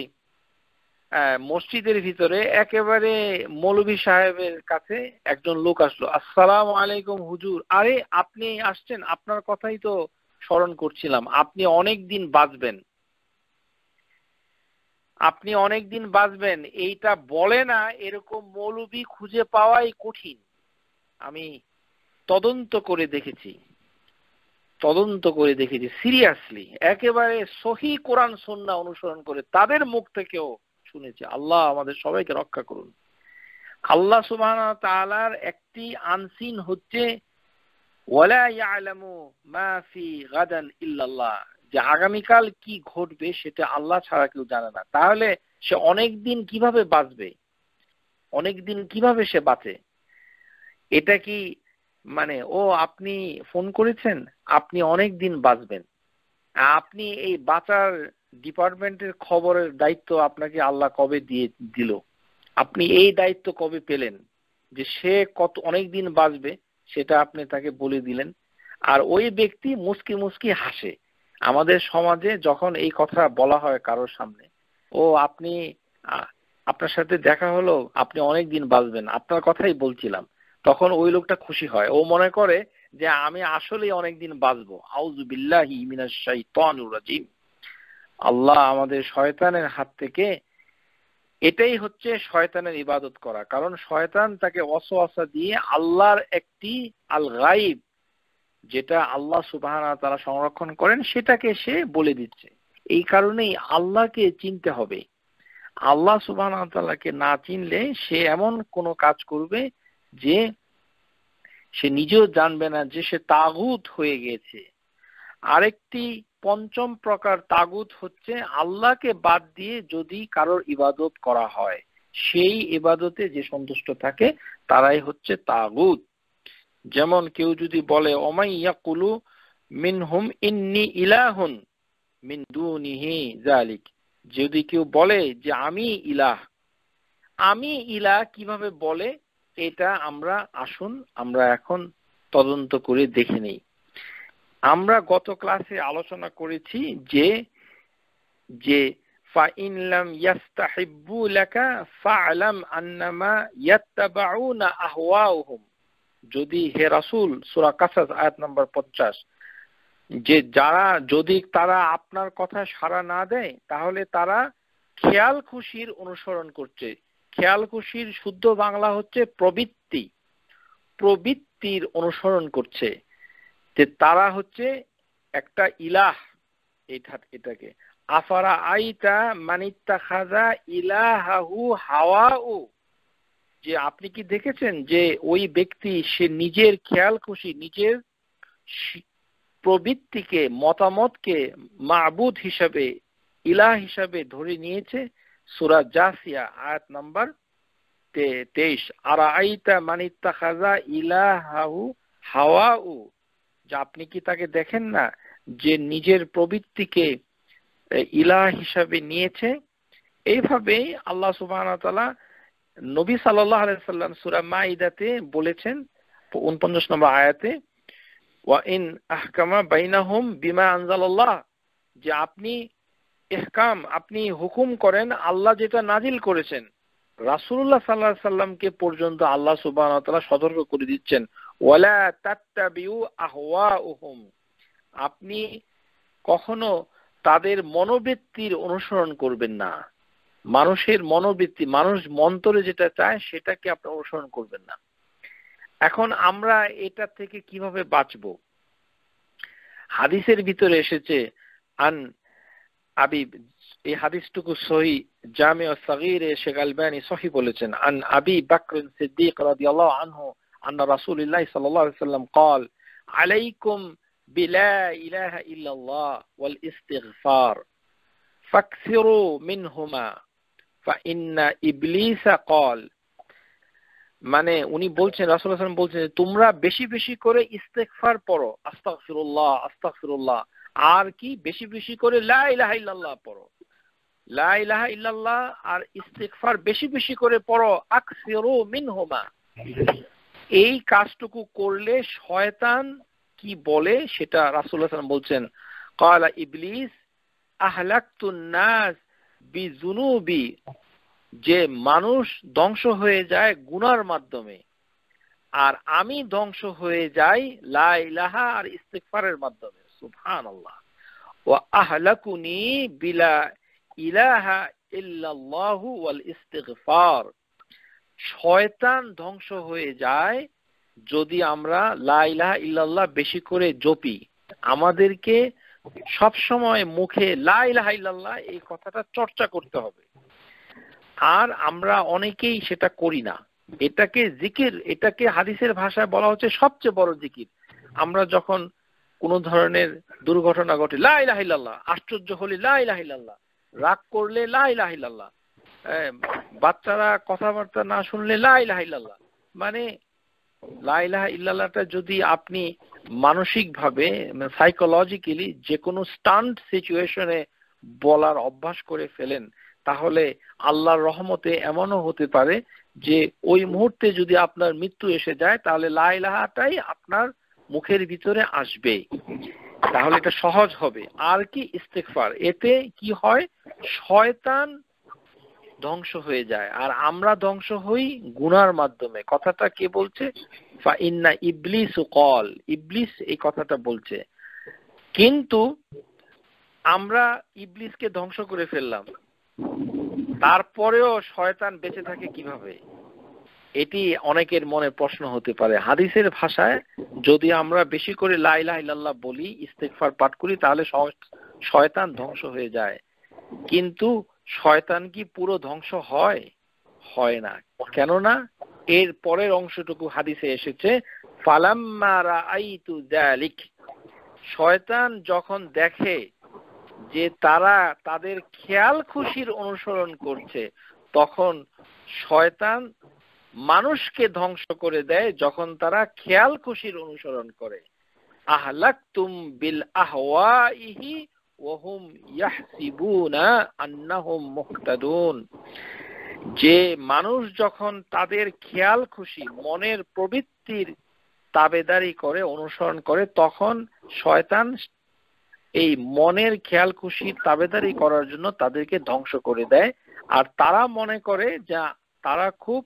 মসজিদের ভিতরে একেবারে মৌলভী সাহেবের কাছে একজন লোক আসলো আসসালাম আলাইকুম হুজুর আরে আপনি আসছেন আপনার কথাই তো স্মরণ করছিলাম আপনি অনেক দিন বাঁচবেন আপনি অনেক দিন বাঁচবেন এইটা বলে না এরকম মৌলভী খুঁজে পাওয়াই কঠিন আমি তদন্ত করে দেখেছি তদন্ত করে দেখেছি সিরিয়াসলি একেবারে সহি কোরআন সন্না অনুসরণ করে তাদের মুখ থেকেও শুনেছি আল্লাহ আমাদের সবাইকে রক্ষা করুন আল্লাহ সুবাহ তালার একটি আনসিন হচ্ছে যে আগামীকাল কি ঘটবে সেটা আল্লাহ ছাড়া কেউ জানে না তাহলে সে অনেকদিন কিভাবে বাঁচবে অনেক দিন কিভাবে সে বাঁচে এটা কি মানে ও আপনি ফোন করেছেন আপনি অনেক দিন বাঁচবেন আপনি এই বাঁচার ডিপার্টমেন্টের খবরের দায়িত্ব আপনাকে আল্লাহ কবে দিয়ে দিল আপনি এই দায়িত্ব কবে পেলেন যে সে কত অনেক দিন বাঁচবে সেটা আপনি তাকে বলে দিলেন আর ওই ব্যক্তি মুস্কি মুস্কি হাসে আমাদের সমাজে যখন এই কথা বলা হয় কারোর সামনে ও আপনি আপনার সাথে দেখা হলো আপনি অনেক দিন বাঁচবেন আপনার কথাই বলছিলাম তখন ওই লোকটা খুশি হয় ও মনে করে যে আমি আসলে অনেকদিন বাঁচবো আল্লাহ আমাদের শয়তানের হাত থেকে এটাই হচ্ছে শয়তানের ইবাদত করা কারণ শয়তান তাকে আসা দিয়ে আল্লাহর একটি আল গাইব যেটা আল্লাহ সুবাহানা তারা সংরক্ষণ করেন সেটাকে সে বলে দিচ্ছে এই কারণেই আল্লাহকে চিনতে হবে আল্লাহ সুবাহ না চিনলে সে এমন কোনো কাজ করবে যে সে নিজেও জানবে না যে সে তাগুত হয়ে গেছে আরেকটি পঞ্চম প্রকার তাগুত হচ্ছে আল্লাহকে বাদ দিয়ে যদি কারোর ইবাদত করা হয় সেই ইবাদতে যে সন্তুষ্ট থাকে তারাই হচ্ছে তাগুত যেমন কেউ যদি বলে ওমাই মিনহুম ইন্নি ইলাহুন মিন দুনিহি জালিক যদি কেউ বলে যে আমি ইলাহ আমি ইলাহ কিভাবে বলে এটা আমরা আসুন আমরা এখন তদন্ত করে দেখে নেই আমরা গত ক্লাসে আলোচনা করেছি যে যে যদি হে রাসুল কাসাস আয়াত নম্বর পঞ্চাশ যে যারা যদি তারা আপনার কথা সাড়া না দেয় তাহলে তারা খেয়াল খুশির অনুসরণ করছে খেয়ালখুশির শুদ্ধ বাংলা হচ্ছে প্রবৃত্তি প্রবৃত্তির অনুসরণ করছে যে তারা হচ্ছে একটা ইলাহ এটাকে আফারা আইতা মানিত্তা খাজা ইলাহাহু হাওয়া ও যে আপনি কি দেখেছেন যে ওই ব্যক্তি সে নিজের খেয়াল খুশি নিজের প্রবৃত্তিকে মতামতকে মাবুদ হিসাবে ইলাহ হিসাবে ধরে নিয়েছে সুরা জাসিয়া আয়াত নম্বর তেইশ আর আইতা মানিতা খাজা আপনি কি তাকে দেখেন না যে নিজের প্রবৃত্তিকে ইলা হিসাবে নিয়েছে এইভাবেই আল্লাহ সুবাহ নবী সাল্লাহ আলাইসাল্লাম সুরা মাইদাতে বলেছেন উনপঞ্চাশ নম্বর আয়াতে ওয়া ইন আহকামা বাইনাহুম বিমা আনজাল্লাহ যে আপনি এহকাম আপনি হুকুম করেন আল্লাহ যেটা নাজিল করেছেন রাসুল্লাহ সাল্লাহ সাল্লামকে পর্যন্ত আল্লাহ সুবাহ সতর্ক করে দিচ্ছেন আপনি কখনো তাদের মনোবৃত্তির অনুসরণ করবেন না মানুষের মনোবৃত্তি মানুষ মন্তরে যেটা চায় সেটাকে আপনি অনুসরণ করবেন না এখন আমরা এটা থেকে কিভাবে বাঁচব হাদিসের ভিতরে এসেছে আন আবিব এই হাদিসটুকু সহি জামে ও শেখ আলবানি সহি বলেছেন আন আবি সিদ্দিক আনহু মানে রাসূলুল্লাহ সাল্লাল্লাহু আলাইহি সাল্লাম মানে উনি বলছেন রাসুল হাসান বলছেন তোমরা বেশি বেশি করে ইস্তেকফার পড়ো আস্তাক ফিরুল্লাহ আর কি বেশি বেশি করে লাহা ইল্লাল্লাহ পড়ো লাহা ইল্লাল্লাহ আর ইস্তেকফার বেশি বেশি করে পড়ো আকসেরো মিনহোমা এই কাজটুকু করলে শয়তান কি বলে সেটা রাসুল্লাহ বলছেন কালা ইবলিস আহলাকুন বিজুনুবি যে মানুষ ধ্বংস হয়ে যায় গুনার মাধ্যমে আর আমি ধ্বংস হয়ে যাই লাইলাহা আর ইস্তেকফারের মাধ্যমে সুবহান ওয়া আহলাকুনি বিলা ইলাহা ইল্লাল্লাহু ওয়াল ইস্তিগফার শয়তান ধ্বংস হয়ে যায় যদি আমরা লা ইলাহা ইল্লাল্লাহ বেশি করে জপি আমাদেরকে সব সময় মুখে লা ইলাহা ইল্লাল্লাহ এই কথাটা চর্চা করতে হবে আর আমরা অনেকেই সেটা করি না এটাকে জিকির এটাকে হাদিসের ভাষায় বলা হচ্ছে সবচেয়ে বড় জিকির আমরা যখন কোনো ধরনের দুর্ঘটনা ঘটে লাই লাইলাহিল্লাহ আশ্চর্য হলে লাই লাইলাহিল্লাহ রাগ করলে লাইলাহিল্লাহ হ্যাঁ, বাচ্চারা কথাবার্তা না শুনলে লাইলাহিল্লাহ মানে লাই ইল্লাহটা যদি আপনি মানসিকভাবে সাইকোলজিক্যালি যে কোনো স্টান্ট সিচুয়েশনে বলার অভ্যাস করে ফেলেন তাহলে আল্লাহর রহমতে এমনও হতে পারে যে ওই মুহূর্তে যদি আপনার মৃত্যু এসে যায় তাহলে লাইলাহাটাই আপনার মুখের ভিতরে আসবে তাহলে এটা সহজ হবে আর কি ইস্তেকফার এতে কি হয় শয়তান ধ্বংস হয়ে যায় আর আমরা ধ্বংস হই গুনার মাধ্যমে কথাটা কে বলছে ইন্না ইবলিস কল ইবলিস এই কথাটা বলছে কিন্তু আমরা ইবলিসকে ধ্বংস করে ফেললাম তারপরেও শয়তান বেঁচে থাকে কিভাবে এটি অনেকের মনে প্রশ্ন হতে পারে হাদিসের ভাষায় যদি আমরা বেশি করে লাই ইল্লাল্লাহ বলি ইস্তেকফার পাঠ করি তাহলে শয়তান ধ্বংস হয়ে যায় কিন্তু শয়তান কি পুরো ধ্বংস হয় হয় না কেননা এর পরের অংশটুকু হাদিসে এসেছে শয়তান যখন দেখে যে তারা তাদের খেয়াল খুশির অনুসরণ করছে তখন শয়তান মানুষকে ধ্বংস করে দেয় যখন তারা খেয়াল খুশির অনুসরণ করে আহলাক তুম বিল আহওয়াইহি ওয়াহুম ইয়াহসিবুনা আন্নাহুম মুহতাদুন যে মানুষ যখন তাদের খেয়াল খুশি মনের প্রবৃত্তির তাবেদারি করে অনুসরণ করে তখন শয়তান এই মনের খেয়াল খুশি তাবেদারি করার জন্য তাদেরকে ধ্বংস করে দেয় আর তারা মনে করে যা তারা খুব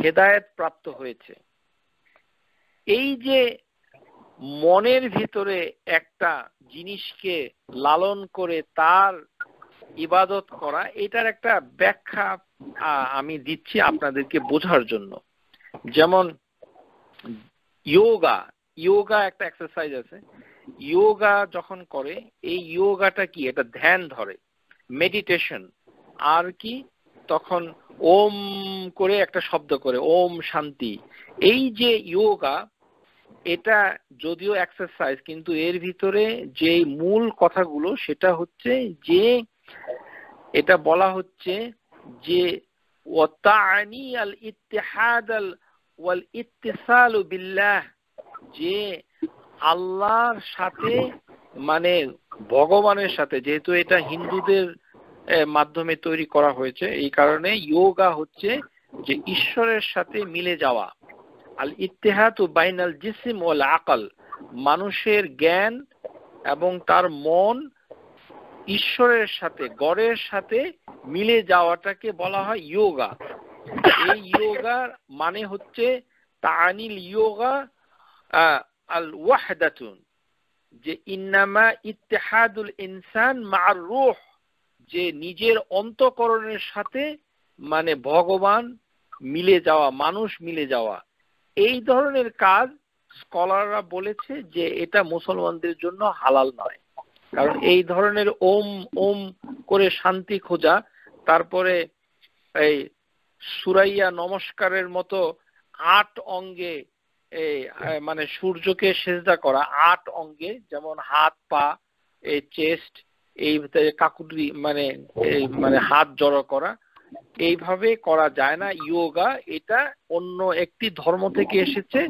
হেদায়ত প্রাপ্ত হয়েছে এই যে মনের ভিতরে একটা জিনিসকে লালন করে তার ইবাদত করা এটার একটা ব্যাখ্যা আমি দিচ্ছি আপনাদেরকে বোঝার জন্য যেমন ইয়োগা ইয়োগা একটা এক্সারসাইজ আছে ইয়োগা যখন করে এই ইয়োগাটা কি এটা ধ্যান ধরে মেডিটেশন আর কি তখন ওম করে একটা শব্দ করে ওম শান্তি এই যে ইয়োগা এটা যদিও এক্সারসাইজ কিন্তু এর ভিতরে যে মূল কথাগুলো সেটা হচ্ছে যে এটা বলা হচ্ছে যে আল ইত্তেহাদ আল ওয়াল ইত্তেসাল বিল্লাহ যে আল্লাহর সাথে মানে ভগবানের সাথে যেহেতু এটা হিন্দুদের মাধ্যমে তৈরি করা হয়েছে এই কারণে ইয়োগা হচ্ছে যে ঈশ্বরের সাথে মিলে যাওয়া আল ইতিহাত ও বাইনাল জিসিম ও আকাল মানুষের জ্ঞান এবং তার মন ঈশ্বরের সাথে গড়ের সাথে মিলে যাওয়াটাকে বলা হয় ইয়োগা এই ইয়োগার মানে হচ্ছে তানিল ইয়োগা আল ওয়াহদাতুন যে ইন্নামা ইতিহাদুল ইনসান মা রুহ যে নিজের অন্তকরণের সাথে মানে ভগবান মিলে যাওয়া মানুষ মিলে যাওয়া এই ধরনের কাজ স্কলাররা বলেছে যে এটা মুসলমানদের জন্য হালাল নয় কারণ এই ধরনের ওম ওম করে শান্তি খোঁজা তারপরে এই সুরাইয়া নমস্কারের মতো আট অঙ্গে মানে সূর্যকে সেজদা করা আট অঙ্গে যেমন হাত পা এই চেস্ট এই কাকুটি মানে মানে হাত জড়ো করা এইভাবে করা যায় না ইয়োগা এটা অন্য একটি ধর্ম থেকে এসেছে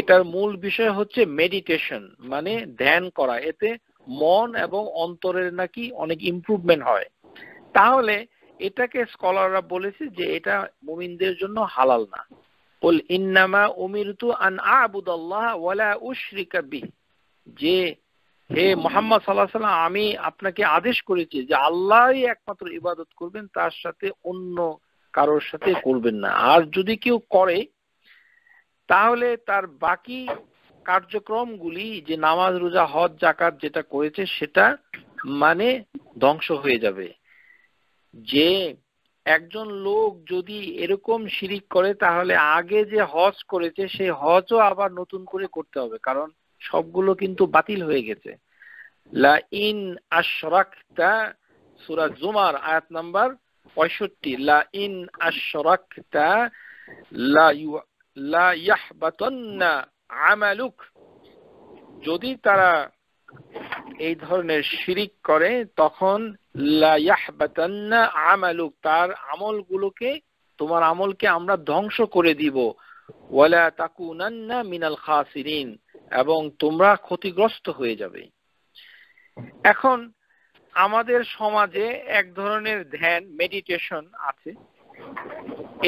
এটার মূল বিষয় হচ্ছে মেডিটেশন মানে ধ্যান করা এতে মন এবং অন্তরের নাকি অনেক ইম্প্রুভমেন্ট হয় তাহলে এটাকে স্কলাররা বলেছে যে এটা মুমিনদের জন্য হালাল না বল ইন্নামা উমিরতু আন আবুদাল্লাহ ওয়ালা উশরিকা বিহি যে হে মোহাম্মদ সাল্লাহ সাল্লাম আমি আপনাকে আদেশ করেছি যে আল্লাহ একমাত্র ইবাদত করবেন তার সাথে অন্য কারোর সাথে করবেন না আর যদি কেউ করে তাহলে তার বাকি কার্যক্রমগুলি যে নামাজ রোজা হজ জাকাত যেটা করেছে সেটা মানে ধ্বংস হয়ে যাবে যে একজন লোক যদি এরকম শিরিক করে তাহলে আগে যে হজ করেছে সেই হজও আবার নতুন করে করতে হবে কারণ সবগুলো কিন্তু বাতিল হয়ে গেছে আশরাকতা জুমার আয়াত নাম্বার আশরাকতা লা ইয়াহবাতান্না আমালুক যদি তারা এই ধরনের শিরিক করে তখন লা ইয়াহবাতান্না আমালুক তার আমলগুলোকে তোমার আমলকে আমরা ধ্বংস করে দিব ওয়ালা তাকুনান্না মিনাল খাসিরিন এবং তোমরা ক্ষতিগ্রস্ত হয়ে যাবে এখন আমাদের সমাজে এক ধরনের ধ্যান মেডিটেশন আছে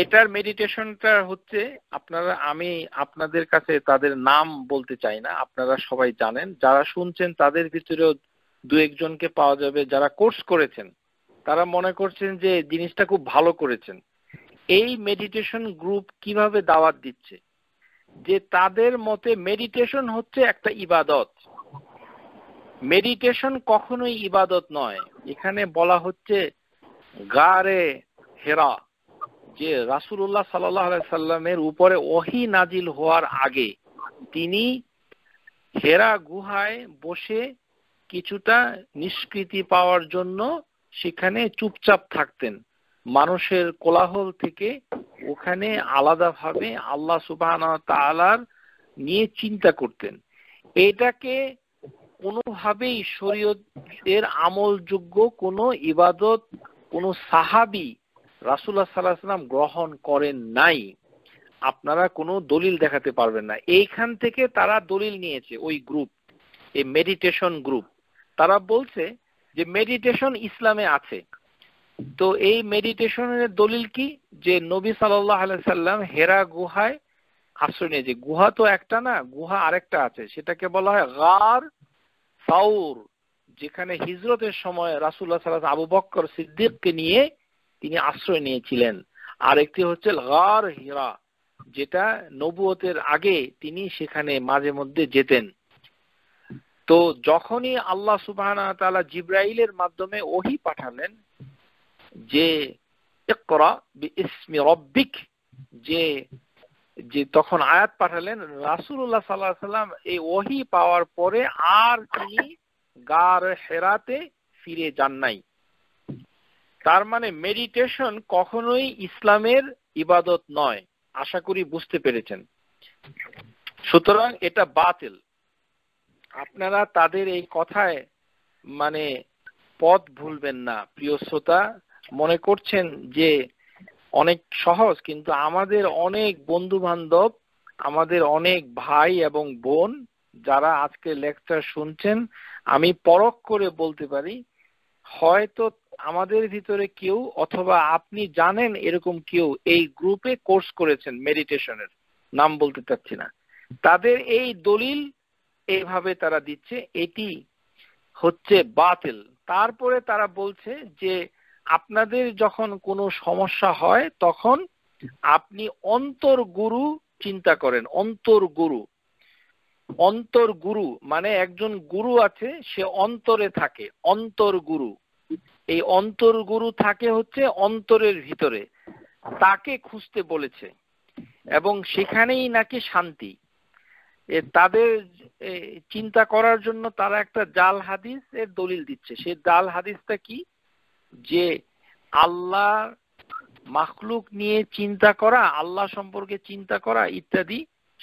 এটার মেডিটেশনটা হচ্ছে আপনারা আমি আপনাদের কাছে তাদের নাম বলতে চাই না আপনারা সবাই জানেন যারা শুনছেন তাদের ভিতরেও দু একজনকে পাওয়া যাবে যারা কোর্স করেছেন তারা মনে করছেন যে জিনিসটা খুব ভালো করেছেন এই মেডিটেশন গ্রুপ কিভাবে দাওয়াত দিচ্ছে যে তাদের মতে মেডিটেশন হচ্ছে একটা ইবাদত মেডিটেশন কখনোই ইবাদত নয় এখানে বলা হচ্ছে গারে হেরা যে রাসুল্লাহ সাল্লামের উপরে ওহি নাজিল হওয়ার আগে তিনি হেরা গুহায় বসে কিছুটা নিষ্কৃতি পাওয়ার জন্য সেখানে চুপচাপ থাকতেন মানুষের কোলাহল থেকে ওখানে আলাদাভাবে আল্লাহ সুবাহ তালার নিয়ে চিন্তা করতেন এটাকে কোনোভাবেই শরীয়তের আমলযোগ্য কোন ইবাদত কোন সাহাবি রাসুল্লাহ সাল্লাহ সাল্লাম গ্রহণ করেন নাই আপনারা কোনো দলিল দেখাতে পারবেন না এইখান থেকে তারা দলিল নিয়েছে ওই গ্রুপ এই মেডিটেশন গ্রুপ তারা বলছে যে মেডিটেশন ইসলামে আছে তো এই মেডিটেশনের দলিল কি যে নবী সাল্লাহ সাল্লাম হেরা গুহায় আশ্রয় নিয়েছে গুহা তো একটা না গুহা আরেকটা আছে সেটাকে বলা হয় গার সাউর যেখানে হিজরতের সময় রাসুল্লাহ সাল্লাহ আবু বক্কর সিদ্দিককে নিয়ে তিনি আশ্রয় নিয়েছিলেন আরেকটি হচ্ছে গার হীরা যেটা নবুয়তের আগে তিনি সেখানে মাঝে মধ্যে যেতেন তো যখনই আল্লাহ সুবাহ জিব্রাইলের মাধ্যমে ওহি পাঠালেন যে ইকরা বি ইসমি রব্বিক যে যে তখন আয়াত পাঠালেন রাসুল্লাহ সাল্লাহ সাল্লাম এই ওহি পাওয়ার পরে আর তিনি গার হেরাতে ফিরে যান নাই তার মানে মেডিটেশন কখনোই ইসলামের ইবাদত নয় আশা করি বুঝতে পেরেছেন সুতরাং এটা বাতিল আপনারা তাদের এই কথায় মানে পথ ভুলবেন না প্রিয় শ্রোতা মনে করছেন যে অনেক সহজ কিন্তু আমাদের অনেক বন্ধু বান্ধব আমাদের অনেক ভাই এবং বোন যারা আজকে লেকচার শুনছেন আমি পরখ করে বলতে পারি হয়তো আমাদের ভিতরে কেউ অথবা আপনি জানেন এরকম কেউ এই গ্রুপে কোর্স করেছেন মেডিটেশনের নাম বলতে চাচ্ছি না তাদের এই দলিল এইভাবে তারা দিচ্ছে এটি হচ্ছে বাতিল তারপরে তারা বলছে যে আপনাদের যখন কোনো সমস্যা হয় তখন আপনি অন্তর গুরু চিন্তা করেন অন্তর গুরু অন্তর গুরু মানে একজন গুরু আছে সে অন্তরে থাকে অন্তর গুরু এই অন্তর গুরু থাকে হচ্ছে অন্তরের ভিতরে তাকে খুঁজতে বলেছে এবং সেখানেই নাকি শান্তি তাদের চিন্তা করার জন্য তারা একটা জাল হাদিস এর দলিল দিচ্ছে সে জাল হাদিসটা কি যে আল্লাহ মাখলুক নিয়ে চিন্তা করা আল্লাহ সম্পর্কে চিন্তা করা ইত্যাদি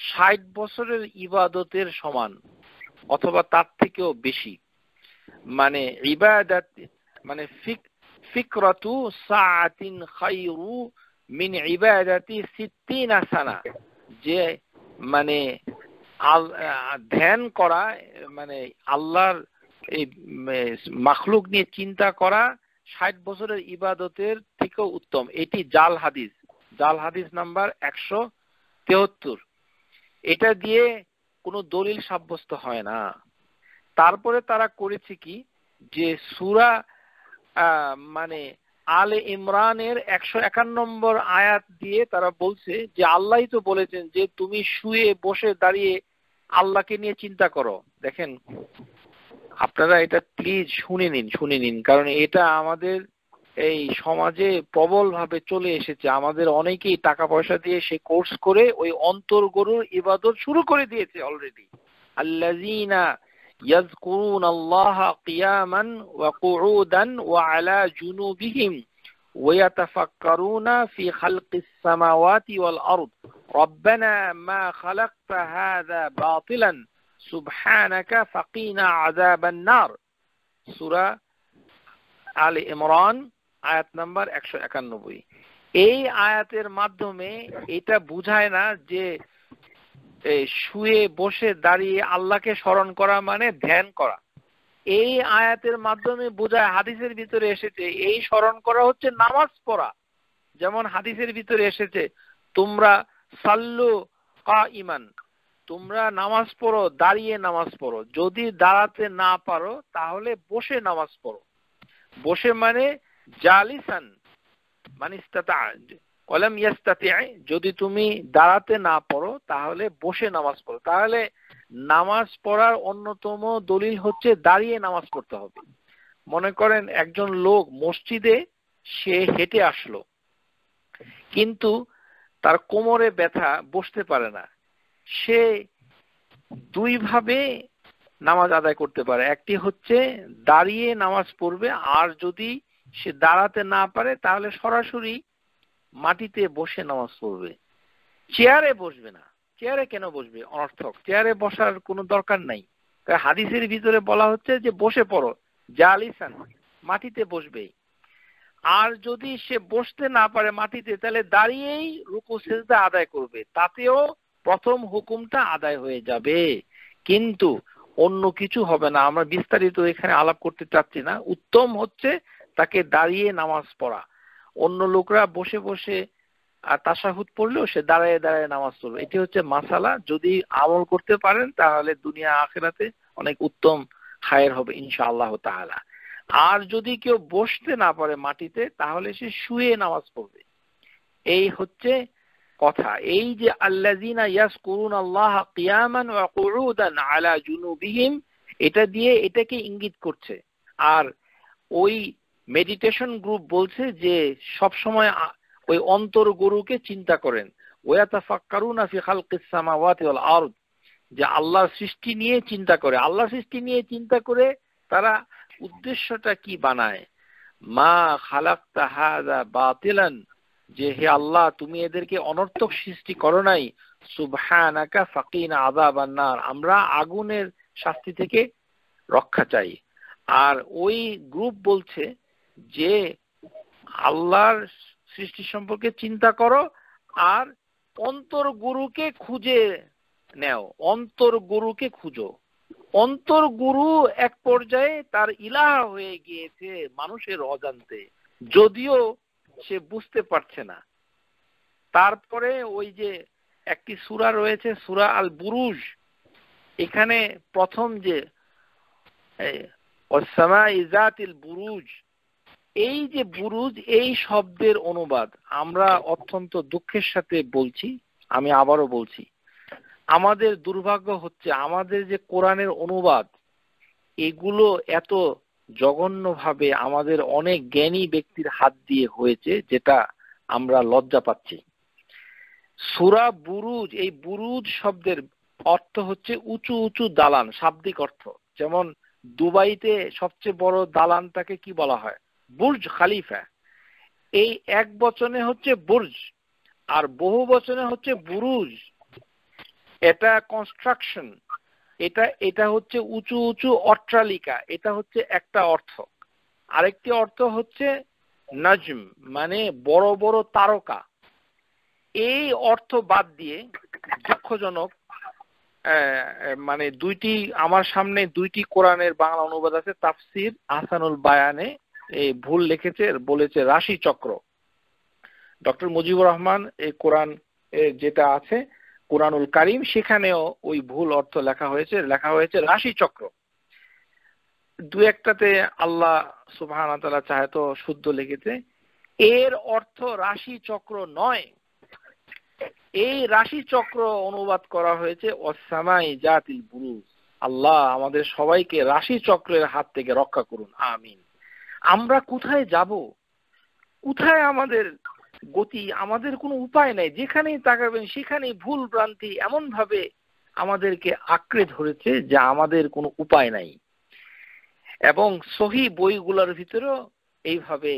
ষাট বছরের ইবাদতের সমান অথবা তার থেকেও বেশি মানে ইবাদত মানে ফিকরাতু সাআতিন খায়রু মিন ইবাদাতি সিত্তিনা সানা যে মানে ধ্যান করা মানে আল্লাহর এই মাখলুক নিয়ে চিন্তা করা ষাট বছরের ইবাদতের থেকে উত্তম এটি জাল হাদিস জাল হাদিস নাম্বার একশো তেহত্তর এটা দিয়ে কোনো দলিল সাব্যস্ত হয় না তারপরে তারা করেছে কি যে সুরা মানে আলে ইমরানের একশো একান্ন নম্বর আয়াত দিয়ে তারা বলছে যে আল্লাহই তো বলেছেন যে তুমি শুয়ে বসে দাঁড়িয়ে আল্লাহকে নিয়ে চিন্তা করো দেখেন আপনারা এটা প্লিজ শুনে নিন শুনে নিন কারণ এটা আমাদের এই সমাজে ভাবে চলে এসেছে আমাদের অনেকেই টাকা পয়সা দিয়ে সে কোর্স করে ওই অন্তর্গরুর ইবাদত শুরু করে দিয়েছে অলরেডি আল্লাজিনা يذكرون الله قياما وقعودا وعلى جنوبهم ويتفكرون في خلق السماوات শুয়ে বসে দাঁড়িয়ে আল্লাহকে স্মরণ করা মানে ধ্যান করা এই আয়াতের মাধ্যমে বোঝায় হাদিসের ভিতরে এসেছে এই স্মরণ করা হচ্ছে নামাজ পড়া যেমন হাদিসের ভিতরে এসেছে তোমরা সাল্লু কা ইমান তোমরা নামাজ পড়ো দাঁড়িয়ে নামাজ পড়ো যদি দাঁড়াতে না পারো তাহলে বসে নামাজ পড়ো বসে মানে জালিসান মানে কলাম ইয়াস্তাতে যদি তুমি দাঁড়াতে না পড়ো তাহলে বসে নামাজ পড়ো তাহলে নামাজ পড়ার অন্যতম দলিল হচ্ছে দাঁড়িয়ে নামাজ পড়তে হবে মনে করেন একজন লোক মসজিদে সে হেঁটে আসলো কিন্তু তার কোমরে ব্যথা বসতে পারে না সে দুই ভাবে নামাজ আদায় করতে পারে একটি হচ্ছে দাঁড়িয়ে নামাজ পড়বে আর যদি সে দাঁড়াতে না পারে তাহলে সরাসরি মাটিতে বসে নামাজ পড়বে চেয়ারে বসবে না চেয়ারে কেন বসবে অনর্থক চেয়ারে বসার কোনো দরকার নাই হাদিসের ভিতরে বলা হচ্ছে যে বসে পড়ো জালিসান মাটিতে বসবে আর যদি সে বসতে না পারে মাটিতে তাহলে দাঁড়িয়েই রুকু সেজদা আদায় করবে তাতেও প্রথম হুকুমটা আদায় হয়ে যাবে কিন্তু অন্য কিছু হবে না আমরা বিস্তারিত এখানে আলাপ করতে চাচ্ছি না উত্তম হচ্ছে তাকে দাঁড়িয়ে নামাজ পড়া অন্য লোকরা বসে বসে আর তাসাহুদ পড়লেও সে দাঁড়ায় দাঁড়ায় নামাজ পড়বে এটি হচ্ছে মাসালা যদি আমল করতে পারেন তাহলে দুনিয়া আখেরাতে অনেক উত্তম খায়ের হবে ইনশাআল্লাহ তাহলে আর যদি কেউ বসতে না পারে মাটিতে তাহলে সে শুয়ে নামাজ পড়বে এই হচ্ছে কথা এই যে আল্লাজিনা ইয়াস আল্লাহ কিয়ামান কুরুদান আলা জুনুবিহিম এটা দিয়ে এটাকে ইঙ্গিত করছে আর ওই মেডিটেশন গ্রুপ বলছে যে সব সময় ওই অন্তর গুরুকে চিন্তা করেন ওয়াতাফাক্কারুনা ফি খালকিস সামাওয়াতি ওয়াল আরদ যে আল্লাহর সৃষ্টি নিয়ে চিন্তা করে আল্লাহ সৃষ্টি নিয়ে চিন্তা করে তারা উদ্দেশ্যটা কি বানায় মা খালাকতা হাযা বাতিলান যে হে আল্লাহ তুমি এদেরকে অনর্থক সৃষ্টি করো নাই সুবহানাকা ফাকিনা আযাব আন্নার আমরা আগুনের শাস্তি থেকে রক্ষা চাই আর ওই গ্রুপ বলছে যে আল্লাহর সৃষ্টি সম্পর্কে চিন্তা করো আর অন্তর গুরুকে খুঁজে নেও অন্তর গুরুকে খুঁজো অন্তর গুরু এক পর্যায়ে তার ইলাহা হয়ে গিয়েছে মানুষের অজান্তে যদিও সে বুঝতে পারছে না তারপরে ওই যে একটি সুরা রয়েছে সুরা আল বুরুজ এখানে প্রথম যে বুরুজ এই যে বুরুজ এই শব্দের অনুবাদ আমরা অত্যন্ত দুঃখের সাথে বলছি আমি আবারও বলছি আমাদের দুর্ভাগ্য হচ্ছে আমাদের যে কোরআনের অনুবাদ এগুলো এত জঘন্যভাবে আমাদের অনেক জ্ঞানী ব্যক্তির হাত দিয়ে হয়েছে যেটা আমরা লজ্জা পাচ্ছি সুরা বুরুজ এই বুরুজ শব্দের অর্থ হচ্ছে উঁচু উঁচু দালান শাব্দিক অর্থ যেমন দুবাইতে সবচেয়ে বড় দালানটাকে কি বলা হয় বুর্জ খালিফা এই এক বচনে হচ্ছে বুর্জ আর বহু বচনে হচ্ছে বুরুজ এটা কনস্ট্রাকশন এটা এটা হচ্ছে উঁচু উঁচু অট্টালিকা এটা হচ্ছে একটা অর্থ আরেকটি অর্থ হচ্ছে নাজম মানে বড় বড় তারকা এই অর্থ বাদ দিয়ে দুঃখজনক মানে দুইটি আমার সামনে দুইটি কোরআনের বাংলা অনুবাদ আছে তাফসির আহসানুল বায়ানে এই ভুল লিখেছে বলেছে রাশি চক্র ডক্টর মুজিবুর রহমান এই কোরআন যেটা আছে কোরআনুল কারিম সেখানেও ওই ভুল অর্থ লেখা হয়েছে লেখা হয়েছে রাশি চক্র দু একটাতে আল্লাহ সুবাহ চাহে তো শুদ্ধ লেগেছে এর অর্থ রাশি চক্র নয় এই রাশি চক্র অনুবাদ করা হয়েছে অসামাই জাতিল বুরুজ আল্লাহ আমাদের সবাইকে রাশি চক্রের হাত থেকে রক্ষা করুন আমিন আমরা কোথায় যাব কোথায় আমাদের গতি আমাদের কোনো উপায় নাই যেখানেই তাকাবেন সেখানেই ভুল ভ্রান্তি এমন ভাবে আমাদেরকে আঁকড়ে ধরেছে যা আমাদের কোনো উপায় নাই এবং সহি বইগুলোর ভিতরেও এইভাবে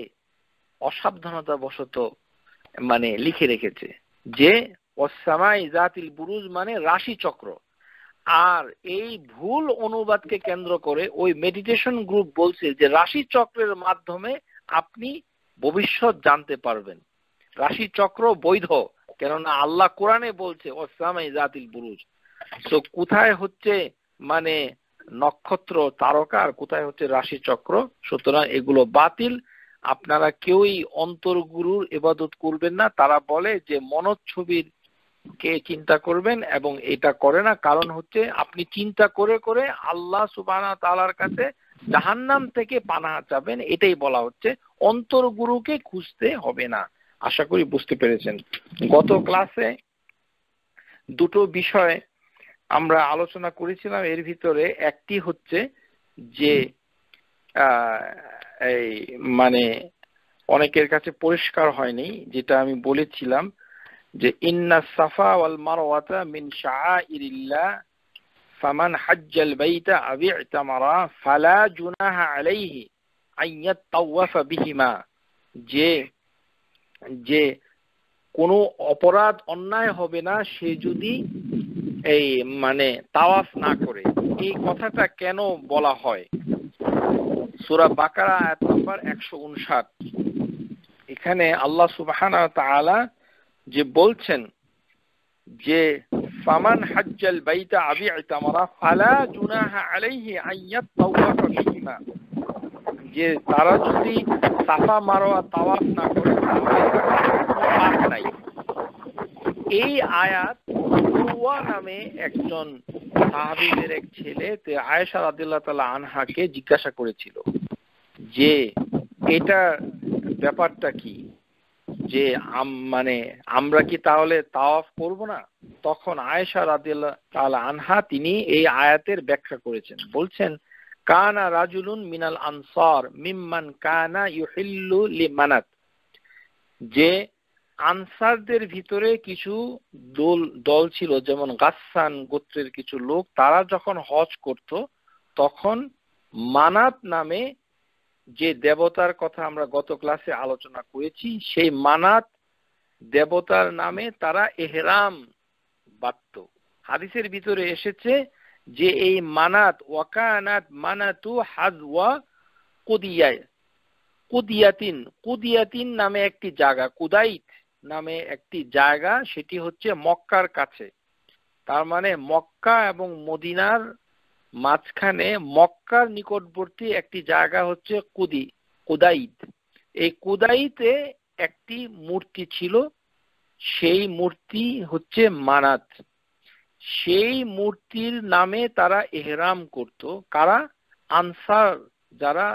অসাবধানতা বশত মানে লিখে রেখেছে যে অসামাই জাতিল বুরুজ মানে রাশি চক্র আর এই ভুল অনুবাদকে কেন্দ্র করে ওই মেডিটেশন গ্রুপ বলছে যে রাশি চক্রের মাধ্যমে আপনি ভবিষ্যৎ জানতে পারবেন রাশি চক্র বৈধ কেননা আল্লাহ কোরআনে বলছে ওসামাই জাতিল বুরুজ তো কোথায় হচ্ছে মানে নক্ষত্র তারকা আর কোথায় হচ্ছে রাশি চক্র সুতরাং এগুলো বাতিল আপনারা কেউই অন্তর গুরুর এবাদত করবেন না তারা বলে যে মনচ্ছবির কে চিন্তা করবেন এবং এটা করে না কারণ হচ্ছে আপনি চিন্তা করে করে আল্লাহ সুবানা তালার কাছে জাহান্নাম থেকে পানা চাবেন এটাই বলা হচ্ছে অন্তর গুরুকে খুঁজতে হবে না আশা করি বুঝতে পেরেছেন গত ক্লাসে দুটো বিষয় আমরা আলোচনা করেছিলাম এর ভিতরে একটি হচ্ছে যে এই মানে অনেকের কাছে পরিষ্কার হয়নি যেটা আমি বলেছিলাম যে ইন্না সাফা ওয়াল মারওয়াতা মিন শাআইরিল্লাহ ফামান হাজ্জাল বাইতা আও ইতামারা ফালা জুনাহা আলাইহি আইয়াত তাওয়াফা বিহিমা যে যে কোন অপরাধ অন্যায় হবে না সে যদি এই মানে তাওয়াফ না করে এই কথাটা কেন বলা হয় সুরা বাকারা এক নম্বর একশো উনষাট এখানে আল্লাহ সুবাহান তালা যে বলছেন যে ফামান হাজ্জাল বাইতা আবি আইতামারা ফালা জুনাহা আলাইহি আইয়াত তাওয়াফা বিহিমা যে তারা যদি সাফা মারোয়া তাওয়াপ না করে নাই এই আয়াত রুয়া নামে একজন সাহাবিদের এক ছেলে আয়েশা রাদিল্লাহ তালা আনহাকে জিজ্ঞাসা করেছিল যে এটা ব্যাপারটা কি যে মানে আমরা কি তাহলে তাওয়াফ করব না তখন আয়েশা রাদিল্লাহ তালা আনহা তিনি এই আয়াতের ব্যাখ্যা করেছেন বলছেন কানা রাজুলুন মিনাল আনসার মিম্মান কানা ইউহিল্লু লিমানাত যে আনসারদের ভিতরে কিছু দল দল ছিল যেমন গাসান গোত্রের কিছু লোক তারা যখন হজ করত তখন মানাত নামে যে দেবতার কথা আমরা গত ক্লাসে আলোচনা করেছি সেই মানাত দেবতার নামে তারা এহরাম বাঁধত হাদিসের ভিতরে এসেছে যে এই মানাত ওয়াকানাত মানাতু হাজওয়া কুদিয়ায় কুদিয়াতিন কুদিয়াতিন নামে একটি জায়গা কুদাইত নামে একটি জায়গা সেটি হচ্ছে মক্কার কাছে তার মানে মক্কা এবং মদিনার মাঝখানে মক্কার নিকটবর্তী একটি জায়গা হচ্ছে কুদি কুদাইত এই কুদাইতে একটি মূর্তি ছিল সেই মূর্তি হচ্ছে মানাত সেই মূর্তির নামে তারা এহরাম করত কারা আনসার যারা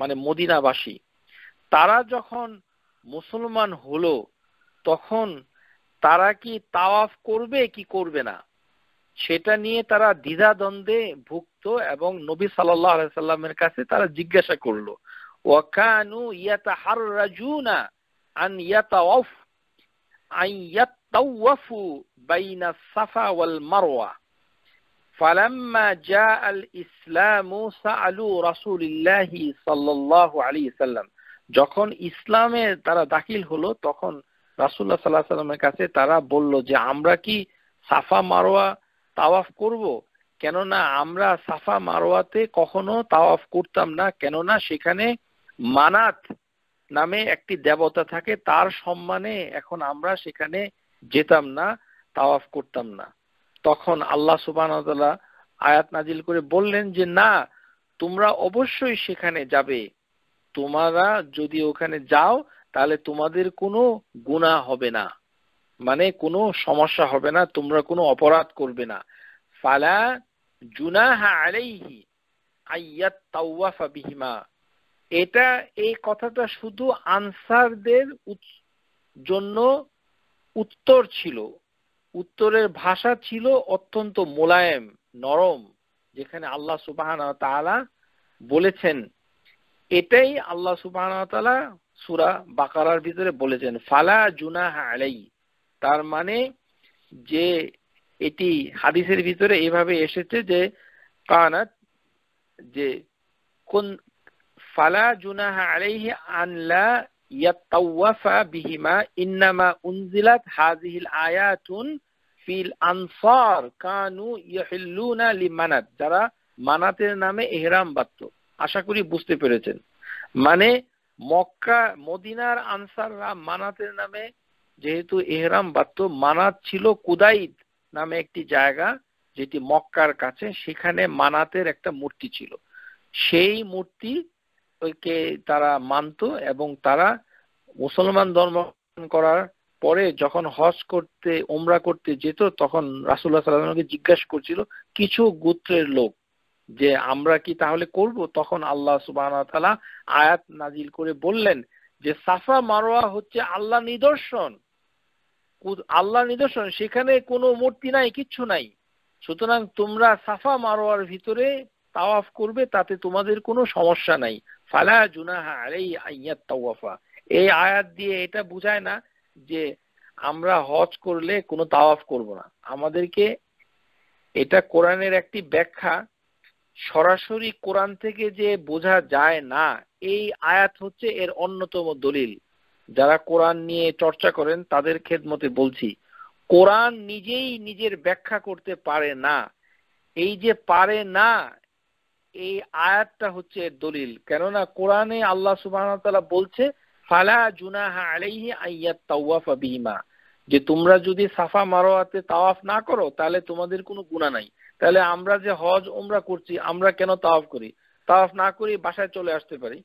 মানে মদিনাবাসী তারা যখন মুসলমান হলো তখন তারা কি তাওয়াফ করবে কি করবে না সেটা নিয়ে তারা দ্বিধাদ্বন্দ্বে ভুক্ত এবং নবী সাল্লামের কাছে তারা জিজ্ঞাসা করলো ওয়াকানু ইয়াতা হার রাজু না আন ইয়াতা অফ আন ইয়াত طوفوا بين الصفا والمروة فلما جاء الإسلام سألوا رسول الله صلى الله عليه وسلم যখন ইসলামে তারা দাখিল হলো তখন রাসুল্লাহ সাল্লাহ সাল্লামের কাছে তারা বলল যে আমরা কি সাফা মারোয়া তাওয়াফ করব কেননা আমরা সাফা মারোয়াতে কখনো তাওয়াফ করতাম না কেননা সেখানে মানাত নামে একটি দেবতা থাকে তার সম্মানে এখন আমরা সেখানে যেতাম না তাওয়াফ করতাম না তখন আল্লাহ সুবান আয়াত নাজিল করে বললেন যে না তোমরা অবশ্যই সেখানে যাবে তোমারা যদি ওখানে যাও তাহলে তোমাদের কোনো গুণা হবে না মানে কোনো সমস্যা হবে না তোমরা কোনো অপরাধ করবে না ফালা জুনাহা এটা এই কথাটা শুধু আনসারদের জন্য উত্তর ছিল উত্তরের ভাষা ছিল অত্যন্ত মোলায়েম নরম যেখানে আল্লাহ সুবাহান তালা বলেছেন এটাই আল্লাহ সুবাহান তালা সুরা বাকারার ভিতরে বলেছেন ফালা জুনা আলাই তার মানে যে এটি হাদিসের ভিতরে এভাবে এসেছে যে কানাত যে কোন ফালা জুনাহা আলাইহি আনলা যারা মানাতের নামে এহরাম বাঁধত আশা করি বুঝতে পেরেছেন মানে মক্কা মদিনার আনসাররা মানাতের নামে যেহেতু এহরাম বাঁধত মানাত ছিল কুদাইদ নামে একটি জায়গা যেটি মক্কার কাছে সেখানে মানাতের একটা মূর্তি ছিল সেই মূর্তি কে তারা মানত এবং তারা মুসলমান ধর্ম করার পরে যখন হজ করতে ওমরা করতে যেত তখন রাসুল্লাহ সাল্লামকে জিজ্ঞাসা করছিল কিছু গোত্রের লোক যে আমরা কি তাহলে করব তখন আল্লাহ সুবাহ আয়াত নাজিল করে বললেন যে সাফা মারোয়া হচ্ছে আল্লাহ নিদর্শন আল্লাহ নিদর্শন সেখানে কোনো মূর্তি নাই কিচ্ছু নাই সুতরাং তোমরা সাফা মারোয়ার ভিতরে তাওয়াফ করবে তাতে তোমাদের কোনো সমস্যা নাই ফালা জুনাহা আলাই আইয়াত তাওয়াফা এই আয়াত দিয়ে এটা বোঝায় না যে আমরা হজ করলে কোনো তাওয়াফ করব না আমাদেরকে এটা কোরআনের একটি ব্যাখ্যা সরাসরি কোরআন থেকে যে বোঝা যায় না এই আয়াত হচ্ছে এর অন্যতম দলিল যারা কোরআন নিয়ে চর্চা করেন তাদের খেদমতে বলছি কোরআন নিজেই নিজের ব্যাখ্যা করতে পারে না এই যে পারে না এই আয়াতটা হচ্ছে দলিল কেননা কোরআনে আল্লাহ সুবাহ বলছে ফালা জুনাহা আলাইহি আইয়া তাওয়াফা বিহিমা যে তোমরা যদি সাফা মারোয়াতে তাওয়াফ না করো তাহলে তোমাদের কোনো গুণা নাই তাহলে আমরা যে হজ ওমরা করছি আমরা কেন তাওয়াফ করি তাওয়াফ না করি বাসায় চলে আসতে পারি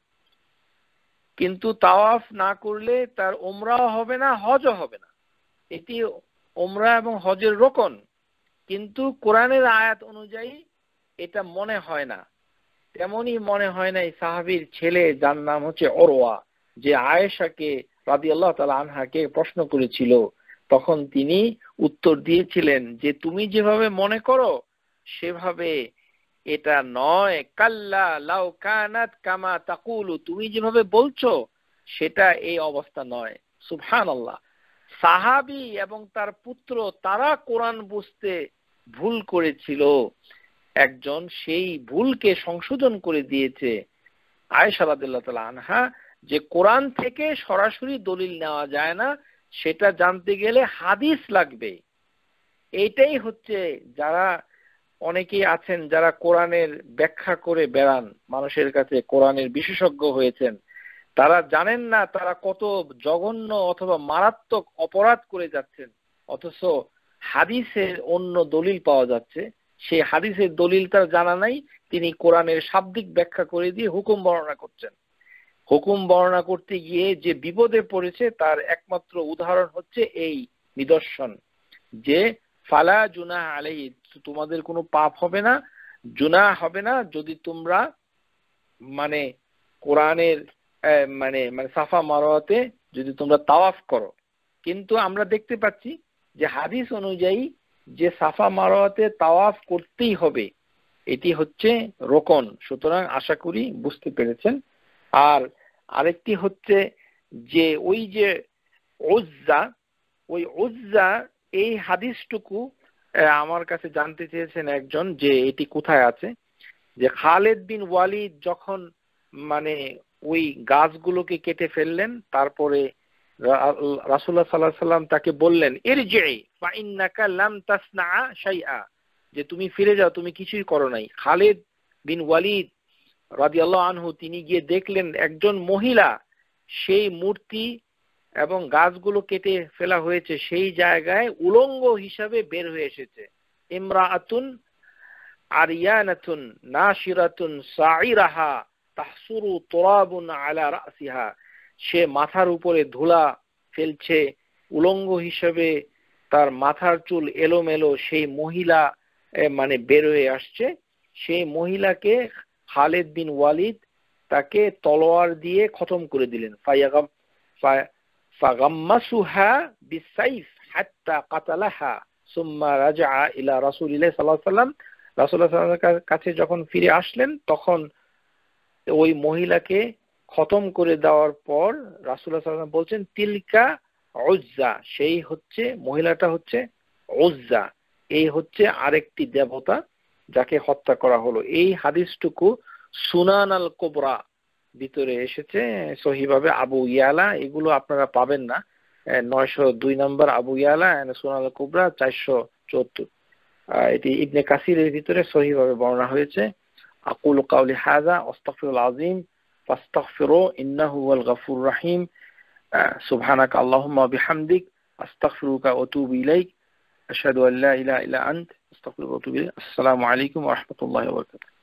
কিন্তু তাওয়াফ না করলে তার ওমরাও হবে না হজও হবে না এটি ওমরা এবং হজের রোকন কিন্তু কোরআনের আয়াত অনুযায়ী এটা মনে হয় না তেমনই মনে হয় নাই সাহাবির ছেলে যার নাম হচ্ছে অরোয়া যে আয়েশাকে রাদি আল্লাহ তালা আনহাকে প্রশ্ন করেছিল তখন তিনি উত্তর দিয়েছিলেন যে তুমি যেভাবে মনে করো সেভাবে এটা নয় কাল্লা লাউ কানাত কামা তাকুল তুমি যেভাবে বলছো সেটা এই অবস্থা নয় সুফান আল্লাহ সাহাবি এবং তার পুত্র তারা কোরআন বুঝতে ভুল করেছিল একজন সেই ভুলকে সংশোধন করে দিয়েছে আয়েশা রাদিল্লাহ তালা আনহা যে কোরআন থেকে সরাসরি দলিল নেওয়া যায় না সেটা জানতে গেলে হাদিস লাগবে এটাই হচ্ছে যারা অনেকেই আছেন যারা কোরআনের ব্যাখ্যা করে বেড়ান মানুষের কাছে কোরআনের বিশেষজ্ঞ হয়েছেন তারা জানেন না তারা কত জঘন্য অথবা মারাত্মক অপরাধ করে যাচ্ছেন অথচ হাদিসের অন্য দলিল পাওয়া যাচ্ছে সেই হাদিসের দলিল তার জানা নাই তিনি কোরআনের শাব্দিক ব্যাখ্যা করে দিয়ে হুকুম বর্ণনা করছেন হুকুম বর্ণনা করতে গিয়ে যে বিপদে পড়েছে তার একমাত্র উদাহরণ হচ্ছে এই নিদর্শন যে ফালা জুনা আলাই তোমাদের কোনো পাপ হবে না জুনা হবে না যদি তোমরা মানে কোরআনের মানে মানে সাফা মারোয়াতে যদি তোমরা তাওয়াফ করো কিন্তু আমরা দেখতে পাচ্ছি যে হাদিস অনুযায়ী যে সাফা মারোয়াতে তাওয়াফ করতেই হবে এটি হচ্ছে রোকন সুতরাং আশা করি বুঝতে পেরেছেন আর আরেকটি হচ্ছে যে ওই যে ওজ্জা ওই ওজ্জা এই হাদিসটুকু আমার কাছে জানতে চেয়েছেন একজন যে এটি কোথায় আছে যে খালেদ বিন ওয়ালিদ যখন মানে ওই গাছগুলোকে কেটে ফেললেন তারপরে রাসুল্লাহ সাল্লাহ সাল্লাম তাকে বললেন এর যে যে তুমি ফিরে যাও তুমি কিছুই করো নাই খালেদ বিন ওয়ালিদ রাদিয়াল্লাহ আনহু তিনি গিয়ে দেখলেন একজন মহিলা সেই মূর্তি এবং গাছগুলো কেটে ফেলা হয়েছে সেই জায়গায় উলঙ্গ হিসাবে বের হয়ে এসেছে ইমরা আতুন আরিয়ানাতুন নাশিরাতুন সাইরাহা তাহসুরু তোরাবুন আলা রাসিহা সে মাথার উপরে ধুলা ফেলছে উলঙ্গ হিসাবে তার মাথার চুল এলোমেলো সেই মহিলা মানে বের হয়ে আসছে সেই মহিলাকে খালেদ বিন ওয়ালিদ তাকে তলোয়ার দিয়ে খতম করে দিলেন সুম্মা রাজা ইলা সাল্লাম কাছে যখন ফিরে আসলেন তখন ওই মহিলাকে খতম করে দেওয়ার পর রাসুল্লাহ সাল্লাম বলছেন তিলকা অজ্জা সেই হচ্ছে মহিলাটা হচ্ছে অজ্জা এই হচ্ছে আরেকটি দেবতা যাকে হত্যা করা হলো এই হাদিসটুকু সুনান আল কোবরা ভিতরে এসেছে সহিভাবে আবু ইয়ালা এগুলো আপনারা পাবেন না নয়শো দুই নম্বর আবু ইয়ালা সুনান আল কোবরা চারশো চোদ্দোর এটি ইবনে কাসিরের ভিতরে সহিভাবে বর্ণনা হয়েছে আকুল কাউলি হাজা ওস্তাফিউল আজিম ফাস্তাগফিরু ইন্নাহু ওয়াল গাফুর রাহিম سبحانك اللهم وبحمدك أستغفرك وأتوب إليك أشهد أن لا إله إلا أنت أستغفرك وأتوب إليك السلام عليكم ورحمة الله وبركاته